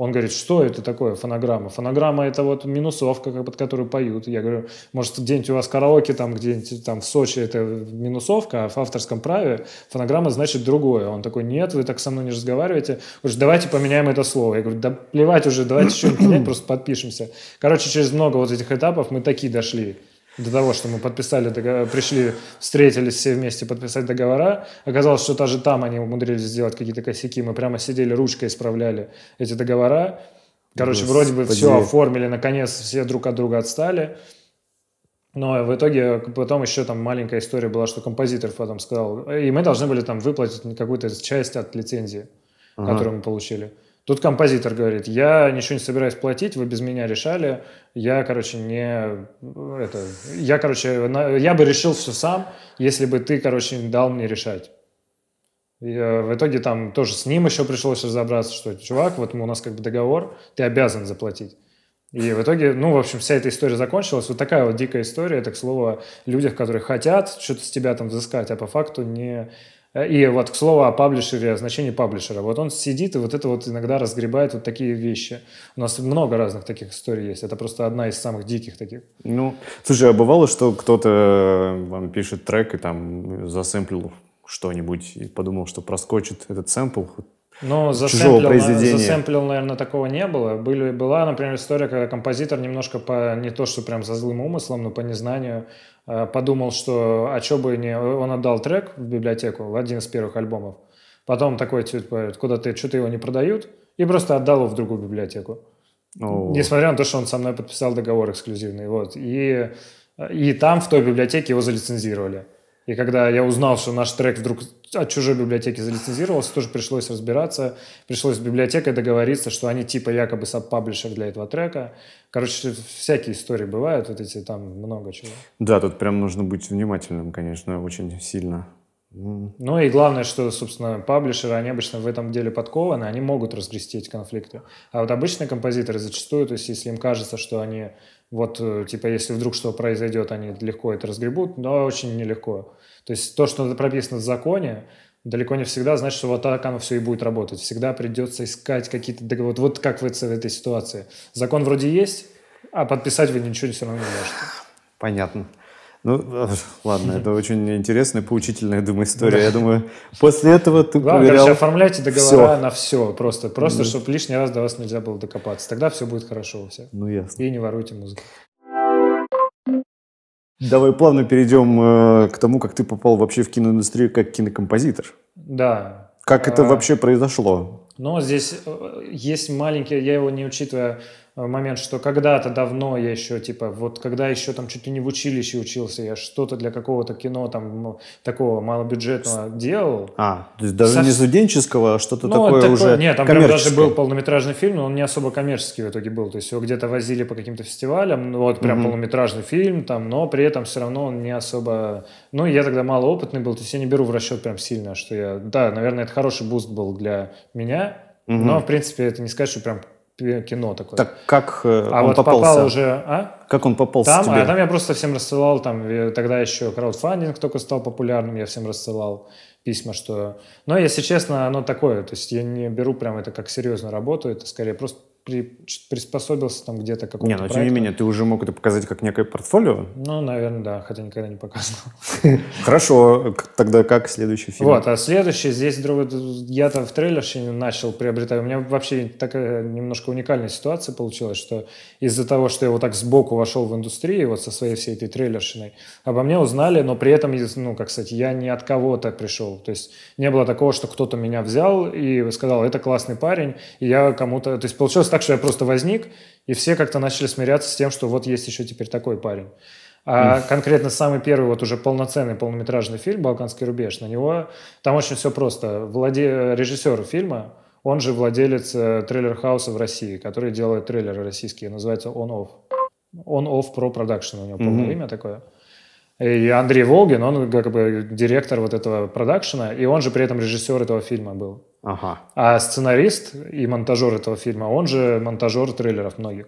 Он говорит, что это такое фонограмма? Фонограмма это вот минусовка, под которую поют. Я говорю, может, где-нибудь у вас караоке, там где-нибудь там в Сочи это минусовка, а в авторском праве фонограмма значит другое. Он такой, нет, вы так со мной не разговариваете. Уже давайте поменяем это слово. Я говорю, да плевать уже, давайте что-нибудь менять, просто подпишемся. Короче, через много вот этих этапов мы такие дошли до того, что мы подписали, пришли, встретились все вместе подписать договора. Оказалось, что даже там они умудрились сделать какие-то косяки. Мы прямо сидели, ручкой исправляли эти договора. Короче, Господи. вроде бы все оформили, наконец все друг от друга отстали. Но в итоге потом еще там маленькая история была, что композитор потом сказал, и мы должны были там выплатить какую-то часть от лицензии, ага. которую мы получили. Тут композитор говорит, я ничего не собираюсь платить, вы без меня решали, я, короче, не... Это, я, короче, на, я бы решил все сам, если бы ты, короче, дал мне решать. И, э, в итоге там тоже с ним еще пришлось разобраться, что, чувак, вот у нас как бы договор, ты обязан заплатить. И в итоге, ну, в общем, вся эта история закончилась. Вот такая вот дикая история, это, к слову, о людях, которые хотят что-то с тебя там взыскать, а по факту не, Э, и вот, к слову, о паблишере, о значении паблишера. Вот он сидит и вот это вот иногда разгребает вот такие вещи. У нас много разных таких историй есть. Это просто одна из самых диких таких. Ну, слушай, а бывало, что кто-то э, вам пишет трек и там засэмплил что-нибудь и подумал, что проскочит этот сэмпл, ну, засэмплил, произведения. засэмплил, наверное, такого не было. Были, была, например, история, когда композитор немножко по, не то что прям за злым умыслом, но по незнанию э, подумал, что а что бы не... Он отдал трек в библиотеку, в один из первых альбомов. Потом такой, типа, куда ты, что-то его не продают, и просто отдал его в другую библиотеку. Oh. Несмотря на то, что он со мной подписал договор эксклюзивный. Вот. И, и там, в той библиотеке, его залицензировали. И когда я узнал, что наш трек вдруг от а чужой библиотеки залицензировался, тоже пришлось разбираться, пришлось с библиотекой договориться, что они типа якобы саб-паблишер для этого трека. Короче, всякие истории бывают, вот эти там много чего. Да, тут прям нужно быть внимательным, конечно, очень сильно. Ну и главное, что, собственно, паблишеры, они обычно в этом деле подкованы, они могут разгрести эти конфликты. А вот обычные композиторы зачастую, то есть если им кажется, что они вот, э, типа, если вдруг что произойдет, они легко это разгребут, но очень нелегко. То есть то, что прописано в законе, далеко не всегда значит, что вот так оно все и будет работать. Всегда придется искать какие-то договоры. Вот, как вы в этой ситуации. Закон вроде есть, а подписать вы ничего все равно не можете. Понятно. Ну, ладно, это очень интересная, поучительная, думаю, история. Я думаю, после этого ты Главное, проверял... короче, оформляйте договора все. на все просто. Просто, ну. чтобы лишний раз до вас нельзя было докопаться. Тогда все будет хорошо у всех. Ну, ясно. И не воруйте музыку. Давай плавно перейдем э, к тому, как ты попал вообще в киноиндустрию как кинокомпозитор. Да. Как это а, вообще произошло? Ну здесь э, есть маленький, я его не учитываю, Э, момент, что когда-то давно я еще, типа, вот когда еще там чуть ли не в училище учился, я что-то для какого-то кино там такого малобюджетного делал. А, то есть даже Со... не студенческого, а что-то ну, такое, такое уже Нет, там прям даже был полнометражный фильм, но он не особо коммерческий в итоге был, то есть его где-то возили по каким-то фестивалям, ну, вот прям угу. полнометражный фильм там, но при этом все равно он не особо... Ну, я тогда малоопытный был, то есть я не беру в расчет прям сильно, что я... Да, наверное, это хороший буст был для меня, угу. но, в принципе, это не сказать, что прям кино такое. Так как э, а он вот попался? попал уже... А? Как он попал? там, а тебе? А, там я просто всем рассылал, там э, тогда еще краудфандинг только стал популярным, я всем рассылал письма, что... Но, если честно, оно такое, то есть я не беру прям это как серьезную работу, это скорее просто при, приспособился там где-то как то Не, но ну, тем не менее, ты уже мог это показать как некое портфолио? Ну, наверное, да, хотя никогда не показывал. Хорошо, тогда как следующий фильм? Вот, а следующий здесь я-то в трейлерщине начал приобретать. У меня вообще такая немножко уникальная ситуация получилась, что из-за того, что я вот так сбоку вошел в индустрию, вот со своей всей этой трейлерщиной, обо мне узнали, но при этом, ну, как сказать, я не от кого-то пришел. То есть не было такого, что кто-то меня взял и сказал, это классный парень, и я кому-то... То есть получилось так, так, что я просто возник, и все как-то начали смиряться с тем, что вот есть еще теперь такой парень. А конкретно самый первый вот уже полноценный полнометражный фильм «Балканский рубеж», на него там очень все просто. Владе... Режиссер фильма, он же владелец э, трейлер-хауса в России, который делает трейлеры российские, называется «On Off». «On Off Pro Production» у него полное mm-hmm. имя такое. И Андрей Волгин, он как бы директор вот этого продакшена, и он же при этом режиссер этого фильма был. Ага. А сценарист и монтажер этого фильма, он же монтажер трейлеров многих.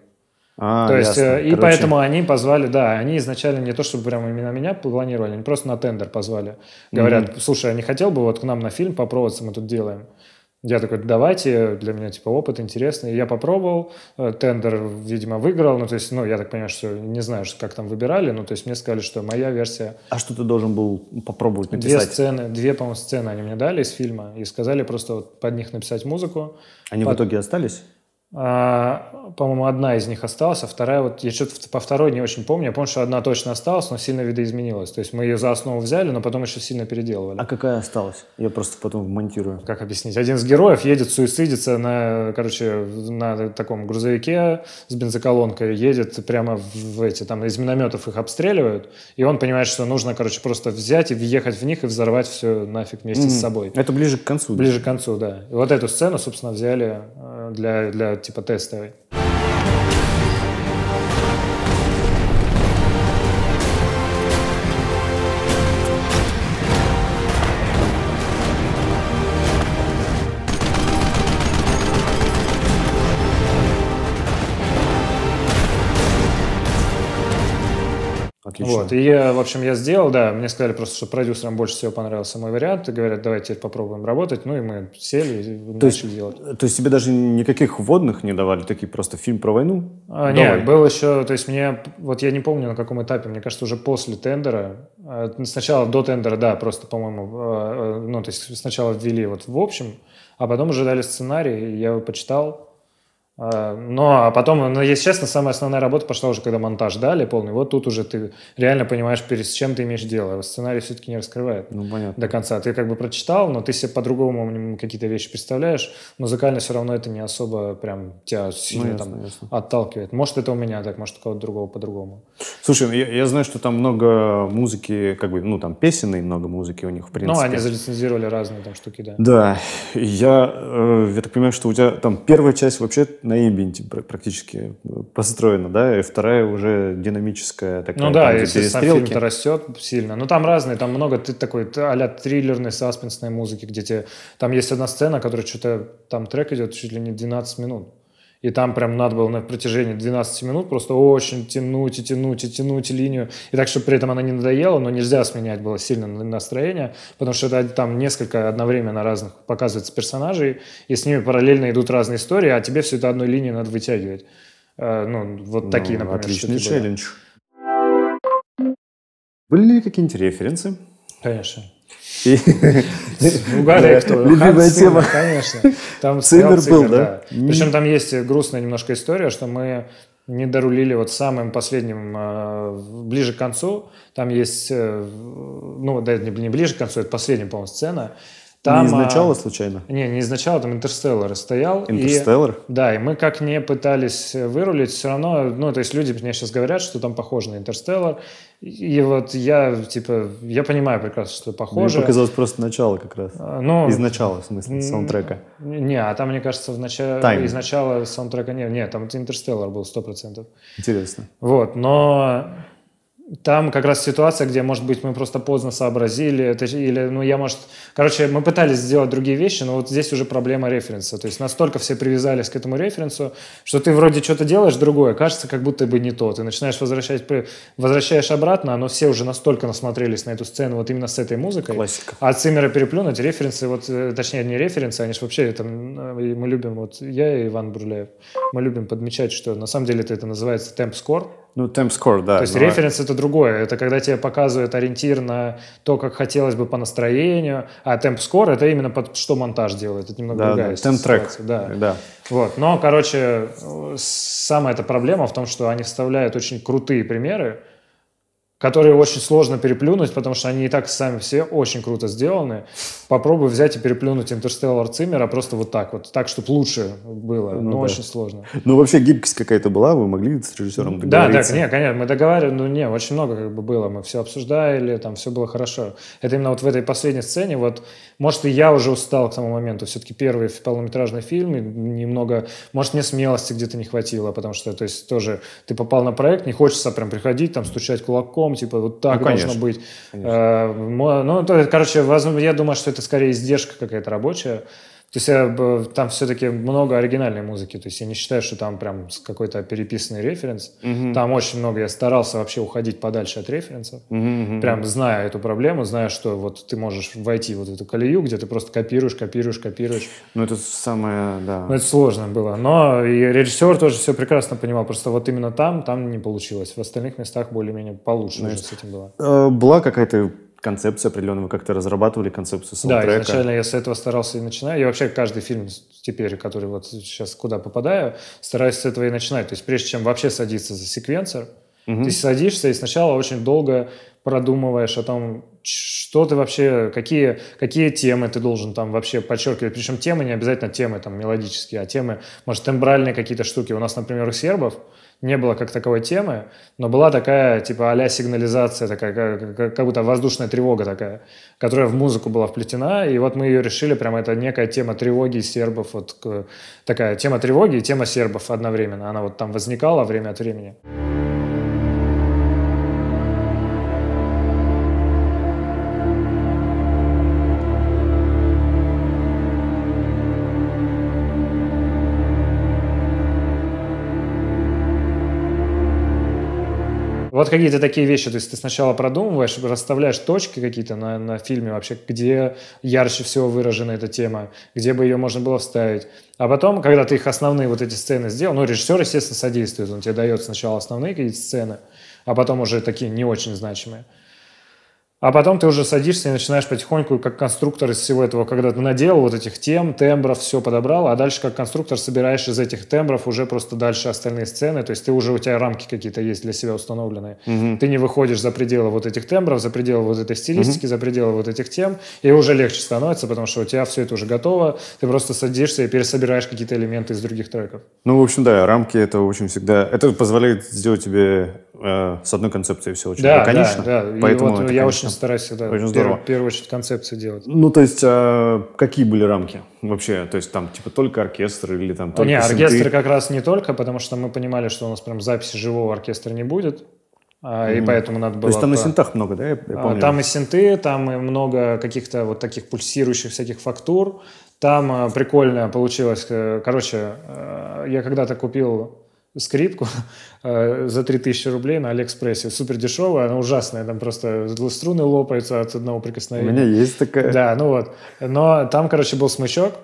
А, то есть, ясно. Э, и Короче... поэтому они позвали, да, они изначально не то, чтобы прямо именно меня планировали, они просто на тендер позвали. Говорят, mm-hmm. слушай, я а не хотел бы вот к нам на фильм попробоваться, мы тут делаем. Я такой, давайте, для меня, типа, опыт интересный. Я попробовал, э, тендер, видимо, выиграл. Ну, то есть, ну, я так понимаю, что не знаю, как там выбирали. Ну, то есть, мне сказали, что моя версия... А что ты должен был попробовать написать? Две сцены, две, по-моему, сцены они мне дали из фильма. И сказали просто вот под них написать музыку. Они под... в итоге остались? А, по-моему, одна из них осталась, а вторая вот, я что-то по второй не очень помню. Я помню, что одна точно осталась, но сильно видоизменилась. То есть мы ее за основу взяли, но потом еще сильно переделывали. А какая осталась? Я просто потом монтирую. Как объяснить? Один из героев едет, суицидится на, короче, на таком грузовике с бензоколонкой, едет прямо в эти, там из минометов их обстреливают, и он понимает, что нужно, короче, просто взять и въехать в них и взорвать все нафиг вместе mm-hmm. с собой. Это ближе к концу. Ближе да? к концу, да. И вот эту сцену, собственно, взяли э, для, для типа тестовый. Вот. И я, в общем, я сделал, да, мне сказали просто, что продюсерам больше всего понравился мой вариант, и говорят, давайте попробуем работать, ну и мы сели и то начали есть, делать. То есть тебе даже никаких вводных не давали, такие просто фильм про войну? А, нет, был еще, то есть мне, вот я не помню на каком этапе, мне кажется, уже после тендера, а, сначала до тендера, да, просто, по-моему, а, ну, то есть сначала ввели вот в общем, а потом уже дали сценарий, я его почитал, а, но ну, а потом, ну, если честно, самая основная работа пошла уже, когда монтаж дали полный. Вот тут уже ты реально понимаешь, с чем ты имеешь дело. Сценарий все-таки не раскрывает ну, понятно. до конца. Ты как бы прочитал, но ты себе по-другому какие-то вещи представляешь. Музыкально все равно это не особо прям тебя ну, сильно ну, ясно, там ясно. отталкивает. Может, это у меня так, может, у кого-то другого по-другому. Слушай, ну, я, я знаю, что там много музыки, как бы, ну, там песенной много музыки у них, в принципе. Ну, они залицензировали разные там штуки, да. Да. Я, э, я так понимаю, что у тебя там первая часть вообще на имбинте практически э, построена, да, и вторая уже динамическая такая. Ну да, там, если сам фильм растет сильно. но ну, там разные, там много ты такой а-ля триллерной, саспенсной музыки, где тебе... Там есть одна сцена, которая что-то... Там трек идет чуть ли не 12 минут и там прям надо было на протяжении 12 минут просто очень тянуть и тянуть и тянуть линию. И так, чтобы при этом она не надоела, но нельзя сменять было сильно настроение, потому что это там несколько одновременно разных показывается персонажей, и с ними параллельно идут разные истории, а тебе все это одной линией надо вытягивать. Э, ну, вот ну, такие, например. Отличный челлендж. Были ли какие-нибудь референсы? Конечно. Бугарек тоже. Любимая тема. Конечно. Там Циммер был, да? Причем там есть грустная немножко история, что мы не дорулили вот самым последним, э, ближе к концу. Там есть, э, ну, да, не ближе к концу, это последняя, по-моему, сцена. Там, не изначало э, случайно? Не, не изначало, там Интерстеллар стоял. Интерстеллар? И, да, и мы как не пытались вырулить, все равно, ну, то есть люди мне сейчас говорят, что там похоже на Интерстеллар, и вот я, типа, я понимаю прекрасно, что похоже. Мне показалось просто начало как раз. А, ну, из начала, в смысле, саундтрека. Не, а там, мне кажется, в начале, из начала саундтрека нет. Нет, там Интерстеллар был 100%. Интересно. Вот, но там как раз ситуация, где, может быть, мы просто поздно сообразили, или, ну, я, может... Короче, мы пытались сделать другие вещи, но вот здесь уже проблема референса. То есть настолько все привязались к этому референсу, что ты вроде что-то делаешь другое, кажется, как будто бы не то. Ты начинаешь возвращать... Возвращаешь обратно, но все уже настолько насмотрелись на эту сцену вот именно с этой музыкой. Классика. А Циммера переплюнуть референсы, вот, э, точнее, не референсы, они же вообще это Мы любим, вот я и Иван Бурлеев, мы любим подмечать, что на самом деле это называется темп-скор, ну, темп score, да. То есть но... референс это другое. Это когда тебе показывают ориентир на то, как хотелось бы по настроению, а темп score это именно под что монтаж делает. Это немного да, другая да, темп трек. Да. да. Вот. Но, короче, э, самая эта проблема в том, что они вставляют очень крутые примеры, которые очень сложно переплюнуть, потому что они и так сами все очень круто сделаны. Попробуй взять и переплюнуть Интерстеллар Циммера просто вот так вот, так, чтобы лучше было, ну, но да. очень сложно. Ну, вообще гибкость какая-то была, вы могли с режиссером договориться? Да, да, нет, конечно, мы договаривали, но ну, не, очень много как бы было, мы все обсуждали, там все было хорошо. Это именно вот в этой последней сцене, вот может, и я уже устал к тому моменту. Все-таки первый полнометражный фильм, немного, может, мне смелости где-то не хватило, потому что, то есть, тоже ты попал на проект, не хочется прям приходить, там, стучать кулаком, типа, вот так ну, конечно, должно быть. Конечно. Э, ну, то, короче, я думаю, что это скорее издержка какая-то рабочая. То есть я, э, там все-таки много оригинальной музыки. То есть я не считаю, что там прям какой-то переписанный референс. Угу. Mm Там очень много. Я старался вообще уходить подальше от референсов. Угу, mm Прям зная эту проблему, зная, что вот ты можешь войти вот в эту колею, где ты просто копируешь, копируешь, копируешь. Ну это самое, да. Ну это сложно было. Но и режиссер тоже все прекрасно понимал. Просто вот именно там, там не получилось. В остальных местах более-менее получше ну, уже с этим было. Э, была какая-то концепцию определенную как-то разрабатывали, концепцию саундтрека. Да, изначально я с этого старался и начинаю. Я вообще каждый фильм теперь, который вот сейчас куда попадаю, стараюсь с этого и начинать. То есть прежде чем вообще садиться за секвенсор, угу. ты садишься и сначала очень долго продумываешь о том, что ты вообще, какие, какие темы ты должен там вообще подчеркивать. Причем темы не обязательно темы там мелодические, а темы, может, тембральные какие-то штуки. У нас, например, у сербов, не было как таковой темы, но была такая, типа, а сигнализация, такая, как, как, как будто воздушная тревога такая, которая в музыку была вплетена, и вот мы ее решили, прям это некая тема тревоги сербов, вот такая тема тревоги и тема сербов одновременно, она вот там возникала время от времени. Вот какие-то такие вещи. То есть ты сначала продумываешь, расставляешь точки какие-то на, на фильме вообще, где ярче всего выражена эта тема, где бы ее можно было вставить. А потом, когда ты их основные вот эти сцены сделал, ну, режиссер, естественно, содействует. Он тебе дает сначала основные какие-то сцены, а потом уже такие не очень значимые. А потом ты уже садишься и начинаешь потихоньку, как конструктор из всего этого, когда ты наделал вот этих тем, тембров, все подобрал, а дальше как конструктор собираешь из этих тембров уже просто дальше остальные сцены, то есть ты уже, у тебя рамки какие-то есть для себя установленные. Угу. Ты не выходишь за пределы вот этих тембров, за пределы вот этой стилистики, угу. за пределы вот этих тем, и уже легче становится, потому что у тебя все это уже готово, ты просто садишься и пересобираешь какие-то элементы из других треков. Ну, в общем, да, рамки это, в общем, всегда... Это позволяет сделать тебе Э, с одной концепцией все очень да, лаконично. Да, да. Поэтому вот это, я конечно, очень стараюсь всегда очень здорово. в первую очередь концепцию делать. Ну, то есть, э, какие были рамки вообще? То есть, там, типа, только оркестр или там только Нет, оркестр как раз не только, потому что мы понимали, что у нас прям записи живого оркестра не будет. Mm. И поэтому надо было... То есть там и на синтах много, да? Я, я а, помню. Там и синты, там и много каких-то вот таких пульсирующих всяких фактур. Там э, прикольно получилось. Э, короче, я когда-то купил скрипку э, за 3000 рублей на Алиэкспрессе. Супер дешевая, она ужасная, там просто струны лопаются от одного прикосновения. У меня есть такая. Да, ну вот. Но там, короче, был смычок.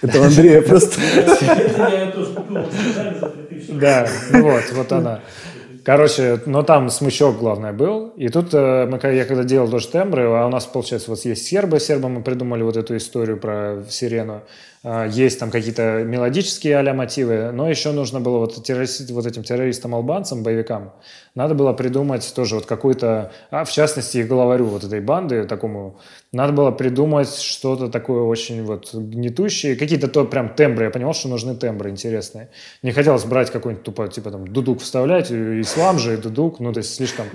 Это у Андрея просто. Да, ну вот, вот она. Короче, но там смычок, главное, был. И тут э, мы, я когда делал тоже тембры, а у нас, получается, вот есть сербы, сербы мы придумали вот эту историю про сирену. А, есть там какие-то мелодические а мотивы, но еще нужно было вот, террорист, вот этим террористам-албанцам, боевикам, надо было придумать тоже вот какую-то, а в частности и главарю вот этой банды такому, надо было придумать что-то такое очень вот гнетущее, какие-то то прям тембры, я понимал, что нужны тембры интересные. Не хотелось брать какой-нибудь тупо, типа там дудук вставлять, ислам же, и дудук, ну то есть слишком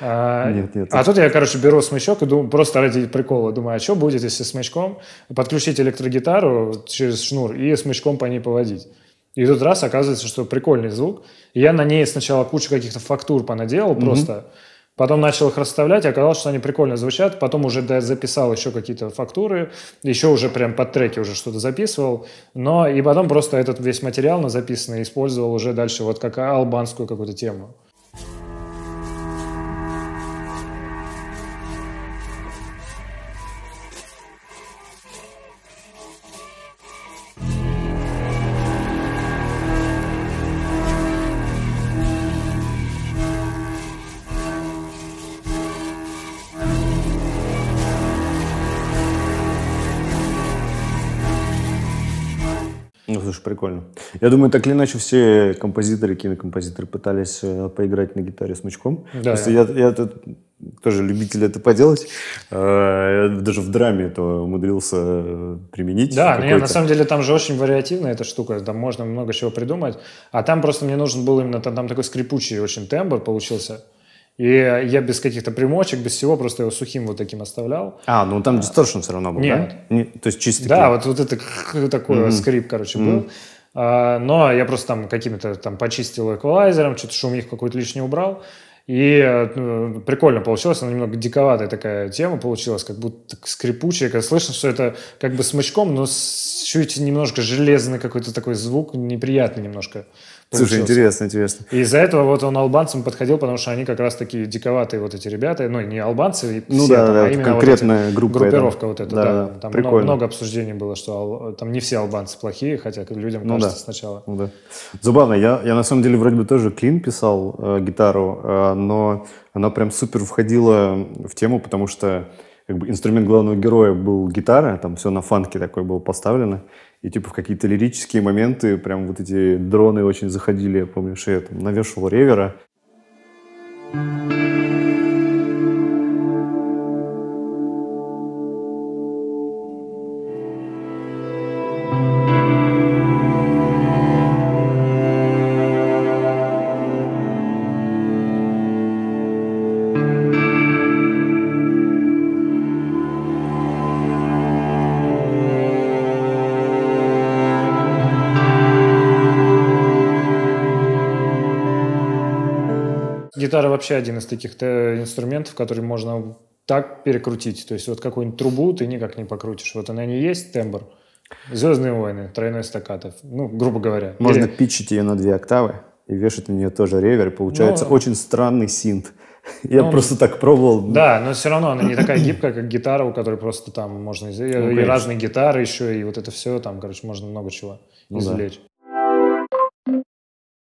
а, нет, нет. А тут я, короче, беру смычок и думаю, просто ради прикола, думаю, а что будет, если смычком подключить электрогитару через шнур и смычком по ней поводить? И тут раз оказывается, что прикольный звук. И я на ней сначала кучу каких-то фактур понаделал mm-hmm. просто, Потом начал их расставлять, и оказалось, что они прикольно звучат. Потом уже да, записал еще какие-то фактуры, еще уже прям под треки уже что-то записывал. Но и потом просто этот весь материал на записанный использовал уже дальше вот как албанскую какую-то тему. Слушай, прикольно. Я думаю, так или иначе все композиторы, кинокомпозиторы пытались э, поиграть на гитаре с мучком. Да, я, я тут тоже любитель это поделать. Э, я даже в драме это умудрился э, применить. Да, но я, на самом деле там же очень вариативная эта штука, там можно много чего придумать. А там просто мне нужен был именно, там, там такой скрипучий очень тембр получился. И я без каких-то примочек, без всего, просто его сухим вот таким оставлял. А, ну там дисторшн все равно был, Нет. да? Не, То есть чистый Да, вот, вот это такой mm-hmm. скрип, короче, mm-hmm. был. А, но я просто там какими-то там почистил эквалайзером, что-то шумих какой-то лишний убрал. И ну, прикольно получилось, она немного диковатая такая тема получилась, как будто скрипучая. как слышно, что это как бы смычком, но с чуть немножко железный какой-то такой звук, неприятный немножко. Слушай, интересно, интересно. И из-за этого вот он албанцам подходил, потому что они как раз такие диковатые вот эти ребята, ну не албанцы, ну, все, да, там, да, а именно конкретная вот эти, группа группировка там. вот эта, да, да. да. Там прикольно. много, много обсуждений было, что ал... там не все албанцы плохие, хотя людям ну, кажется да. сначала. Ну, да. Забавно, я, я на самом деле вроде бы тоже Клин писал э, гитару, э, но она прям супер входила в тему, потому что как бы инструмент главного героя был гитара, там все на фанке такое было поставлено. И типа в какие-то лирические моменты прям вот эти дроны очень заходили, я помню, что я там навешивал ревера. Thank you. вообще один из таких э, инструментов, который можно так перекрутить. То есть вот какую-нибудь трубу ты никак не покрутишь. Вот она не есть тембр. Звездные войны, тройной стакатов. Ну, грубо говоря. Можно Или... питчить ее на две октавы и вешать на нее тоже ревер. Получается но... Ну, очень странный синт. Я ну, просто так пробовал. Да, но все равно она не такая гибкая, как гитара, у которой просто там можно... Ну, и, и разные гитары еще, и вот это все, там, короче, можно много чего ну, извлечь. Да.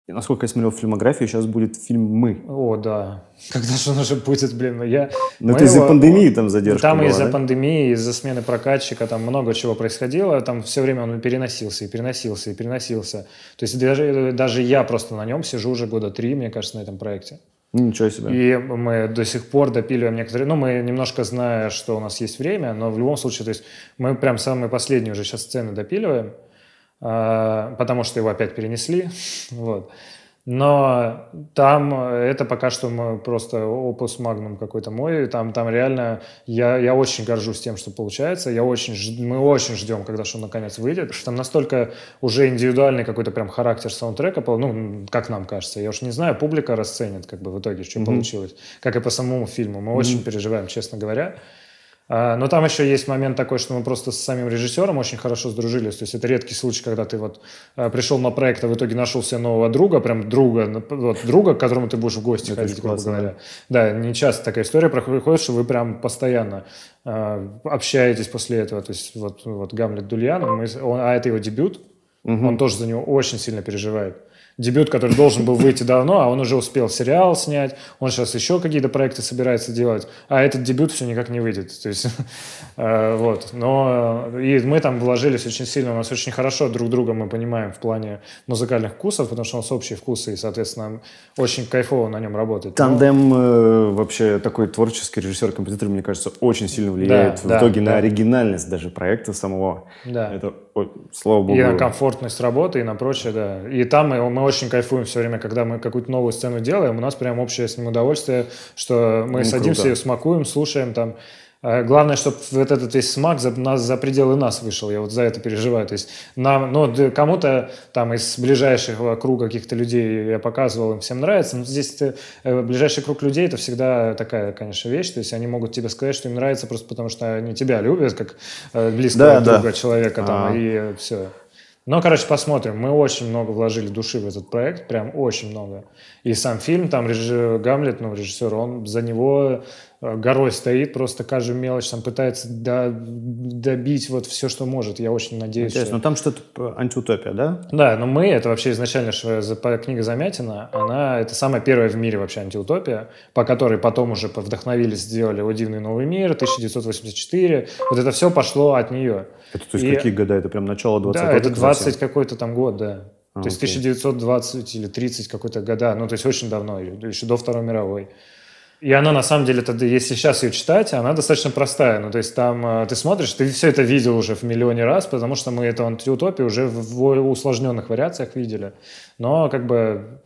И, насколько я смотрел фильмографию, сейчас будет фильм «Мы». О, да. Когда же он уже будет, блин, ну я... Ну это из-за пандемии там ну, задержка Там была, из-за да? пандемии, из-за смены прокатчика, там много чего происходило, там все время он переносился и переносился и переносился. То есть даже, даже я просто на нем сижу уже года три, мне кажется, на этом проекте. Ничего себе. И мы до сих пор допиливаем некоторые... Ну, мы немножко зная, что у нас есть время, но в любом случае, то есть мы прям самые последние уже сейчас сцены допиливаем, а, потому что его опять перенесли. Вот. Но там э, это пока что мы просто опус магнум какой-то мой. Там, там реально я, я очень горжусь тем, что получается. Я очень, мы очень ждем, когда что наконец выйдет. Что там настолько уже индивидуальный какой-то прям характер саундтрека ну, как нам кажется. Я уж не знаю, публика расценит как бы в итоге, что mm-hmm. получилось. Как и по самому фильму. Мы mm-hmm. очень переживаем, честно говоря. А, но там еще есть момент такой, что мы просто с самим режиссером очень хорошо сдружились. То есть это редкий случай, когда ты вот а, пришел на проект, а в итоге нашел себе нового друга, прям друга, ну, вот друга, к которому ты будешь в гости это ходить, грубо говоря. Да. да, не часто такая история проходит, что вы прям постоянно э, общаетесь после этого. То есть вот, вот Гамлет Дульян, мы, он, а это его дебют, угу. он тоже за него очень сильно переживает дебют, который должен был выйти давно, а он уже успел сериал снять, он сейчас еще какие-то проекты собирается делать, а этот дебют все никак не выйдет. То есть, э, вот. Но э, и мы там вложились очень сильно, у нас очень хорошо друг друга мы понимаем в плане музыкальных вкусов, потому что у нас общие вкусы, и, соответственно, очень кайфово на нем работать. Ну, Тандем э, вообще такой творческий режиссер-композитор, мне кажется, очень сильно влияет да, в да, итоге да. на оригинальность даже проекта самого. Да. Это, о, слава богу. И на комфортность работы, и на прочее, да. И там мы, мы очень кайфуем все время, когда мы какую-то новую сцену делаем. У нас прям общее с ним удовольствие, что мы ну, садимся круто. и смакуем, слушаем там. А, главное, чтобы вот этот весь смак за, нас, за пределы нас вышел. Я вот за это переживаю. То есть нам, ну, кому-то там из ближайшего круга каких-то людей я показывал, им всем нравится. Но здесь ты, э, ближайший круг людей это всегда такая, конечно, вещь. То есть они могут тебе сказать, что им нравится просто потому, что они тебя любят, как э, близкого да, друга да. человека там, а -а -а. и все. Но, короче, посмотрим. Мы очень много вложили души в этот проект, прям очень много. И сам фильм, там режиссер Гамлет, ну, режиссер, он за него Э, горой стоит, просто каждую мелочь там пытается до, добить вот все, что может. Я очень надеюсь. Интересно, что... но ну, там что-то антиутопия, да? Да, но мы, это вообще изначально что книга Замятина, она, это самая первая в мире вообще антиутопия, по которой потом уже вдохновились, сделали «О дивный новый мир», 1984, вот это все пошло от нее. Это, то есть, И... какие года? Это прям начало 20 Да, это 20 какой-то там год, да. А, то есть 1920 или 30 какой-то года, ну то есть очень давно, еще до Второй мировой. И она, на самом деле, если сейчас ее читать, она достаточно простая. Ну, то есть там э, ты смотришь, ты все это видел уже в миллионе раз, потому что мы эту антиутопию уже в усложненных вариациях видели. Но как бы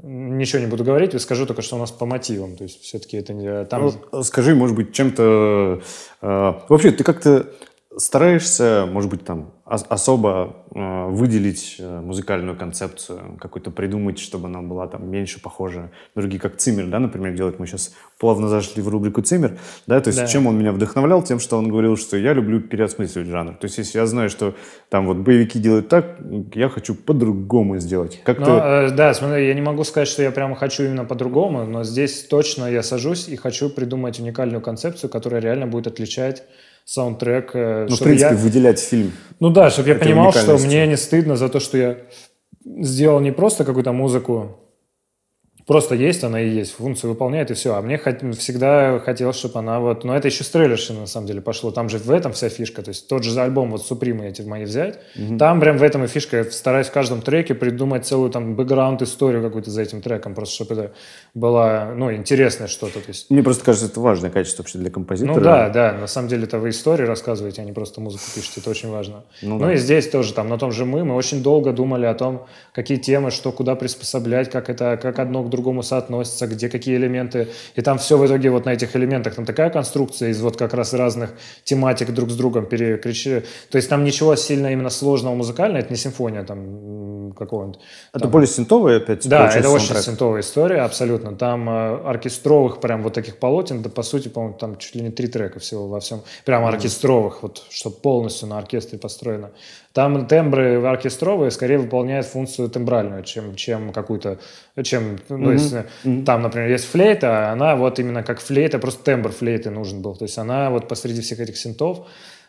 Ничего не буду говорить, скажу только, что у нас по мотивам. То есть все-таки это не... Э, там... Ну, скажи, может быть, чем-то... Э, вообще, ты как-то стараешься, может быть, там особо э, выделить э, музыкальную концепцию, какую-то придумать, чтобы она была там меньше похожа на другие, как Циммер, да, например, делать Мы сейчас плавно зашли в рубрику Циммер, да, то есть да. чем он меня вдохновлял? Тем, что он говорил, что я люблю переосмысливать жанр. То есть если я знаю, что там вот боевики делают так, я хочу по-другому сделать. Как но, ну, э, да, смотри, я не могу сказать, что я прямо хочу именно по-другому, но здесь точно я сажусь и хочу придумать уникальную концепцию, которая реально будет отличать саундтрек. Э, ну, в принципе, я... выделять фильм. Ну да, чтобы я понимал, что мне не стыдно за то, что я сделал не просто какую-то музыку просто есть, она и есть, функцию выполняет, и все. А мне хот... всегда хотелось, чтобы она вот... Но это еще с трейлерши, на самом деле, пошло. Там же в этом вся фишка. То есть тот же альбом вот Супримы эти мои взять, mm-hmm. там прям в этом и фишка. Я стараюсь в каждом треке придумать целую там бэкграунд-историю какую-то за этим треком, просто чтобы это было, ну, интересное что-то. То есть... Мне просто кажется, это важное качество вообще для композитора. Ну да, да. На самом деле это вы истории рассказываете, а не просто музыку пишете. Это очень важно. Ну, ну да. и здесь тоже, там, на том же «Мы», мы очень долго думали о том, какие темы, что куда приспособлять, как это, как одно к другому соотносятся, где какие элементы. И там все в итоге вот на этих элементах. Там такая конструкция из вот как раз разных тематик друг с другом перекричи. То есть там ничего сильно именно сложного музыкального, это не симфония там какого-нибудь. Это там... более синтовая опять? Да, это очень синтовая история, абсолютно. Там э, оркестровых прям вот таких полотен, да по сути, по-моему, там чуть ли не три трека всего во всем. Прям оркестровых, mm-hmm. вот что полностью на оркестре построено. Там тембры оркестровые скорее выполняют функцию тембральную, чем, чем какую-то... Чем, ну, mm-hmm. есть, mm-hmm. Там, например, есть флейта, а она вот именно как флейта, просто тембр флейты нужен был. То есть она вот посреди всех этих синтов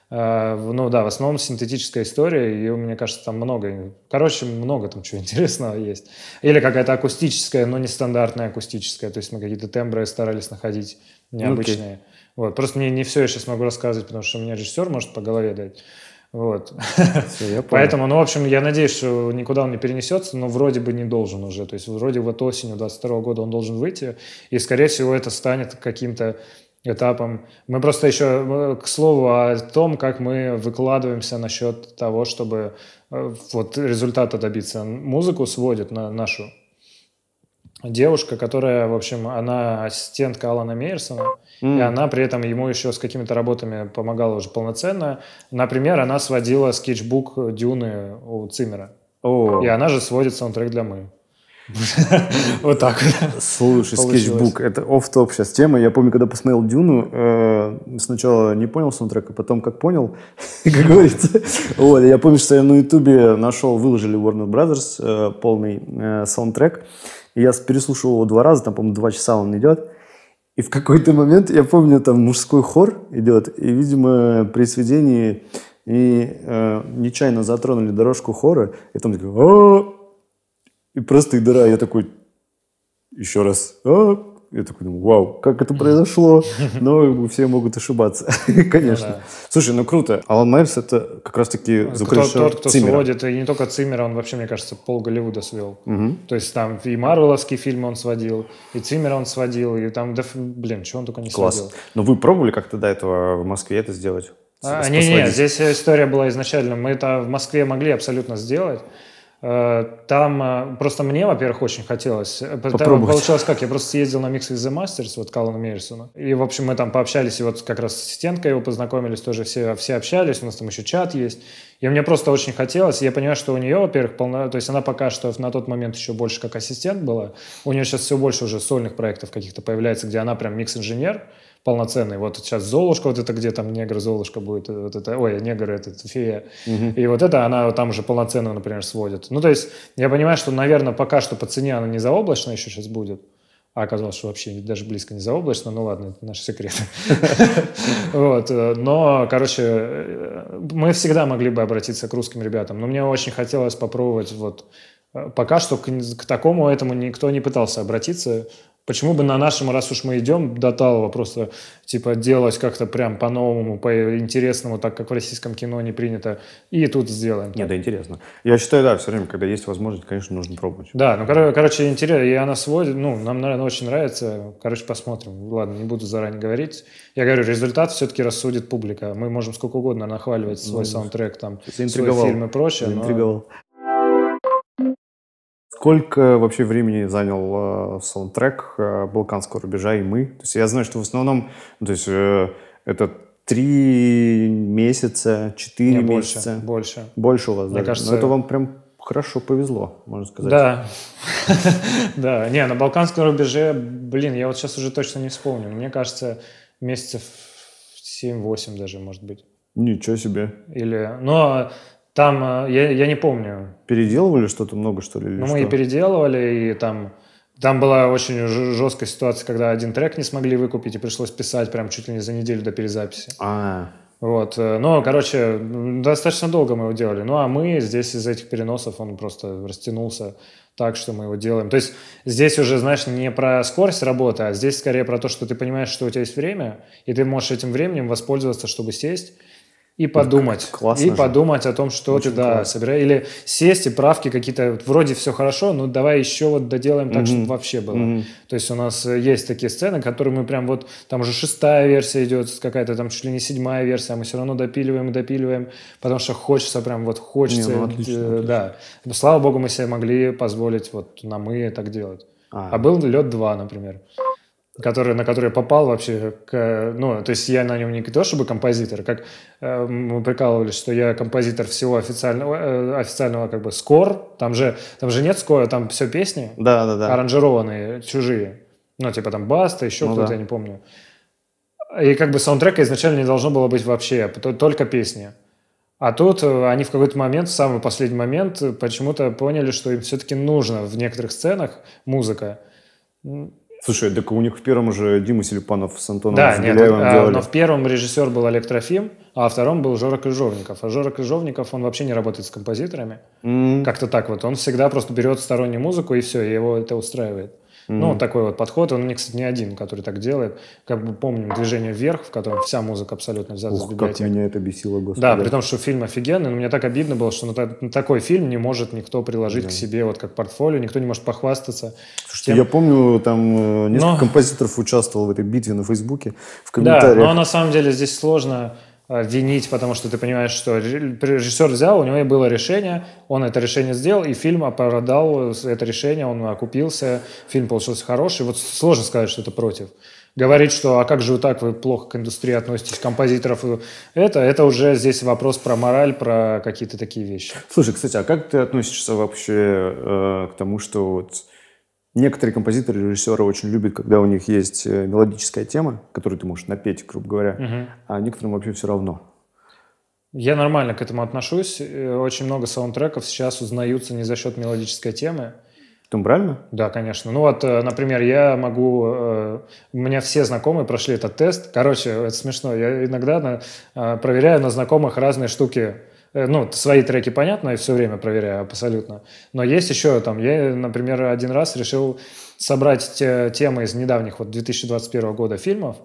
э, ну да, в основном синтетическая история, и мне кажется, там много, короче, много там чего интересного есть. Или какая-то акустическая, но нестандартная акустическая, то есть мы какие-то тембры старались находить ну, необычные. Okay. Вот. Просто мне не все я сейчас могу рассказывать, потому что мне режиссер может по голове дать. Вот. Все, Поэтому, ну, в общем, я надеюсь, что никуда он не перенесется, но вроде бы не должен уже. То есть вроде вот осенью 22 года он должен выйти, и, скорее всего, это станет каким-то этапом. Мы просто еще, э, к слову, о том, как мы выкладываемся насчет того, чтобы э, вот результата добиться. Музыку сводит на нашу девушка, которая, в общем, она ассистентка Алана Мейерсона, mm. и она при этом ему еще с какими-то работами помогала уже полноценно. Например, она сводила скетчбук Дюны у Циммера. Oh. И она же сводит саундтрек для «Мы». Вот так Слушай, скетчбук, это оф топ сейчас тема. Я помню, когда посмотрел Дюну, э, сначала не понял саундтрек, а потом как понял, как говорится. Вот, я помню, что я на Ютубе нашел, выложили Warner Brothers э, полный э, саундтрек. И я переслушивал его два раза, там, по-моему, два часа он идет. И в какой-то момент, я помню, там мужской хор идет, и, видимо, при сведении и э, нечаянно затронули дорожку хора, и там такой, и просто и дыра, я такой, еще раз, я такой думаю, вау, как это произошло? Но все могут ошибаться, конечно. Ну Слушай, ну круто. Алан Майерс это как раз-таки звукорежиссер Тот, кто сводит, и не только Циммера, он вообще, мне кажется, пол Голливуда свел. То есть там и Марвеловские фильмы он сводил, и Циммера он сводил, и там, блин, чего он только не сводил. Класс. Но вы пробовали как-то до этого в Москве это сделать? А, не, не, здесь история была изначально. Мы это в Москве могли абсолютно сделать. Э, там э, просто мне, во-первых, очень хотелось. Э, Попробовать. Получилось как? Я просто съездил на микс из The Masters, вот Каллана Мейерсона. И, в общем, мы там пообщались, и вот как раз с ассистенткой его познакомились, тоже все, все общались, у нас там еще чат есть. И мне просто очень хотелось. Я понимаю, что у нее, во-первых, полно... То есть она пока что на тот момент еще больше как ассистент была. У нее сейчас все больше уже сольных проектов каких-то появляется, где она прям микс-инженер полноценный. Вот сейчас Золушка, вот это где там негр Золушка будет, э, вот это, ой, негр это фея. Угу. И вот это она там уже полноценно, например, сводит. Ну, то есть я понимаю, что, наверное, пока что по цене она не заоблачная еще сейчас будет. А оказалось, что вообще даже близко не заоблачно. Ну ладно, это наш секрет. Вот. Э, но, короче, э, мы всегда могли бы обратиться к русским ребятам. Но мне очень хотелось попробовать вот Пока что к, к такому этому никто не пытался обратиться. Почему бы на нашем, раз уж мы идем до Талова, просто типа делать как-то прям по-новому, по-интересному, так как в российском кино не принято, и тут сделаем. Нет, да интересно. Я считаю, да, все время, когда есть возможность, конечно, нужно пробовать. Да, ну, кор- короче, интересно, и она сводит, ну, нам, наверное, очень нравится. Короче, посмотрим. Ладно, не буду заранее говорить. Я говорю, результат все-таки рассудит публика. Мы можем сколько угодно нахваливать свой ну, саундтрек, там, свой фильм и прочее. Заинтриговал. Но... Сколько вообще времени занял э, саундтрек э, «Балканского рубежа» и «Мы»? То есть я знаю, что в основном, ну, то есть э, это три месяца, четыре месяца. Больше, больше. Больше у вас, Мне да? кажется... Но это вам прям хорошо повезло, можно сказать. Да. Да. Не, на «Балканском рубеже», блин, я вот сейчас уже точно не вспомню. Мне кажется, месяцев 7-8 даже, может быть. Ничего себе. Или, но там, э, я, я не помню. Переделывали что-то много, что ли? Ну, что? мы и переделывали, и там... Там была очень жесткая ситуация, когда один трек не смогли выкупить, и пришлось писать прям чуть ли не за неделю до перезаписи. А. Вот. Э, но, короче, достаточно долго мы его делали. Ну, а мы здесь из этих переносов, он просто растянулся так, что мы его делаем. То есть здесь уже, знаешь, не про скорость работы, а здесь скорее про то, что ты понимаешь, что у тебя есть время, и ты можешь этим временем воспользоваться, чтобы сесть и подумать. Классно и же. подумать о том, что Очень ты да, собираешь. Или сесть и правки какие-то. Вот, вроде все хорошо, но давай еще вот доделаем так, mm-hmm. чтобы вообще было. Mm-hmm. То есть у нас есть такие сцены, которые мы прям вот... Там уже шестая версия идет, какая-то там чуть ли не седьмая версия, а мы все равно допиливаем и допиливаем, потому что хочется прям вот хочется. Не, ну, отлично, э, отлично. Слава богу, мы себе могли позволить вот нам «мы» так делать. А, а был «Лед 2», например который, на который я попал вообще, к, ну, то есть я на нем не то чтобы композитор, как э, мы прикалывались, что я композитор всего официального, э, официального как бы скор, там же, там же нет скора, там все песни да, да, да. аранжированные, чужие, ну, типа там Баста, еще ну, кто-то, да. я не помню. И как бы саундтрека изначально не должно было быть вообще, только песни. А тут э, они в какой-то момент, в самый последний момент, э, почему-то поняли, что им все-таки нужно в некоторых сценах музыка. Слушай, так у них в первом же Дима Селипанов с Антоном да, нет, а, делали. но в первом режиссер был Олег Трофим, а во втором был Жора Крыжовников. А Жора Крыжовников, он вообще не работает с композиторами. Mm. Как-то так вот. Он всегда просто берет стороннюю музыку и все, и его это устраивает. Mm-hmm. Ну, такой вот подход, он, мне, кстати, не один, который так делает. Как бы помним «Движение вверх», в котором вся музыка абсолютно взята Ух, из библиотеки. как меня это бесило, господи. Да, при том, что фильм офигенный, но мне так обидно было, что на, на такой фильм не может никто приложить yeah. к себе вот как портфолио, никто не может похвастаться. Слушайте, тем... я помню, там э, несколько но... композиторов участвовал в этой битве на Фейсбуке, в комментариях. Да, но на самом деле здесь сложно винить, потому что ты понимаешь, что режиссер взял, у него было решение, он это решение сделал, и фильм оправдал это решение, он окупился, фильм получился хороший. Вот сложно сказать, что это против. Говорить, что а как же вы так, вы плохо к индустрии относитесь, композиторов, это, это уже здесь вопрос про мораль, про какие-то такие вещи. Слушай, кстати, а как ты относишься вообще э, к тому, что вот Некоторые композиторы режиссеры очень любят, когда у них есть э, мелодическая тема, которую ты можешь напеть, грубо говоря, угу. а некоторым вообще все равно. Я нормально к этому отношусь. Э, очень много саундтреков сейчас узнаются не за счет мелодической темы. Тембрально? Да, конечно. Ну вот, э, например, я могу... У меня все знакомые прошли этот тест. Короче, это смешно. Я иногда проверяю на знакомых разные штуки Э, ну, свои треки, понятно, я все время проверяю абсолютно. Но есть еще там, я, например, один раз решил собрать темы из недавних, вот 2021 года фильмов,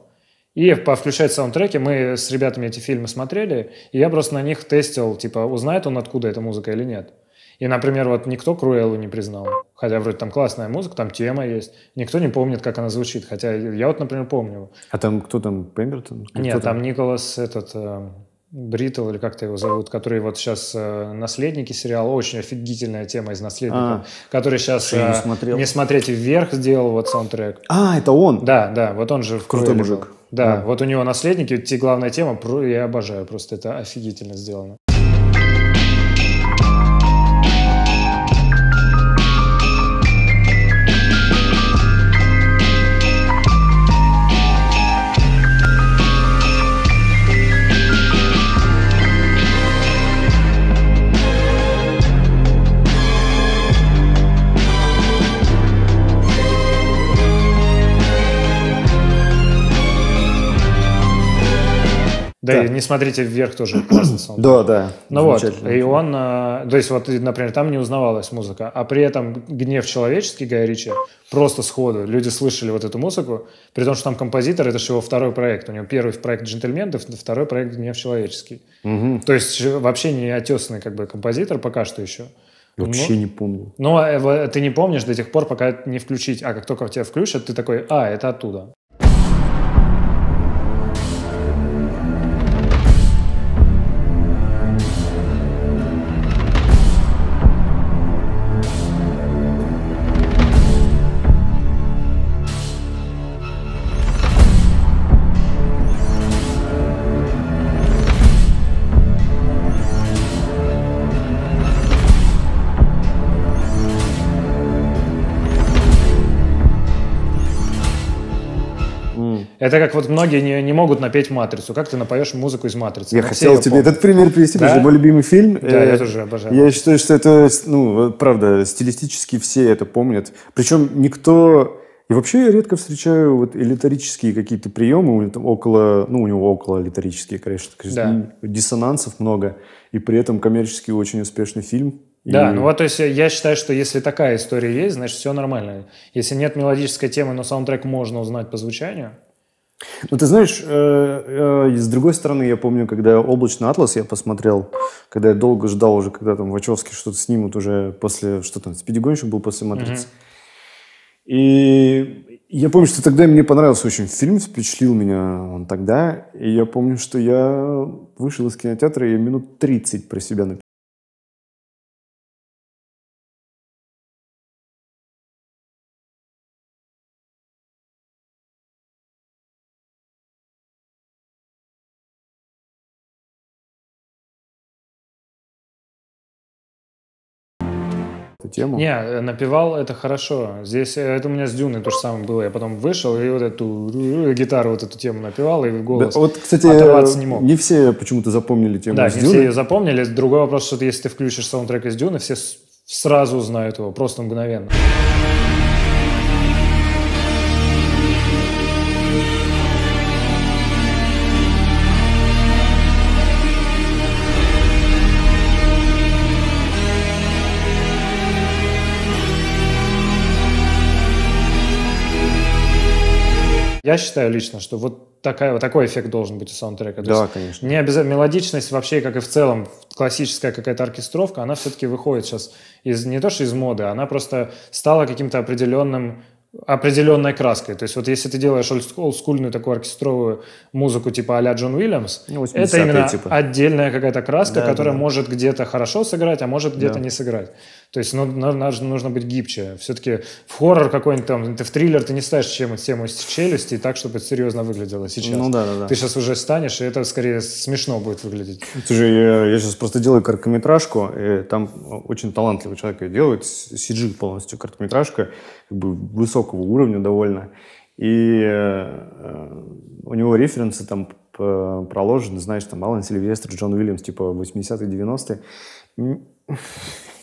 и включать саундтреки. Мы с ребятами эти фильмы смотрели, и я просто на них тестил, типа, узнает он, откуда эта музыка или нет. И, например, вот никто Круэллу не признал. Хотя вроде там классная музыка, там тема есть. Никто не помнит, как она звучит. Хотя я вот, например, помню. А там кто там, Пембертон? Нет, там? там Николас этот... Э, Бритл, или как то его зовут, который вот сейчас э, наследники сериала, очень офигительная тема из наследников, а, который сейчас э, не, смотрел. не смотреть вверх сделал вот саундтрек. А, это он? Да, да, вот он же в Крутой мужик. Да, да, вот у него наследники, те главная тема, я обожаю, просто это офигительно сделано. Да, да, и не смотрите вверх тоже классный саунд. Да, да. Ну вот, и он, э, то есть вот, например, там не узнавалась музыка, а при этом гнев человеческий Гай Ричи просто сходу люди слышали вот эту музыку, при том, что там композитор, это же его второй проект, у него первый проект «Джентльмен», второй проект «Гнев человеческий». Угу. То есть вообще не отесанный как бы композитор пока что еще. Ну, вообще ну, не помню. Ну, а, э, ты не помнишь до тех пор, пока не включить. А как только тебя включат, ты такой, а, это оттуда. Это как вот многие не, не могут напеть «Матрицу». Как ты напоешь музыку из «Матрицы»? Я хотел тебе помнят. этот пример привести, да? мой любимый фильм. Да, я э, тоже обожаю. Я считаю, что это, ну, правда, стилистически все это помнят. Причем никто... И вообще я редко встречаю вот элитарические какие-то приемы, там около, ну, у него около элитарические, конечно, да. Ну, диссонансов много, и при этом коммерчески очень успешный фильм, да, и... ну вот, то есть э, я считаю, что если такая история есть, значит все нормально. Если нет мелодической темы, но саундтрек можно узнать по звучанию, ну, ты знаешь, э, э, с другой стороны, я помню, когда «Облачный атлас» я посмотрел, когда я долго ждал уже, когда там Вачовский что-то снимут уже после, что там, «Спидигонщик» был после «Матрицы». Mm-hmm. И я помню, что тогда мне понравился очень фильм, впечатлил меня он тогда. И я помню, что я вышел из кинотеатра, и минут 30 про себя написал. эту тему. Не, напевал это хорошо. Здесь э, это у меня с Дюны то же самое было. Я потом вышел и вот эту гитару вот эту тему напевал и голос. Да, вот, кстати, не, мог. не все почему-то запомнили тему да, с не Дюны. все ее запомнили. Другой вопрос, что если ты включишь саундтрек из Дюны, все сразу узнают его, просто мгновенно. Я считаю лично, что вот такая, вот такой эффект должен быть у саундтрека. То да, есть конечно. Не обязательно мелодичность вообще, как и в целом, классическая какая-то оркестровка, она все-таки выходит сейчас из не то что из моды, она просто стала каким-то определенным определенной краской. То есть вот если ты делаешь олдскульную такую оркестровую музыку типа а-ля Джон Уильямс, это именно типа. отдельная какая-то краска, да, которая да, может где-то хорошо сыграть, а может где-то да. не сыграть. То есть ну, нужно, нужно быть гибче. Все-таки в хоррор какой-нибудь там, ты в триллер, ты не ставишь тему тему с челюсти так, чтобы это серьезно выглядело сейчас. Ну да, да, да. Ты сейчас уже станешь, и это скорее смешно будет выглядеть. Слушай, я, я сейчас просто делаю короткометражку, и там очень талантливый человек ее делает, сиджи полностью короткометражка, как бы высокого уровня довольно. И э, у него референсы там проложены, знаешь, там Алан Сильвестр, Джон Уильямс, типа 80-е, 90-е.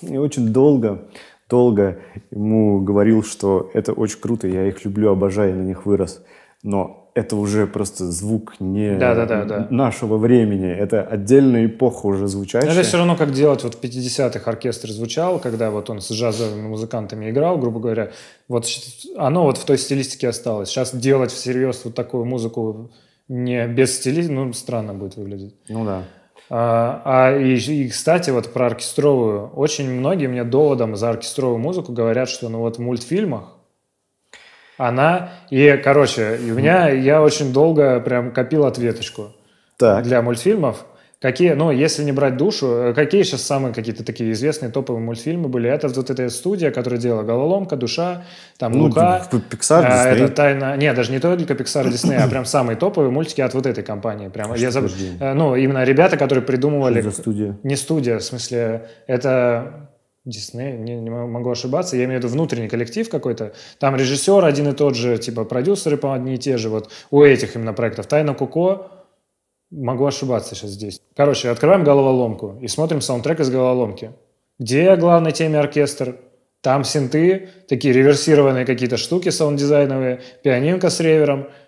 И очень долго, долго ему говорил, что это очень круто, я их люблю, обожаю, я на них вырос. Но это уже просто звук не да, да, да, да. нашего времени. Это отдельная эпоха уже звучащая. Это все равно как делать. Вот в 50-х оркестр звучал, когда вот он с джазовыми музыкантами играл, грубо говоря. Вот оно вот в той стилистике осталось. Сейчас делать всерьез вот такую музыку не без стилистики, ну, странно будет выглядеть. Ну да. А, а и, и, кстати, вот про оркестровую. Очень многие мне доводом за оркестровую музыку говорят, что ну вот в мультфильмах она, и, короче, и у меня, я очень долго прям копил ответочку так. для мультфильмов. Какие, ну, если не брать душу, э, какие сейчас самые какие-то такие известные топовые мультфильмы были? Это вот эта студия, которая делала «Головоломка», «Душа», там ну, «Лука». а, Disney. Это «Тайна». не даже не только Pixar, Disney, а прям самые топовые мультики от вот этой компании. Прям, я заб... Э, ну, именно ребята, которые придумывали... Что за студия? Не студия, в смысле, это Дисней, не, не могу ошибаться, я имею в виду внутренний коллектив какой-то, там режиссер один и тот же, типа продюсеры по одни и те же, вот у этих именно проектов. Тайна Куко, могу ошибаться сейчас здесь. Короче, открываем головоломку и смотрим саундтрек из головоломки. Где главной теме оркестр? Там синты, такие реверсированные какие-то штуки саунд-дизайновые, пианинка с ревером –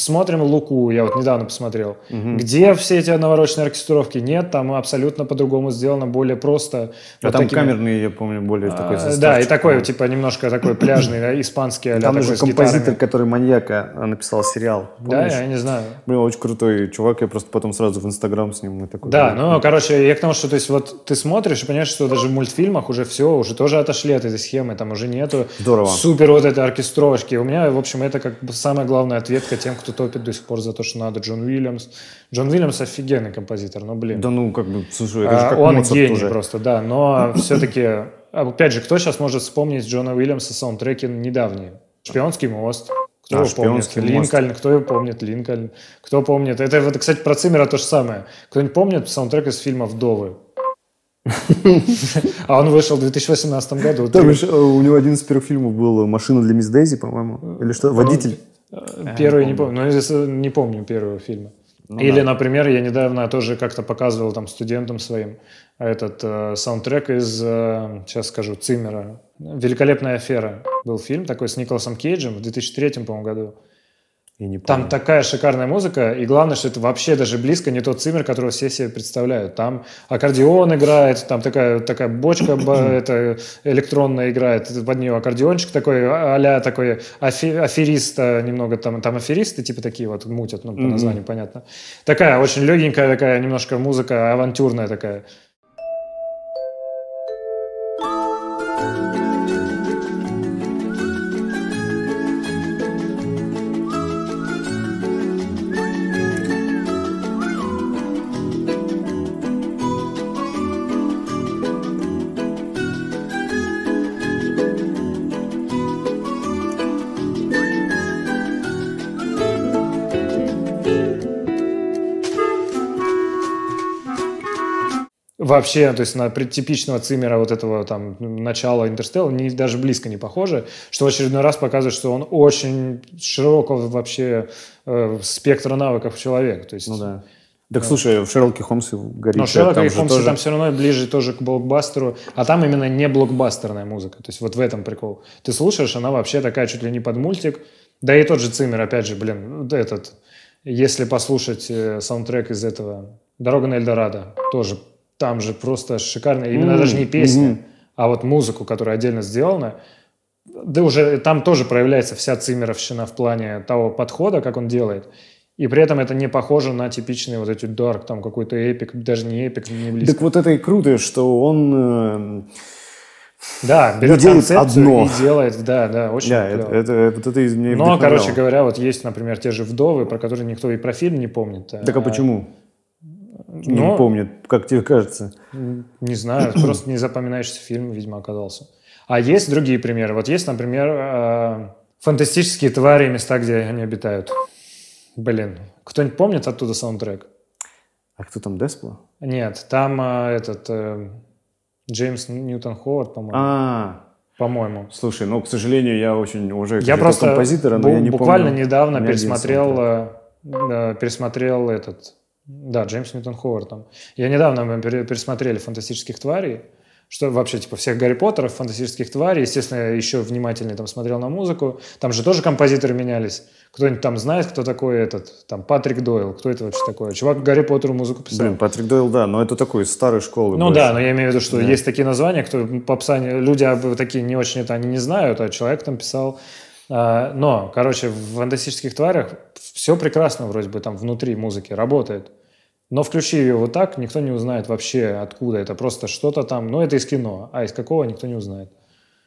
смотрим Луку, я вот недавно посмотрел, угу. где все эти одноворочные оркестровки нет, там абсолютно по-другому сделано, более просто. А вот там такими... камерные, я помню, более а, такой Да, и такой, типа, типа, немножко такой пляжный, да, испанский а Там же композитор, который маньяка а, написал сериал, помнишь? Да, я не знаю. Блин, очень крутой чувак, я просто потом сразу в Инстаграм с ним такой. Да, ну, ну, короче, я к тому, что, то есть, вот ты смотришь и понимаешь, что даже в мультфильмах уже все, уже тоже отошли от этой схемы, там уже нету Здорово. супер вот этой оркестровочки. У меня, в общем, это как бы самая главная ответка тем, кто топит до сих пор за то, что надо Джон Уильямс. Джон Уильямс офигенный композитор, но, блин. Да ну, как бы, слушай, это а, же как Он Моцарт гений уже. просто, да, но все-таки... Опять же, кто сейчас может вспомнить Джона Уильямса саундтреки недавние? «Шпионский мост», кто а, его помнит? Линкольн. Кто его помнит? Линкольн. Кто помнит? Это, это, кстати, про Цимера то же самое. Кто-нибудь помнит саундтрек из фильма «Вдовы»? А он вышел в 2018 году. Да, э, у него один из первых фильмов был «Машина для мисс Дейзи», по-моему. Или что? Ну, «Водитель». Первый, не помню. Не помню. Ну, не помню первого фильма. Ну, Или, да. например, я недавно тоже как-то показывал там студентам своим а этот э, саундтрек из, э, сейчас скажу, Цимера. «Великолепная афера» был фильм такой с Николасом Кейджем в 2003, по-моему, году. И не Там такая шикарная музыка, и главное, что это вообще даже близко не тот Циммер, которого все себе представляют. Там аккордеон играет, там такая, такая бочка это электронная играет, под нее аккордеончик такой, а такой афи, аферист немного, там, там аферисты типа такие вот мутят, ну, по названию mm-hmm. понятно. Такая очень легенькая такая немножко музыка, авантюрная такая. Вообще, то есть на предтипичного Циммера вот этого там начала Интерстелла не, даже близко не похоже, что в очередной раз показывает, что он очень широкого вообще э, спектра навыков человека. То есть, ну да. Так слушай, в Шерлоке Холмсе горит. Но Шерлок там Холмсе тоже... там все равно ближе тоже к блокбастеру, а там именно не блокбастерная музыка. То есть вот в этом прикол. Ты слушаешь, она вообще такая чуть ли не под мультик. Да и тот же Циммер, опять же, блин, этот, если послушать э, саундтрек из этого «Дорога на Эльдорадо», тоже там же просто шикарно, именно даже не песня, а вот музыку, которая отдельно сделана. Да уже там тоже проявляется вся цимеровщина в плане того подхода, как он делает. И при этом это не похоже на типичный вот эти дарк, там какой-то эпик, даже не эпик, не близко. Так вот это и круто, что он... Э, да, берет делает одно. и делает, да, да, очень да, клево. Это, это, вот это из меня Но, короче говоря, вот есть, например, те же «Вдовы», про которые никто и про фильм не помнит. Так а, а почему? Но... Не помню, как тебе кажется. Не знаю, просто не запоминаешься фильм, видимо, оказался. А есть другие примеры. Вот есть, например, э, фантастические твари и места, где они обитают. Блин, кто-нибудь помнит оттуда саундтрек? А кто там, Деспла? Нет, там э, этот... Э, Джеймс Ньютон Ховард, по-моему. А, по-моему. Слушай, ну, к сожалению, я очень уже я просто композитора, но я не буквально помню. недавно пересмотрел, э, пересмотрел этот да, Джеймс Ньютон Ховард там. Я недавно мы пересмотрели «Фантастических тварей», что вообще типа всех Гарри Поттеров, фантастических тварей. Естественно, я еще внимательнее там смотрел на музыку. Там же тоже композиторы менялись. Кто-нибудь там знает, кто такой этот, там, Патрик Дойл, кто это вообще такой? Чувак Гарри Поттеру музыку писал. Блин, Патрик Дойл, да, но это такой старой школы. Ну больше. да, но я имею в виду, что да. есть такие названия, кто попса, люди такие не очень это они не знают, а человек там писал. А, но, короче, в фантастических тварях все прекрасно вроде бы там внутри музыки работает. Но включи ее вот так, никто не узнает вообще, откуда это. Просто что-то там, ну это из кино, а из какого никто не узнает.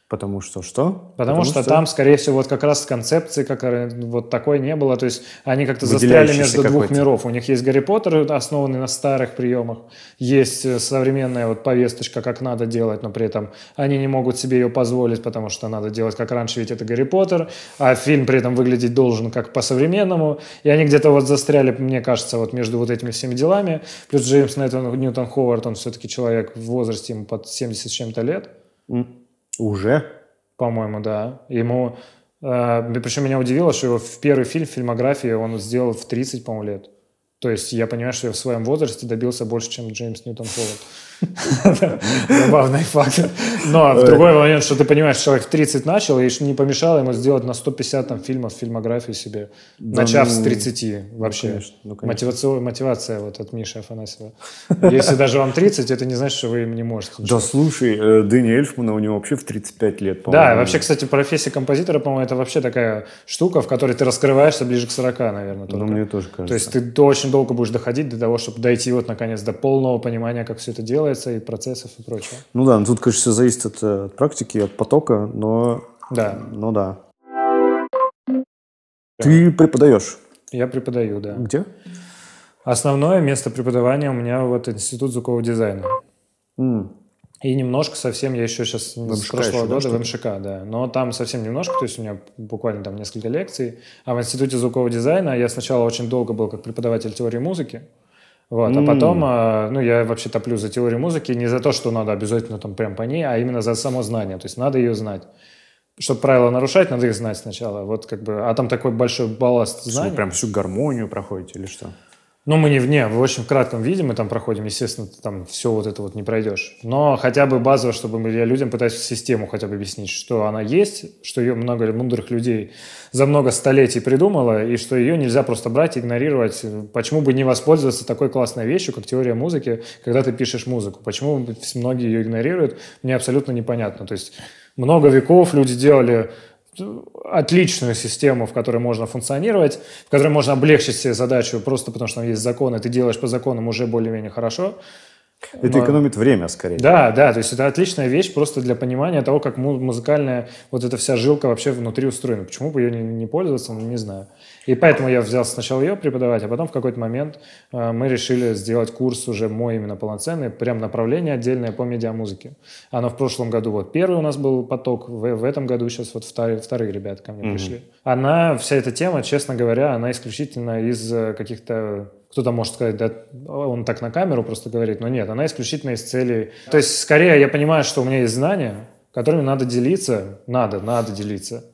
Потому что что? Потому, Потому что, что там, скорее всего, вот как раз концепции как вот такой не было. То есть они как-то застряли между двух миров. У них есть Гарри Поттер, основанный на старых приемах. Есть э, современная вот повесточка, как надо делать, но при этом они не могут себе ее позволить, потому что надо делать как раньше, ведь это Гарри Поттер, а фильм при этом выглядеть должен как по-современному. И они где-то вот застряли, мне кажется, вот между вот этими всеми делами. Плюс Джеймс Ньютон Ховард, он все-таки человек в возрасте, ему под 70 с чем-то лет. Mm. Уже? По-моему, да. Ему... Э, причем меня удивило, что его в первый фильм фильмографии он сделал в 30, по-моему, лет. То есть я понимаю, что я в своем возрасте добился больше, чем Джеймс Ньютон Ховард. Забавный фактор. Но ну, а в другой момент, что ты понимаешь, человек в 30 начал, и не помешало ему сделать на 150 там, фильмов фильмографии себе, начав с 30 ну, ну, вообще. Конечно. Мотивация, мотивация вот от Миши Афанасьева. Если даже вам 30, это не значит, что вы им не можете. Да слушай, э, Дыни Эльфмана у него вообще в 35 лет, по-моему. Да, вообще, кстати, профессия композитора, по-моему, это вообще такая штука, в которой ты раскрываешься ближе к 40, наверное. Ну, мне тоже кажется. То есть ты очень долго будешь доходить до того, чтобы дойти вот наконец до полного понимания, как все это делается делается, и процессов, и прочего. Ну да, ну тут, конечно, все зависит от, э, от практики, от потока, но... Да. Ну да. Ты преподаешь? Я преподаю, да. Где? Основное место преподавания у меня вот институт звукового дизайна. Mm. И немножко совсем, я еще сейчас МШК с прошлого еще, года да, в МШК, да. Но там совсем немножко, то есть у меня буквально там несколько лекций. А в Институте звукового дизайна я сначала очень долго был как преподаватель теории музыки. Вот. Mm. А потом, а, ну, я вообще топлю за теорию музыки не за то, что надо обязательно там прям по ней, а именно за само знание. То есть надо ее знать. Чтобы правила нарушать, надо их знать сначала. Вот как бы, а там такой большой балласт знаний. Что, прям всю гармонию проходите или что? Ну, мы не, не, в очень кратком виде мы там проходим, естественно, ты там все вот это вот не пройдешь. Но хотя бы базово, чтобы я людям пытаюсь систему хотя бы объяснить, что она есть, что ее много мудрых людей за много столетий придумала, и что ее нельзя просто брать, игнорировать. Почему бы не воспользоваться такой классной вещью, как теория музыки, когда ты пишешь музыку? Почему многие ее игнорируют, мне абсолютно непонятно. То есть много веков люди делали отличную систему, в которой можно функционировать, в которой можно облегчить себе задачу просто потому, что там есть законы, ты делаешь по законам уже более-менее хорошо. Это Но... экономит время, скорее. Да, да, то есть это отличная вещь просто для понимания того, как музыкальная вот эта вся жилка вообще внутри устроена. Почему бы ее не, не пользоваться, ну, не знаю. И поэтому я взял сначала ее преподавать, а потом в какой-то момент э, мы решили сделать курс уже мой именно полноценный, прям направление отдельное по медиамузыке. Оно в прошлом году вот первый у нас был поток, в, в этом году сейчас вот вторые, вторые ребята ко мне mm-hmm. пришли. Она, вся эта тема, честно говоря, она исключительно из э, каких-то кто-то может сказать, да, он так на камеру просто говорит, но нет, она исключительно из цели. То есть, скорее, я понимаю, что у меня есть знания, которыми надо делиться, надо, надо делиться.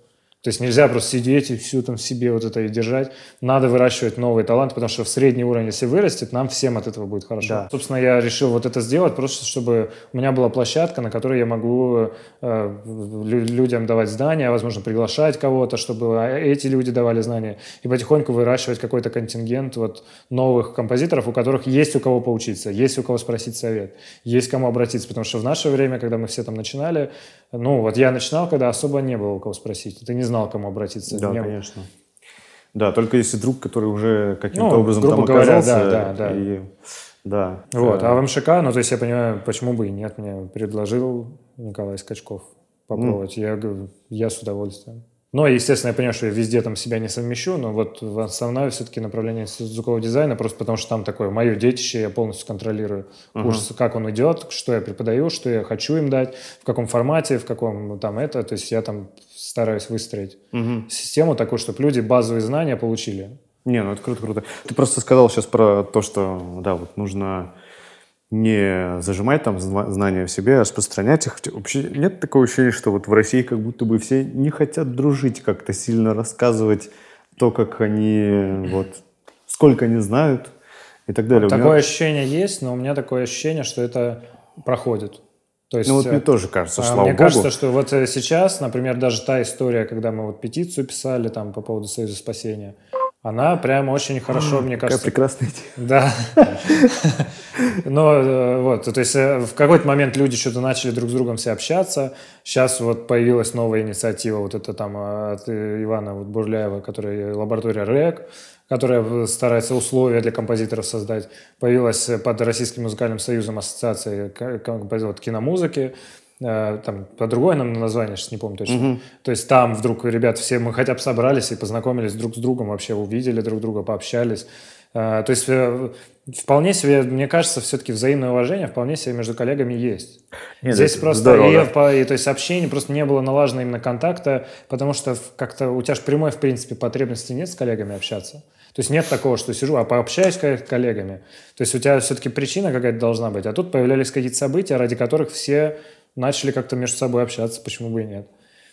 То есть нельзя просто сидеть и всю там себе вот это и держать. Надо выращивать новые таланты, потому что в средний уровень, если вырастет, нам всем от этого будет хорошо. Да. Собственно, я решил вот это сделать просто, чтобы у меня была площадка, на которой я могу э, людям давать знания, возможно, приглашать кого-то, чтобы а, эти люди давали знания, и потихоньку выращивать какой-то контингент вот новых композиторов, у которых есть у кого поучиться, есть у кого спросить совет, есть кому обратиться, потому что в наше время, когда мы все там начинали, ну вот я начинал, когда особо не было у кого спросить. Ты не знал, кому обратиться. Да, Мне... конечно. Да, только если друг, который уже каким-то ну, образом грубо там говоря, оказался. Да, да, да. И... Да. Вот, э, а в МШК, ну, то есть я понимаю, почему бы и нет, мне предложил Николай Скачков попробовать. Mm. Я говорю, я с удовольствием. Но, естественно, я понимаю, что я везде там себя не совмещу, но вот в основное все-таки направление звукового дизайна, просто потому что там такое мое детище, я полностью контролирую курс, uh-huh. как он идет, что я преподаю, что я хочу им дать, в каком формате, в каком там это, то есть я там стараюсь выстроить угу. систему такую, чтобы люди базовые знания получили. Не, ну это круто, круто. Ты просто сказал сейчас про то, что да, вот нужно не зажимать там знания в себе, а распространять их. Вообще нет такого ощущения, что вот в России как будто бы все не хотят дружить как-то сильно, рассказывать то, как они вот сколько они знают и так далее. Вот меня... Такое ощущение есть, но у меня такое ощущение, что это проходит. То есть, ну вот э, мне тоже кажется, а, слава Мне Богу. кажется, что вот э, сейчас, например, даже та история, когда мы вот петицию писали там по поводу Союза спасения, она прям очень хорошо, мне кажется. Какая прекрасная идея. Да. Но э, вот, то есть в какой-то момент люди что-то начали друг с другом все общаться. Сейчас вот появилась новая инициатива, вот это там от Ивана Бурляева, которая лаборатория РЭК которая старается условия для композиторов создать. Появилась под Российским музыкальным союзом ассоциация композиторов киномузыки, э, там по другое название, сейчас не помню точно. Угу. Uh То есть там вдруг ребят все мы хотя бы собрались и познакомились друг с другом, вообще увидели друг друга, пообщались. А, то есть э, вполне себе, мне кажется, все-таки взаимное уважение вполне себе между коллегами есть. Нет, Здесь просто и, и, то есть общение просто не было налажено именно контакта, потому что как-то у тебя же прямой, в принципе, потребности нет с коллегами общаться. То есть нет такого, что сижу, а пообщаюсь с коллегами. То есть у тебя все-таки причина какая-то должна быть. А тут появлялись какие-то события, ради которых все начали как-то между собой общаться, почему бы и нет.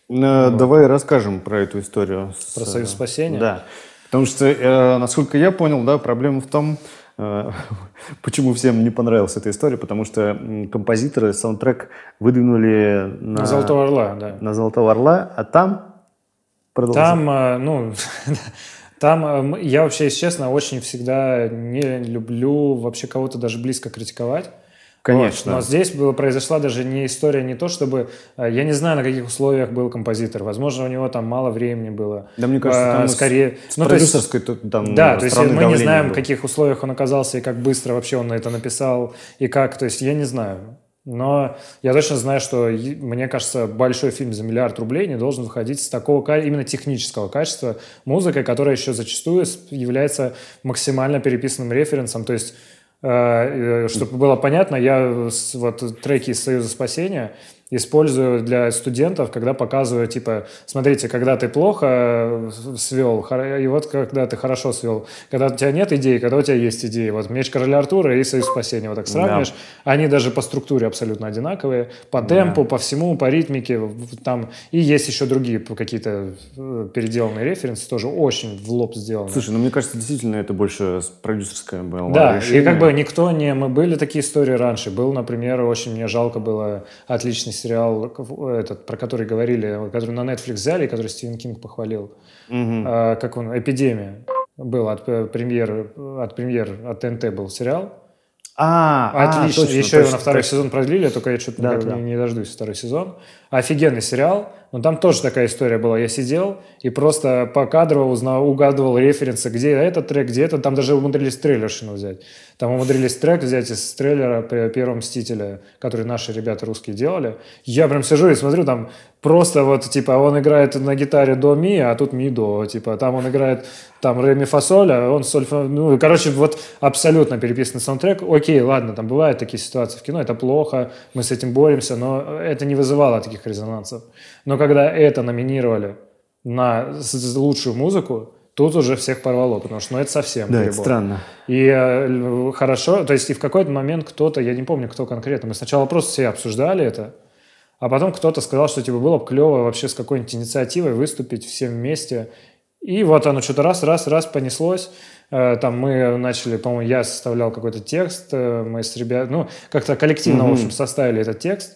Ну, вот. Давай расскажем про эту историю. Про с... Союз спасения? Да. Потому что, э, насколько я понял, да, проблема в том, э, Почему всем не понравилась эта история? Потому что композиторы саундтрек выдвинули на, на Золотого Орла, да. На Золотого Орла, а там продолжим. Там, э, ну, там я вообще, если честно, очень всегда не люблю вообще кого-то даже близко критиковать. Конечно. Вот. Но здесь было, произошла даже не история не то, чтобы... Э, я не знаю, на каких условиях был композитор. Возможно, у него там мало времени было. Да, мне кажется, а, скорее... С, ну, с продюсерской то есть, там Да, то есть мы не знаем, было. в каких условиях он оказался и как быстро вообще он это написал, и как. То есть я не знаю. Но я точно знаю, что, мне кажется, большой фильм за миллиард рублей не должен выходить с такого именно технического качества музыкой, которая еще зачастую является максимально переписанным референсом. То есть Э, э, Чтобы было понятно, я вот треки из «Союза спасения» использую для студентов, когда показываю, типа, смотрите, когда ты плохо э, свел, и вот когда ты хорошо свел, когда у тебя нет идей, когда у тебя есть идеи. Вот «Меч короля Артура» и «Союз спасения» вот так сравнишь. Да. Они даже по структуре абсолютно одинаковые, по темпу, да. по всему, по ритмике. Там. И есть еще другие какие-то э, переделанные референсы, тоже очень в лоб сделаны. Слушай, ну мне кажется, действительно это больше продюсерское было Да, решение. и как бы никто не... Мы были такие истории раньше. Был, например, очень мне жалко было отличный сериал, этот, про который говорили, который на Netflix взяли, который Стивен Кинг похвалил. Угу. А, как он? «Эпидемия» был от э, премьер, от премьер, от ТНТ был сериал. А, а отлично. А, точно, Еще точно, его на второй точно. сезон продлили, только я что-то да, да. Не, не дождусь второй сезон. Офигенный сериал. Но ну, там тоже такая история была. Я сидел и просто по кадрово узнал, угадывал референсы, где этот трек, где этот. Там даже умудрились трейлершину взять. Там умудрились трек взять из трейлера «Первого мстителя», который наши ребята русские делали. Я прям сижу и смотрю, там просто вот, типа, он играет на гитаре до ми, а тут ми до, типа, там он играет там ре ми фа а он соль Ну, короче, вот абсолютно переписанный саундтрек. Окей, ладно, там бывают такие ситуации в кино, это плохо, мы с этим боремся, но это не вызывало таких резонансов. Но когда это номинировали на лучшую музыку, тут уже всех порвало, потому что ну, это совсем да, перебор. Это странно. И э, хорошо, то есть и в какой-то момент кто-то, я не помню, кто конкретно, мы сначала просто все обсуждали это, а потом кто-то сказал, что типа было бы клево вообще с какой-нибудь инициативой выступить все вместе. И вот оно что-то раз, раз, раз понеслось. Э, там мы начали, по-моему, я составлял какой-то текст, э, мы с ребят, ну, как-то коллективно, mm-hmm. в общем, составили этот текст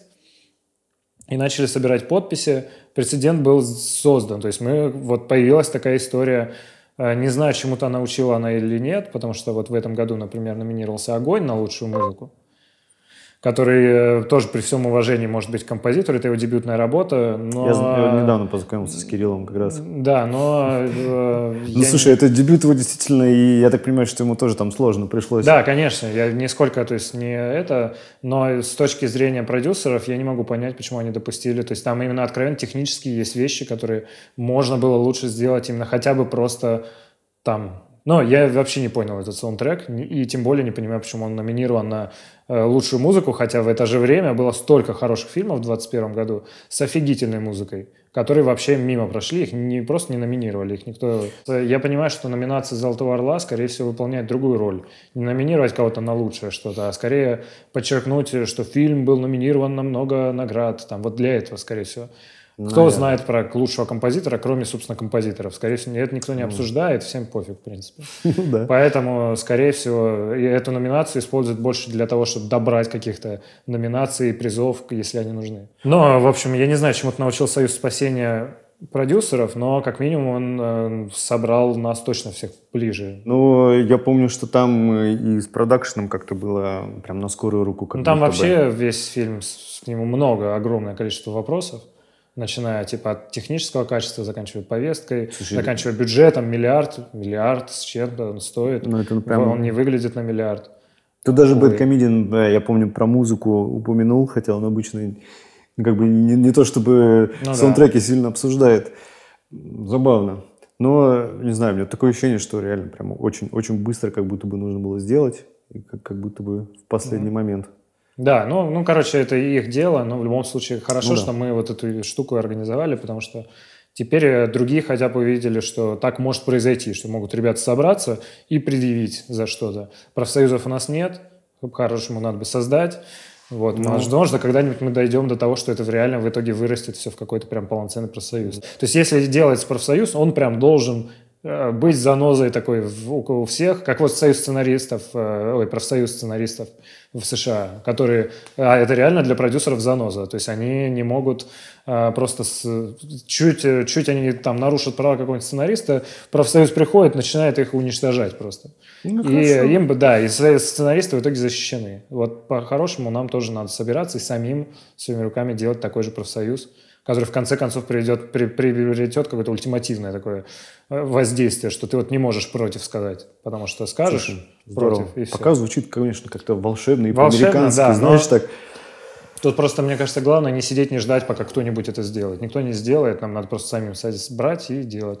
и начали собирать подписи, прецедент был создан. То есть мы, вот появилась такая история, э, не знаю, чему-то научила она или нет, потому что вот в этом году, например, номинировался «Огонь» на лучшую музыку который э, тоже при всем уважении может быть композитор, это его дебютная работа, но... Я, я недавно познакомился с Кириллом как раз. Да, но... Э, ну, слушай, это дебют его действительно, и я так понимаю, что ему тоже там сложно пришлось. Да, конечно, я нисколько, то есть не это, но с точки зрения продюсеров я не могу понять, почему они допустили, то есть там именно откровенно технически есть вещи, которые можно было лучше сделать именно хотя бы просто там но я вообще не понял этот саундтрек, и тем более не понимаю, почему он номинирован на Э, лучшую музыку, хотя в это же время было столько хороших фильмов в 2021 году с офигительной музыкой, которые вообще мимо прошли, их не просто не номинировали, их никто... Э, я понимаю, что номинация «Золотого орла», скорее всего, выполняет другую роль. Не номинировать кого-то на лучшее что-то, а скорее подчеркнуть, что фильм был номинирован на много наград, там, вот для этого, скорее всего. Кто Наверное. знает про лучшего композитора, кроме, собственно, композиторов? Скорее всего, это никто не обсуждает, всем пофиг, в принципе. Поэтому, скорее всего, эту номинацию используют больше для того, чтобы добрать каких-то номинаций, призов, если они нужны. Но, в общем, я не знаю, чему-то научил Союз спасения продюсеров, но как минимум он э, собрал нас точно всех ближе. Ну, я помню, что там и с продакшеном как-то было прям на скорую руку. Как ну, там вообще бы. весь фильм, к нему много, огромное количество вопросов начиная типа от технического качества, заканчивая повесткой, Слушай, заканчивая бюджетом, миллиард, миллиард с чем-то он стоит, ну, это прям... он не выглядит на миллиард. Тут даже Бэт Комедиан, да, я помню, про музыку упомянул, хотя он обычно ну, как бы не, не то чтобы ну, саундтреки да. сильно обсуждает. Забавно. Но, не знаю, у меня такое ощущение, что реально прям очень-очень быстро как будто бы нужно было сделать, как, как будто бы в последний mm-hmm. момент. Да, ну, ну, короче, это их дело, но в любом случае хорошо, ну, да. что мы вот эту штуку организовали, потому что теперь э, другие хотя бы увидели, что так может произойти, что могут ребята собраться и предъявить за что-то. Профсоюзов у нас нет, ну, хорошему надо бы создать. Вот, ну. нужно, когда-нибудь мы дойдем до того, что это в реально в итоге вырастет все в какой-то прям полноценный профсоюз. То есть, если делается профсоюз, он прям должен Э, быть занозой такой у всех, как вот союз сценаристов, э, ой, профсоюз сценаристов в США, которые, а это реально для продюсеров заноза, то есть они не могут э, просто с, чуть, чуть они там нарушат права какого-нибудь сценариста, профсоюз приходит, начинает их уничтожать просто. Ну, и хорошо. им бы, да, и сценаристы в итоге защищены. Вот по-хорошему нам тоже надо собираться и самим своими руками делать такой же профсоюз, который в конце концов приведет, при, приобретет какое-то ультимативное такое э, воздействие, что ты вот не можешь против сказать, потому что скажешь Слушай, против здорово. и все. Пока звучит, конечно, как-то волшебно и по-американски, да, знаешь, но... так... Тут просто, мне кажется, главное не сидеть, не ждать, пока кто-нибудь это сделает. Никто не сделает, нам надо просто самим садиться, брать и делать.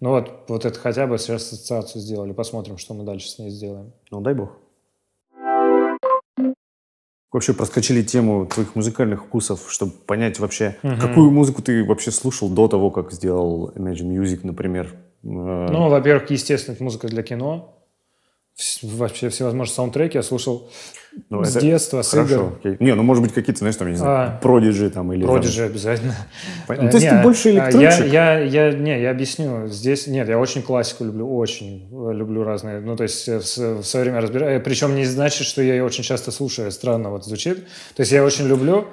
Ну вот, вот это хотя бы сейчас ассоциацию сделали. Посмотрим, что мы дальше с ней сделаем. Ну, дай бог вообще проскочили тему твоих музыкальных вкусов, чтобы понять вообще, угу. какую музыку ты вообще слушал до того, как сделал Imagine Music, например. Э, ну, во-первых, естественно, музыка для кино. Вообще всевозможные саундтреки я слушал ну, с это... детства, с Хорошо, игр. Окей. Не, ну может быть какие-то, знаешь, там, я не знаю, а, продиджи там или... продижи там... обязательно. Ну, то есть не, ты больше а, электрончик? Я, я, я, не, я объясню. Здесь, нет, я очень классику люблю, очень э, люблю разные. Ну, то есть э, в, в свое время разбираю. Причем не значит, что я ее очень часто слушаю. А странно вот звучит. То есть я очень люблю...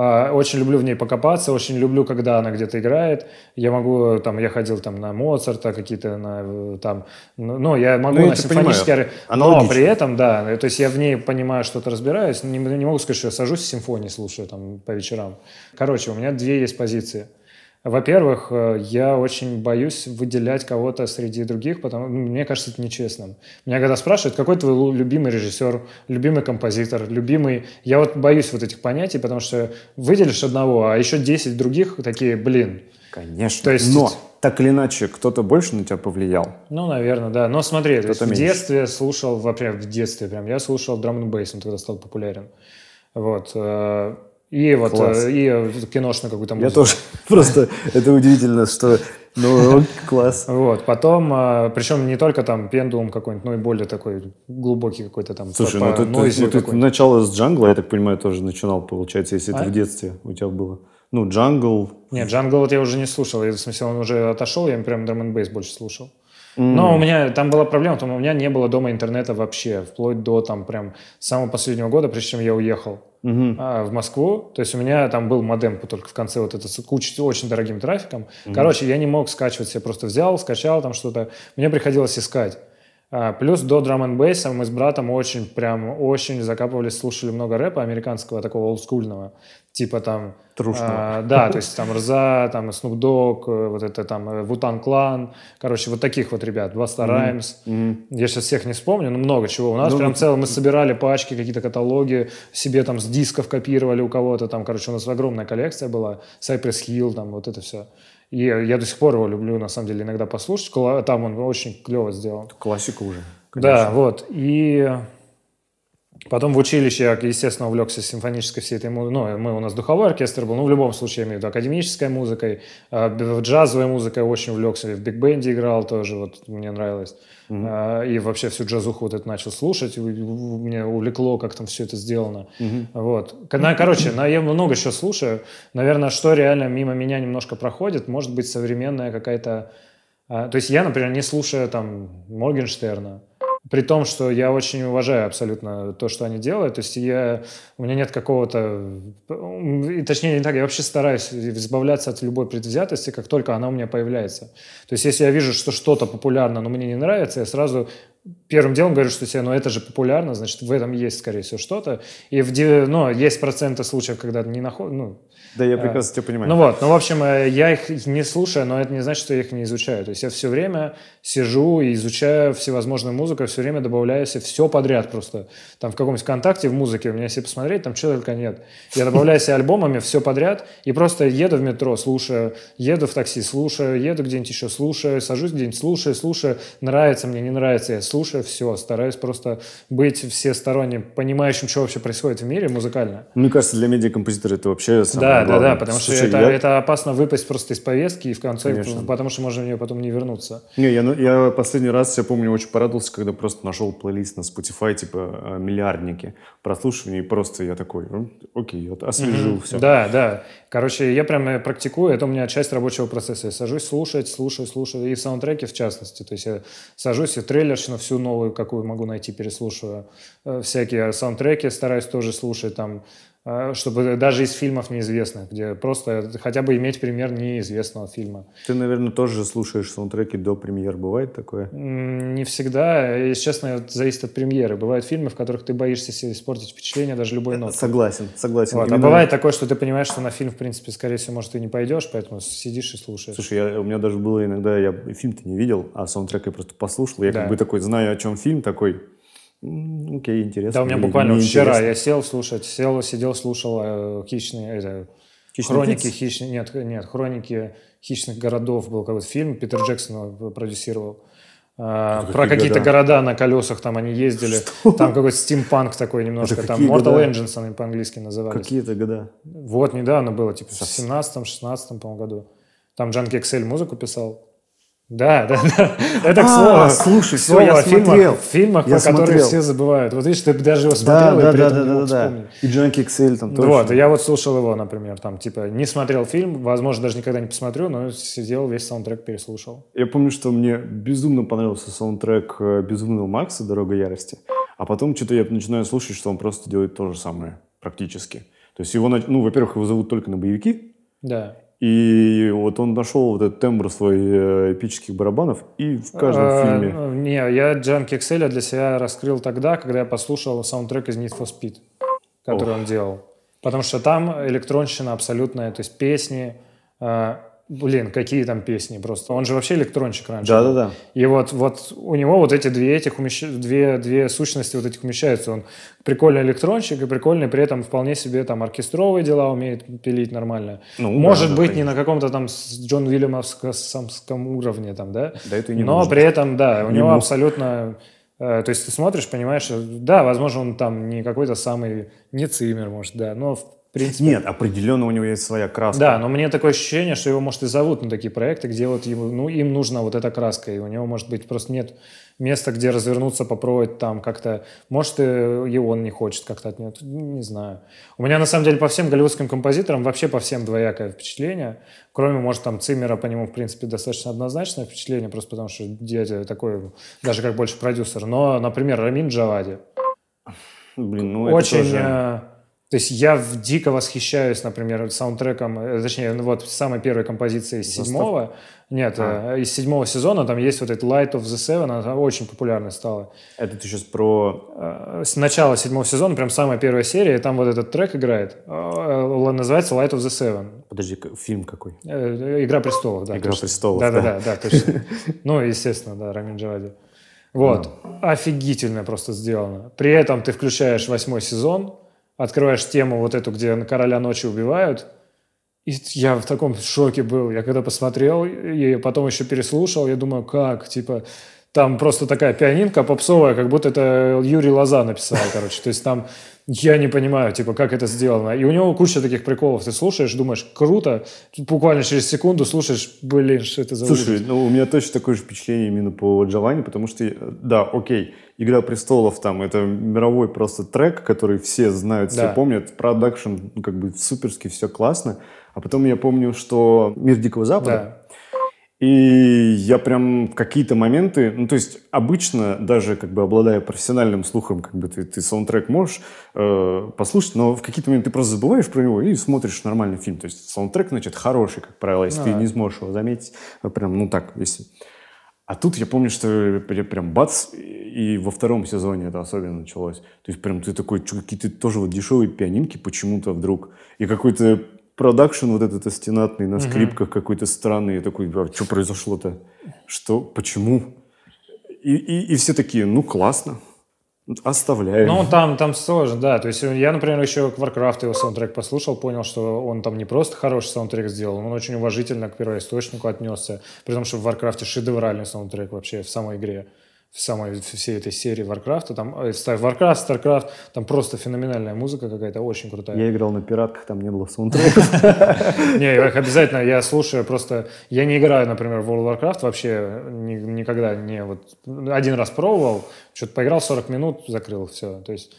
А, очень люблю в ней покопаться, очень люблю, когда она где-то играет. Я могу, там, я ходил там на Моцарта, какие-то на, э, там, ну, ну, я могу ну, на симфонические... Но при этом, да, то есть я в ней понимаю, что-то разбираюсь. Не, не могу сказать, что я сажусь в симфонии, слушаю там по вечерам. Короче, у меня две есть позиции. Во-первых, э, я очень боюсь выделять кого-то среди других, потому что ну, мне кажется это нечестно. Меня когда спрашивают, какой твой любимый режиссер, любимый композитор, любимый... Я вот боюсь вот этих понятий, потому что выделишь одного, а еще 10 других такие, блин. Конечно, То есть... но так или иначе, кто-то больше на тебя повлиял. Ну, наверное, да. Но смотри, то есть в детстве слушал, во-первых, в детстве прям, я слушал драм н он тогда стал популярен. Вот. Э, и вот э, класс. и киношную какую-то музыку. Я тоже просто это удивительно, что ну класс. Вот потом, э, причем не только там пендулум какой-нибудь, но и более такой глубокий какой-то там. Слушай, ну ты начало с джангла, я так понимаю, тоже начинал получается, если это а? в детстве у тебя было. Ну джангл. Нет, джангл вот я уже не слушал, я в смысле он уже отошел, я прям драм бейс больше слушал. Но у меня там была проблема, там у меня не было дома интернета вообще, вплоть до там прям самого последнего года, прежде чем я уехал угу. а, в Москву. То есть у меня там был модем только в конце вот это с очень дорогим трафиком. Угу. Короче, я не мог скачивать я просто взял, скачал там что-то. Мне приходилось искать. А, плюс до драм н мы с братом очень прям очень закапывались, слушали много рэпа американского, такого олдскульного типа там... Трушного. Э, да, то есть там Рза, там Snoop Dogg, э, вот это там э, Вутан Клан, короче, вот таких вот ребят, Баста Раймс. Mm-hmm. Я сейчас всех не вспомню, но много чего. У нас ну, прям ну, целом мы собирали пачки, какие-то каталоги, себе там с дисков копировали у кого-то там, короче, у нас огромная коллекция была, Cypress Hill, там вот это все. И я до сих пор его люблю, на самом деле, иногда послушать. Там он очень клево сделал. Классика уже. Конечно. Да, вот. И Потом в училище я, естественно, увлекся симфонической всей этой музыкой. Ну, мы, у нас духовой оркестр был, ну, в любом случае, я имею в виду академической музыкой, э, джазовой музыкой очень увлекся, в биг-бенде играл тоже, вот мне нравилось. Mm-hmm. Э, и вообще всю джазуху вот это начал слушать, мне увлекло, как там все это сделано. Mm-hmm. Вот. Короче, я много еще слушаю. Наверное, что реально мимо меня немножко проходит, может быть, современная какая-то... Э, то есть я, например, не слушаю там Моргенштерна, при том, что я очень уважаю абсолютно то, что они делают. То есть я, у меня нет какого-то... Точнее, не так, я вообще стараюсь избавляться от любой предвзятости, как только она у меня появляется. То есть если я вижу, что что-то популярно, но мне не нравится, я сразу первым делом говорю, что тебе, ну, это же популярно, значит, в этом есть, скорее всего, что-то. И в, ну, есть проценты случаев, когда не находят, ну... Да, я прекрасно э, тебя понимаю. Ну вот, ну, в общем, э, я их не слушаю, но это не значит, что я их не изучаю. То есть я все время сижу и изучаю всевозможную музыку, все время добавляю себе все подряд просто. Там в каком-нибудь ВКонтакте, в музыке, у меня если посмотреть, там чего только нет. Я добавляю себе альбомами все подряд и просто еду в метро, слушаю, еду в такси, слушаю, еду где-нибудь еще, слушаю, сажусь где-нибудь, слушаю, слушаю, нравится мне, не нравится, я слушаю все, стараюсь просто быть всесторонне понимающим, что вообще происходит в мире музыкально. Мне кажется, для медиакомпозитора это вообще самое Да, главное. да, да, да, потому что это, я... это опасно выпасть просто из повестки и в конце, Конечно. потому что можно в нее потом не вернуться. Не, я, ну, я последний раз, я помню, очень порадовался, когда просто нашел плейлист на Spotify, типа э, «Миллиардники», прослушивание, и просто я такой, окей, вот освежил угу. все. Да, да. Короче, я прямо практикую, это у меня часть рабочего процесса. Я сажусь слушать, слушаю, слушаю, и саундтреки в частности. То есть я сажусь и трейлерщину всю новую, какую могу найти, переслушиваю. Э, всякие саундтреки стараюсь тоже слушать, там, а, чтобы даже из фильмов неизвестных, где просто хотя бы иметь пример неизвестного фильма. Ты, наверное, тоже слушаешь саундтреки до премьер, бывает такое? Не всегда, и, честно, это зависит от премьеры. Бывают фильмы, в которых ты боишься себе испортить впечатление даже любой э, ноты. Согласен, согласен. Вот. А Именно... А бывает такое, что ты понимаешь, что на фильм, в принципе, скорее всего, может, ты не пойдешь, поэтому сидишь и слушаешь. Слушай, я, у меня даже было иногда, я фильм-то не видел, а саундтрек я просто послушал, я да. как бы такой знаю, о чем фильм, такой окей, интересно. Да, у меня буквально вчера я сел слушать, сел, сидел, слушал э, хищные, это, хищные хроники хищных, нет, нет, хроники хищных городов был какой-то фильм, Питер Джексон продюсировал. Э, про какие-то города? города на колесах там они ездили. Что? Там какой-то стимпанк такой немножко. Это там Mortal года? Engines они по-английски назывались. Какие-то года? Вот, недавно было, типа в 17-16, по-моему, году. Там Джанки Эксель музыку писал. Да, да, да. Это, к а, слову, а, слушай, слово я смотрел в фильмах, я про которые все забывают. Вот видишь, ты даже его смотрел да, и да, при да, этом да, его да, И Джонки Ксель там тоже. Вот, я вот слушал его, например, там, типа, не смотрел фильм, возможно, даже никогда не посмотрю, но сидел, весь саундтрек переслушал. Я помню, что мне безумно понравился саундтрек э, «Безумного Макса. Дорога ярости», а потом что-то я начинаю слушать, что он просто делает то же самое практически. То есть его, ну, во-первых, его зовут только на боевики, да. И вот он нашел вот этот тембр своих э, эпических барабанов и в каждом э, фильме. Ну, не, я Джанки Экселя для себя раскрыл тогда, когда я послушал саундтрек из Need for Speed, который он делал. Потому что там электронщина абсолютная, то есть песни, э, Блин, какие там песни просто. Он же вообще электронщик раньше. Да-да-да. И вот, вот у него вот эти две, этих умещ... две, две сущности вот этих умещаются. Он прикольный электронщик и прикольный при этом вполне себе там оркестровые дела умеет пилить нормально. Ну, Может да, быть, не на каком-то там Джон Уильямовском уровне там, да? Да это и не Но нужно. при этом, да, у не него мог. абсолютно... Э, то есть ты смотришь, понимаешь, э, да, возможно, он там не какой-то самый, не Цимер, может, да, но принципе... Нет, определенно у него есть своя краска. Да, но мне такое ощущение, что его, может, и зовут на такие проекты, где вот ему, ну, им нужна вот эта краска, и у него, может быть, просто нет места, где развернуться, попробовать там как-то. Может, и, он не хочет как-то от него, не знаю. У меня, на самом деле, по всем голливудским композиторам вообще по всем двоякое впечатление. Кроме, может, там Циммера, по нему, в принципе, достаточно однозначное впечатление, просто потому что дядя такой, даже как больше продюсер. Но, например, Рамин Джавади. Блин, ну Очень... это тоже э, то есть я дико восхищаюсь, например, саундтреком, э, точнее, ну вот самой первой композицией из седьмого. Нет, а. Э, из седьмого сезона там есть вот этот Light of the Seven, она очень популярной стала. Это ты сейчас про... Э, С начала седьмого сезона, прям самая первая серия, и там вот этот трек играет. называется Light of the Seven. Подожди, фильм какой? Игра престолов, да. Игра точно. престолов, да. Да-да-да, да, точно. Ну, естественно, да, Рамин Джавади. Вот. Ну. Офигительно просто сделано. При этом ты включаешь восьмой сезон, открываешь тему вот эту, где на короля ночи убивают, и я в таком шоке был. Я когда посмотрел, и потом еще переслушал, я думаю, как, типа, там просто такая пианинка попсовая, как будто это Юрий Лоза написал, короче. То есть там я не понимаю, типа, как это сделано. И у него куча таких приколов. Ты слушаешь, думаешь, круто. Буквально через секунду слушаешь, блин, что это за Слушай, ну у меня точно такое же впечатление именно по Джованни, потому что, да, окей, «Игра престолов» там, это мировой просто трек, который все знают, все да. помнят. Продакшн как бы суперски, все классно. А потом я помню, что «Мир Дикого Запада». Да. И я прям в какие-то моменты, ну то есть обычно даже как бы обладая профессиональным слухом, как бы ты, ты саундтрек можешь э, послушать, но в какие-то моменты ты просто забываешь про него и смотришь нормальный фильм. То есть саундтрек, значит, хороший, как правило, если а -а -а. ты не сможешь его заметить, прям, ну так, если а тут я помню, что прям бац, и во втором сезоне это особенно началось. То есть прям ты такой, какие-то тоже вот дешевые пианинки почему-то вдруг. И какой-то продакшн вот этот астенатный на скрипках угу. какой-то странный. Я такой, а, что произошло-то? Что? Почему? И, и, и все такие, ну классно. Оставляю. Ну, там, там сложно, да. То есть я, например, еще к Warcraft его саундтрек послушал, понял, что он там не просто хороший саундтрек сделал, он очень уважительно к первоисточнику отнесся, при том, что в Warcraft шедевральный саундтрек вообще в самой игре в самой всей этой серии Warcraft, там, э, Warcraft, StarCraft, там просто феноменальная музыка какая-то, очень крутая. Я играл на пиратках, там не было саундтрека. Не, их обязательно, я слушаю просто, я не играю, например, в World of Warcraft вообще никогда не вот, один раз пробовал, что-то поиграл 40 минут, закрыл все, то есть,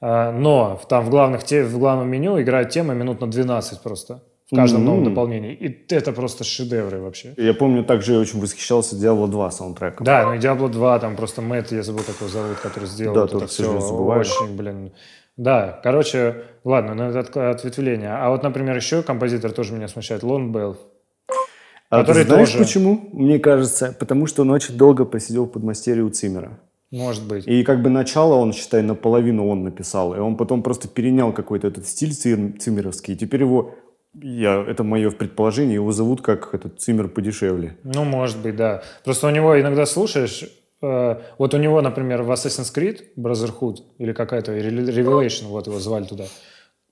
а, но там в главных, в главном меню играет тема минут на 12 просто каждом mm-hmm. новом дополнении. И это просто шедевры вообще. Я помню, также я очень восхищался Diablo 2 саундтреком. Да, ну и Diablo 2, там просто Мэтт, я забыл, как его зовут, который сделал да, это все. Очень, блин, да, короче, ладно, на ну это ответвление. А вот, например, еще композитор тоже меня смущает, Лон Белл. А который ты знаешь тоже... почему? Мне кажется, потому что он очень долго посидел под мастерью у Циммера. Может быть. И как бы начало он, считай, наполовину он написал, и он потом просто перенял какой-то этот стиль циммеровский, и теперь его я, это мое предположение, его зовут как этот Цимер подешевле. Ну, может быть, да. Просто у него иногда слушаешь, э, вот у него, например, в Assassin's Creed Brotherhood или какая-то Revelation, вот его звали туда,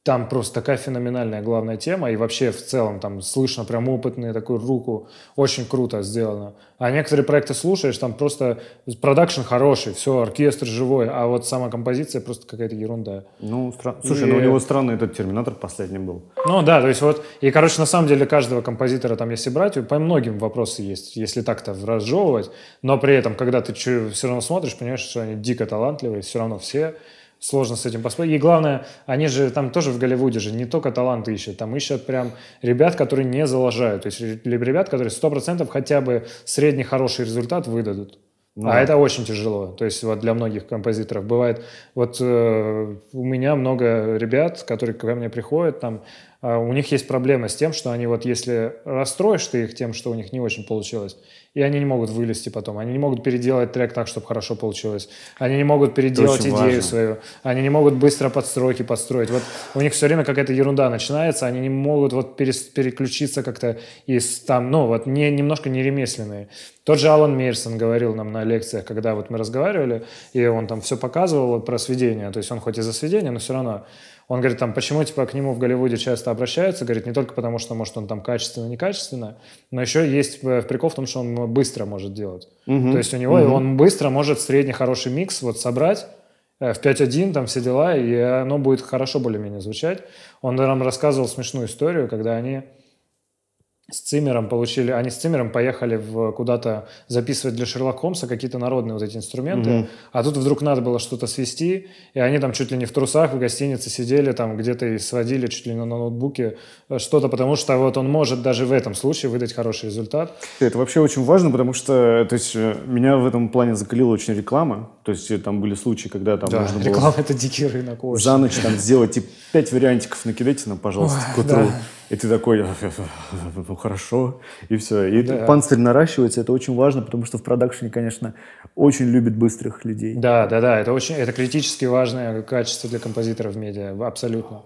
там просто такая феноменальная главная тема, и вообще в целом там слышно прям опытные такую руку, очень круто сделано. А некоторые проекты слушаешь, там просто продакшн хороший, все, оркестр живой, а вот сама композиция просто какая-то ерунда. Ну, стра... слушай, и... ну у него странный этот терминатор последний был. Ну да, то есть вот, и короче, на самом деле каждого композитора там, если брать, по многим вопросы есть, если так-то разжевывать, но при этом, когда ты все равно смотришь, понимаешь, что они дико талантливые, все равно все, сложно с этим поспорить. И главное, они же там тоже в Голливуде же не только таланты ищут, там ищут прям ребят, которые не залажают, то есть ребят, которые 100% хотя бы средний хороший результат выдадут. Ну, а да. это очень тяжело. То есть вот для многих композиторов бывает. Вот э, у меня много ребят, которые ко мне приходят, там э, у них есть проблемы с тем, что они вот если расстроишь ты их тем, что у них не очень получилось, и они не могут вылезти потом. Они не могут переделать трек так, чтобы хорошо получилось. Они не могут переделать идею важно. свою. Они не могут быстро подстройки подстроить. Вот у них все время какая-то ерунда начинается, они не могут вот перес, переключиться как-то из там, ну вот не, немножко неремесленные. Тот же Алан Мирсон говорил нам на лекциях, когда вот мы разговаривали, и он там все показывал вот, про сведения. То есть он хоть и за сведения, но все равно он говорит, там, почему типа, к нему в Голливуде часто обращаются, говорит, не только потому, что, может, он там качественно-некачественно, но еще есть типа, прикол в том, что он быстро может делать. Угу. То есть у него угу. он быстро может средний хороший микс вот собрать, э, в 5.1, там все дела, и оно будет хорошо более-менее звучать. Он нам рассказывал смешную историю, когда они с цимером получили, они с цимером поехали в, куда-то записывать для Шерлока Холмса какие-то народные вот эти инструменты, угу. а тут вдруг надо было что-то свести, и они там чуть ли не в трусах в гостинице сидели, там где-то и сводили чуть ли не на ноутбуке э, что-то, потому что вот он может даже в этом случае выдать хороший результат. Это вообще очень важно, потому что, э, то есть, э, меня в этом плане закалила очень реклама, то есть э, там были случаи, когда там да, нужно реклама было... реклама — это дикий рынок. Очень. За ночь там сделать типа, пять вариантиков накидайте нам, пожалуйста, к утру. И ты такой, ну хорошо, и все. И да. панцирь наращивается, это очень важно, потому что в продакшене, конечно, очень любят быстрых людей. Да, да, да, это очень, это критически важное качество для композиторов в медиа, абсолютно.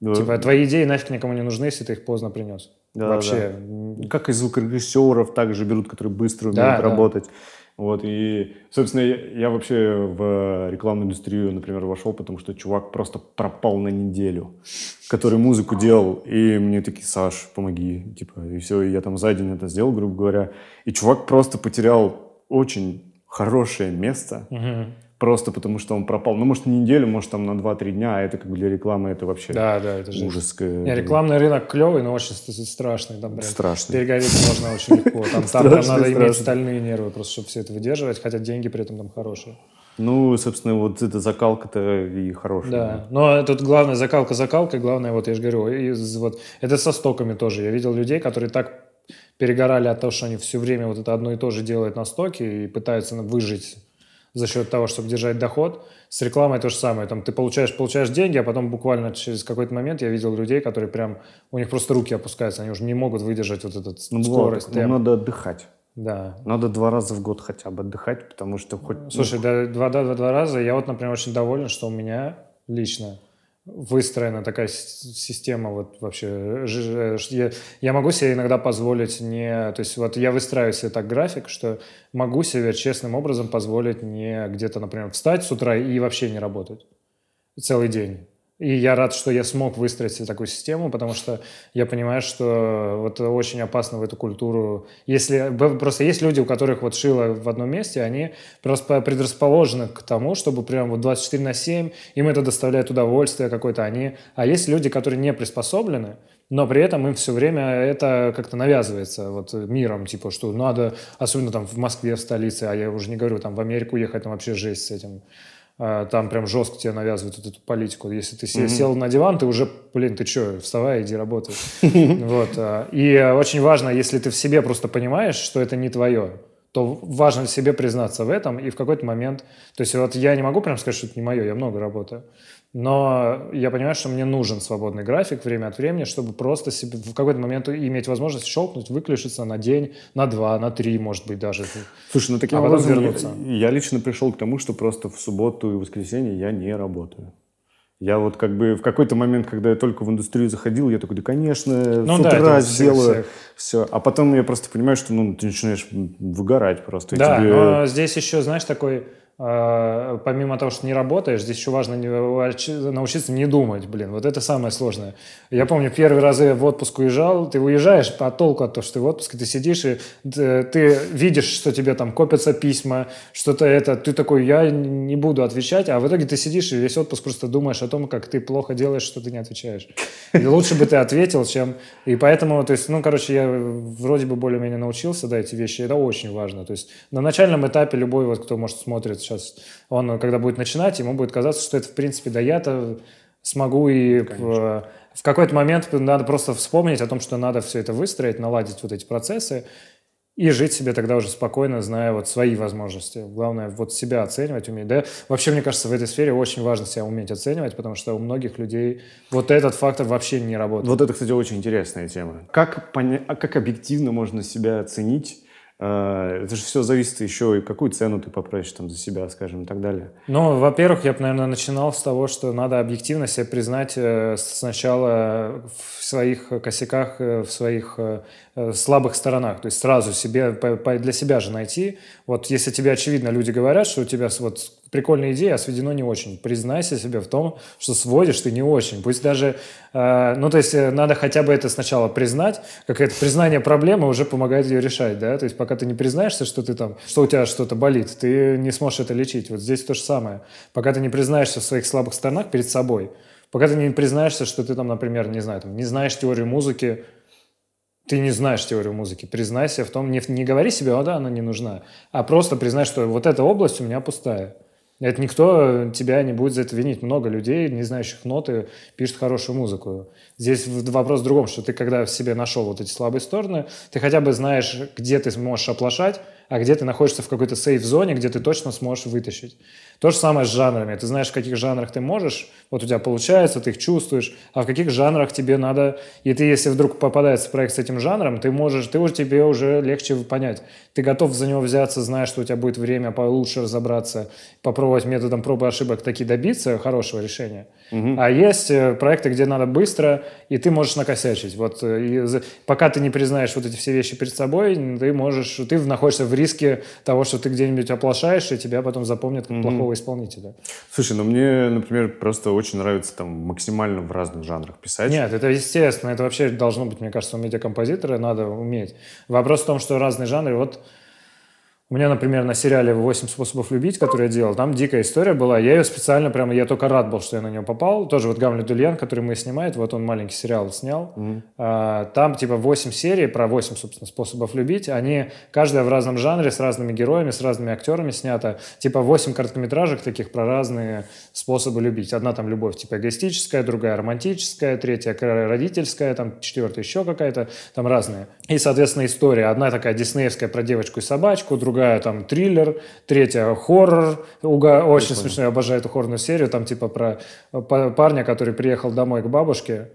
Да. Типа твои идеи нафиг никому не нужны, если ты их поздно принес. Да, Вообще. Да. Как и звукорежиссеров также берут, которые быстро умеют да, работать. Да. Вот, и, собственно, я вообще в э, рекламную индустрию, например, вошел, потому что чувак просто пропал на неделю, который музыку делал, и мне такие, Саш, помоги, типа, и все, и я там за день это сделал, грубо говоря. И чувак просто потерял очень хорошее место, угу просто потому что он пропал. Ну, может, не неделю, может, там на 2-3 дня, а это как бы для рекламы это вообще да, да, это же... ужас. Не, рекламный рынок клевый, но очень страшный. Там, блядь, страшный. Перегореть можно очень легко. Там, там, там надо иметь стальные нервы, просто чтобы все это выдерживать, хотя деньги при этом там хорошие. Ну, собственно, вот эта закалка-то и хорошая. Да, но тут главное закалка закалка, главное, вот я же говорю, из, вот, это со стоками тоже. Я видел людей, которые так перегорали от того, что они все время вот это одно и то же делают на стоке и пытаются выжить за счет того, чтобы держать доход. С рекламой то же самое. Там ты получаешь, получаешь деньги, а потом буквально через какой-то момент я видел людей, которые прям, у них просто руки опускаются, они уже не могут выдержать вот этот ну, скорость. Вот, ну, надо отдыхать. Да. Надо два раза в год хотя бы отдыхать, потому что хоть... Слушай, ну... да, два, два, два, два раза. Я вот, например, очень доволен, что у меня лично выстроена такая система вот вообще. Я, я могу себе иногда позволить не... То есть вот я выстраиваю себе так график, что могу себе честным образом позволить не где-то, например, встать с утра и вообще не работать целый день. И я рад, что я смог выстроить себе такую систему, потому что я понимаю, что э, вот очень опасно в эту культуру. Если просто есть люди, у которых вот шило в одном месте, они просто предрасположены к тому, чтобы прям вот 24 на 7, им это доставляет удовольствие какое-то. Они... А есть люди, которые не приспособлены, но при этом им все время это как-то навязывается вот э, миром, типа, что надо, особенно там в Москве, в столице, а я уже не говорю, там в Америку ехать, там вообще жесть с этим. А, там прям жестко тебе навязывают эту политику. Если ты mm-hmm. сел на диван, ты уже, блин, ты что, вставай, иди работай. Вот. А. И очень важно, если ты в себе просто понимаешь, что это не твое, то важно себе признаться в этом и в какой-то момент... То есть вот я не могу прям сказать, что это не мое, я много работаю. Но я понимаю, что мне нужен свободный график время от времени, чтобы просто себе в какой-то момент иметь возможность щелкнуть, выключиться на день, на два, на три, может быть, даже. Слушай, ну таким а образом вернуться. Я, я лично пришел к тому, что просто в субботу и воскресенье я не работаю. Я вот как бы в какой-то момент, когда я только в индустрию заходил, я такой, да, конечно, ну, с да, утра сделаю всех. все. А потом я просто понимаю, что ну, ты начинаешь выгорать просто. Да, тебе... но здесь еще, знаешь, такой а, помимо того, что не работаешь, здесь еще важно научиться не думать, блин, вот это самое сложное. Я помню, первый раз я в отпуск уезжал, ты уезжаешь, а толку от того, что ты в отпуске, ты сидишь и ты видишь, что тебе там копятся письма, что-то это, ты такой, я не буду отвечать, а в итоге ты сидишь и весь отпуск просто думаешь о том, как ты плохо делаешь, что ты не отвечаешь. И лучше бы ты ответил, чем... И поэтому, то есть, ну, короче, я вроде бы более-менее научился, да, эти вещи, это очень важно. То есть на начальном этапе любой, вот кто, может, смотрит сейчас он, когда будет начинать, ему будет казаться, что это, в принципе, да я-то смогу и в, в какой-то момент надо просто вспомнить о том, что надо все это выстроить, наладить вот эти процессы и жить себе тогда уже спокойно, зная вот свои возможности. Главное, вот себя оценивать уметь. Да? Вообще, мне кажется, в этой сфере очень важно себя уметь оценивать, потому что у многих людей вот этот фактор вообще не работает. Вот это, кстати, очень интересная тема. Как, поня... А как объективно можно себя оценить Э, это же все зависит еще и какую цену ты попросишь там за себя, скажем, и так далее. Ну, во-первых, я бы, наверное, начинал с того, что надо объективно себе признать э, сначала в своих косяках, э, в своих слабых сторонах. То есть сразу себе, для себя же найти. Вот если тебе, очевидно, люди говорят, что у тебя вот прикольная идея, а сведено не очень. Признайся себе в том, что сводишь ты не очень. Пусть даже, э, ну, то есть э, надо хотя бы это сначала признать, как это признание проблемы уже помогает ее решать, да, то есть пока ты не признаешься, что ты там, что у тебя что-то болит, ты не сможешь это лечить. Вот здесь то же самое. Пока ты не признаешься в своих слабых сторонах перед собой, пока ты не признаешься, что ты там, например, не знаю, там, не знаешь теорию музыки, ты не знаешь теорию музыки, признайся в том, не, не говори себе, о да, она не нужна, а просто признай, что вот эта область у меня пустая. Это никто тебя не будет за это винить. Много людей, не знающих ноты, пишут хорошую музыку. Здесь вопрос в другом, что ты когда в себе нашел вот эти слабые стороны, ты хотя бы знаешь, где ты можешь оплошать, а где ты находишься в какой-то сейф-зоне, где ты точно сможешь вытащить. То же самое с жанрами. Ты знаешь, в каких жанрах ты можешь, вот у тебя получается, ты их чувствуешь, а в каких жанрах тебе надо... И ты, если вдруг попадается проект с этим жанром, ты можешь, ты уже тебе уже легче понять. Ты готов за него взяться, зная, что у тебя будет время получше разобраться, попробовать методом пробы и ошибок таки добиться хорошего решения. Угу. А есть э, проекты, где надо быстро, и ты можешь накосячить. Вот, э, и пока ты не признаешь вот эти все вещи перед собой, ты можешь, ты находишься в в риске того, что ты где-нибудь оплошаешь, и тебя потом запомнят как mm-hmm. плохого исполнителя. Слушай, ну мне, например, просто очень нравится там максимально в разных жанрах писать. Нет, это естественно, это вообще должно быть, мне кажется, у медиакомпозитора надо уметь. Вопрос в том, что разные жанры, вот у меня, например, на сериале "Восемь способов любить», который я делал, там дикая история была. Я ее специально прямо, я только рад был, что я на нее попал. Тоже вот Гамлет Дульян, который мы снимает, вот он маленький сериал снял. Mm-hmm. А, там типа восемь серий про восемь, собственно, способов любить. Они, каждая в разном жанре, с разными героями, с разными актерами снята. Типа восемь короткометражек таких про разные способы любить. Одна там любовь типа эгоистическая, другая романтическая, третья родительская, там четвертая еще какая-то, там разные. И, соответственно, история. Одна такая диснеевская про девочку и собачку, другая другая там триллер, третья хоррор. Уга... Очень смешно, я обожаю эту хоррорную серию, там типа про э, парня, который приехал домой к бабушке,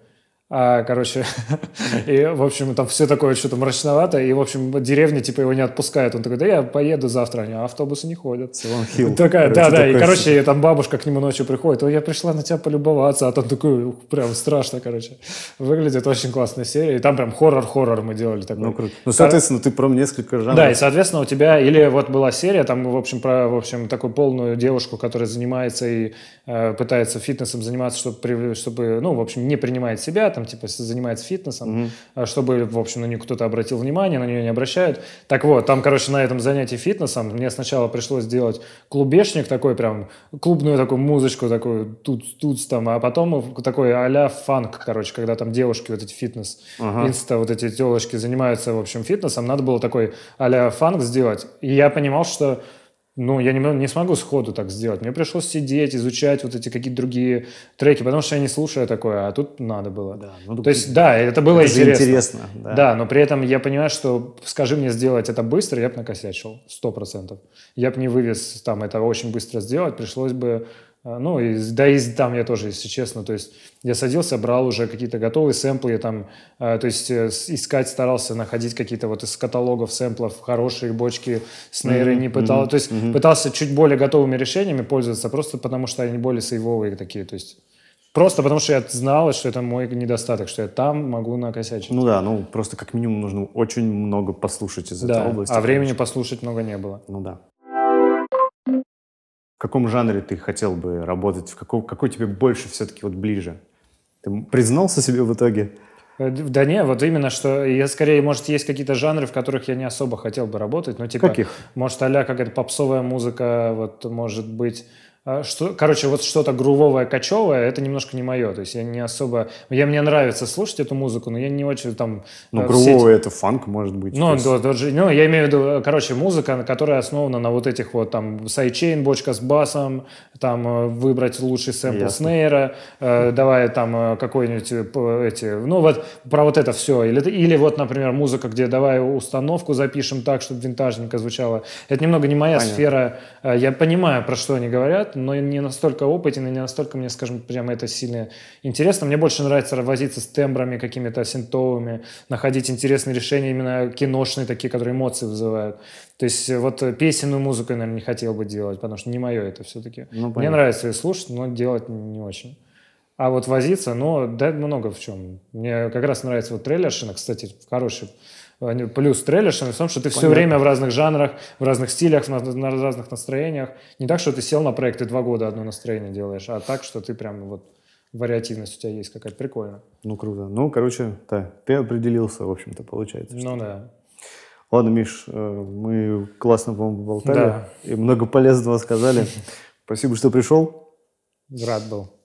а, короче, и, в общем, там все такое что-то мрачновато, и, в общем, деревня, типа, его не отпускает. Он такой, да я поеду завтра, а автобусы не ходят. Хилл. Такая, да, да, и, короче, там бабушка к нему ночью приходит, ой, я пришла на тебя полюбоваться, а там такой, прям страшно, короче. Выглядит очень классная серия, и там прям хоррор-хоррор мы делали такой. Ну, круто. Ну, соответственно, ты прям несколько жанров. Да, и, соответственно, у тебя, или вот была серия, там, в общем, про, в общем, такую полную девушку, которая занимается и э, пытается фитнесом заниматься, чтобы, чтобы, ну, в общем, не принимает себя, там, типа, занимается фитнесом, mm-hmm. чтобы, в общем, на нее кто-то обратил внимание, на нее не обращают. Так вот, там, короче, на этом занятии фитнесом мне сначала пришлось сделать клубешник такой прям, клубную такую музычку такую, тут-тут там, а потом такой а-ля фанк, короче, когда там девушки вот эти фитнес, uh-huh. инста, вот эти телочки занимаются, в общем, фитнесом, надо было такой а-ля фанк сделать. И я понимал, что ну, я не, не смогу сходу так сделать. Мне пришлось сидеть, изучать вот эти какие-то другие треки, потому что я не слушаю такое, а тут надо было. Да, ну, То есть, да, это было это интересно. интересно да. да, но при этом я понимаю, что скажи мне сделать это быстро, я бы накосячил, сто процентов. Я бы не вывез там это очень быстро сделать, пришлось бы а, ну, и, да и там я тоже, если честно, то есть я садился, брал уже какие-то готовые сэмплы, там, э, то есть э, искать старался, находить какие-то вот из каталогов сэмплов хорошие бочки, снейры mm-hmm, не пытался, mm-hmm, то есть mm-hmm. пытался чуть более готовыми решениями пользоваться, просто потому что они более сейвовые такие, то есть Просто потому что я знал что это мой недостаток, что я там могу накосячить. Ну да, ну просто как минимум нужно очень много послушать из да, этой области. а времени послушать много не было. Ну да в каком жанре ты хотел бы работать, в каком, какой тебе больше все-таки вот ближе? Ты признался себе в итоге? Э, да не, вот именно, что я скорее, может, есть какие-то жанры, в которых я не особо хотел бы работать, но ну, типа... Каких? Может, а какая-то попсовая музыка, вот, может быть, а что, короче, вот что-то грувовое, кочевое, это немножко не мое. То есть я не особо... Я, мне нравится слушать эту музыку, но я не очень там... Ну, э, грувовое эти... это фанк, может быть. Ну, есть... да, даже, ну, я имею в виду, короче, музыка, которая основана на вот этих вот там сайдчейн, бочка с басом, там э, выбрать лучший сэмпл Ясно. снейра, э, давай там э, какой-нибудь эти... Ну, вот про вот это все. Или, или вот, например, музыка, где давай установку запишем так, чтобы винтажненько звучало. Это немного не моя Понятно. сфера. Я понимаю, про что они говорят, но не настолько опытен и не настолько мне, скажем, прямо это сильно интересно. Мне больше нравится возиться с тембрами какими-то синтовыми, находить интересные решения именно киношные такие, которые эмоции вызывают. То есть э, вот э, песенную музыку я, наверное, не хотел бы делать, потому что не мое это все-таки. Ну, мне нравится ее слушать, но делать не очень. А вот возиться, ну, да, много в чем. Мне как раз нравится вот трейлершина, кстати, хороший Плюс трейлер что в том, что ты все время в разных жанрах, в разных стилях, на, на разных настроениях. Не так, что ты сел на проект и два года одно настроение делаешь, а так, что ты прям вот вариативность у тебя есть какая-то прикольная. Ну, круто. Ну, короче, да, ты определился, в общем-то, получается. Ну, да. Ладно, Миш, э, мы классно, по-моему, болтали да. и много полезного сказали. Спасибо, что пришел. Рад был.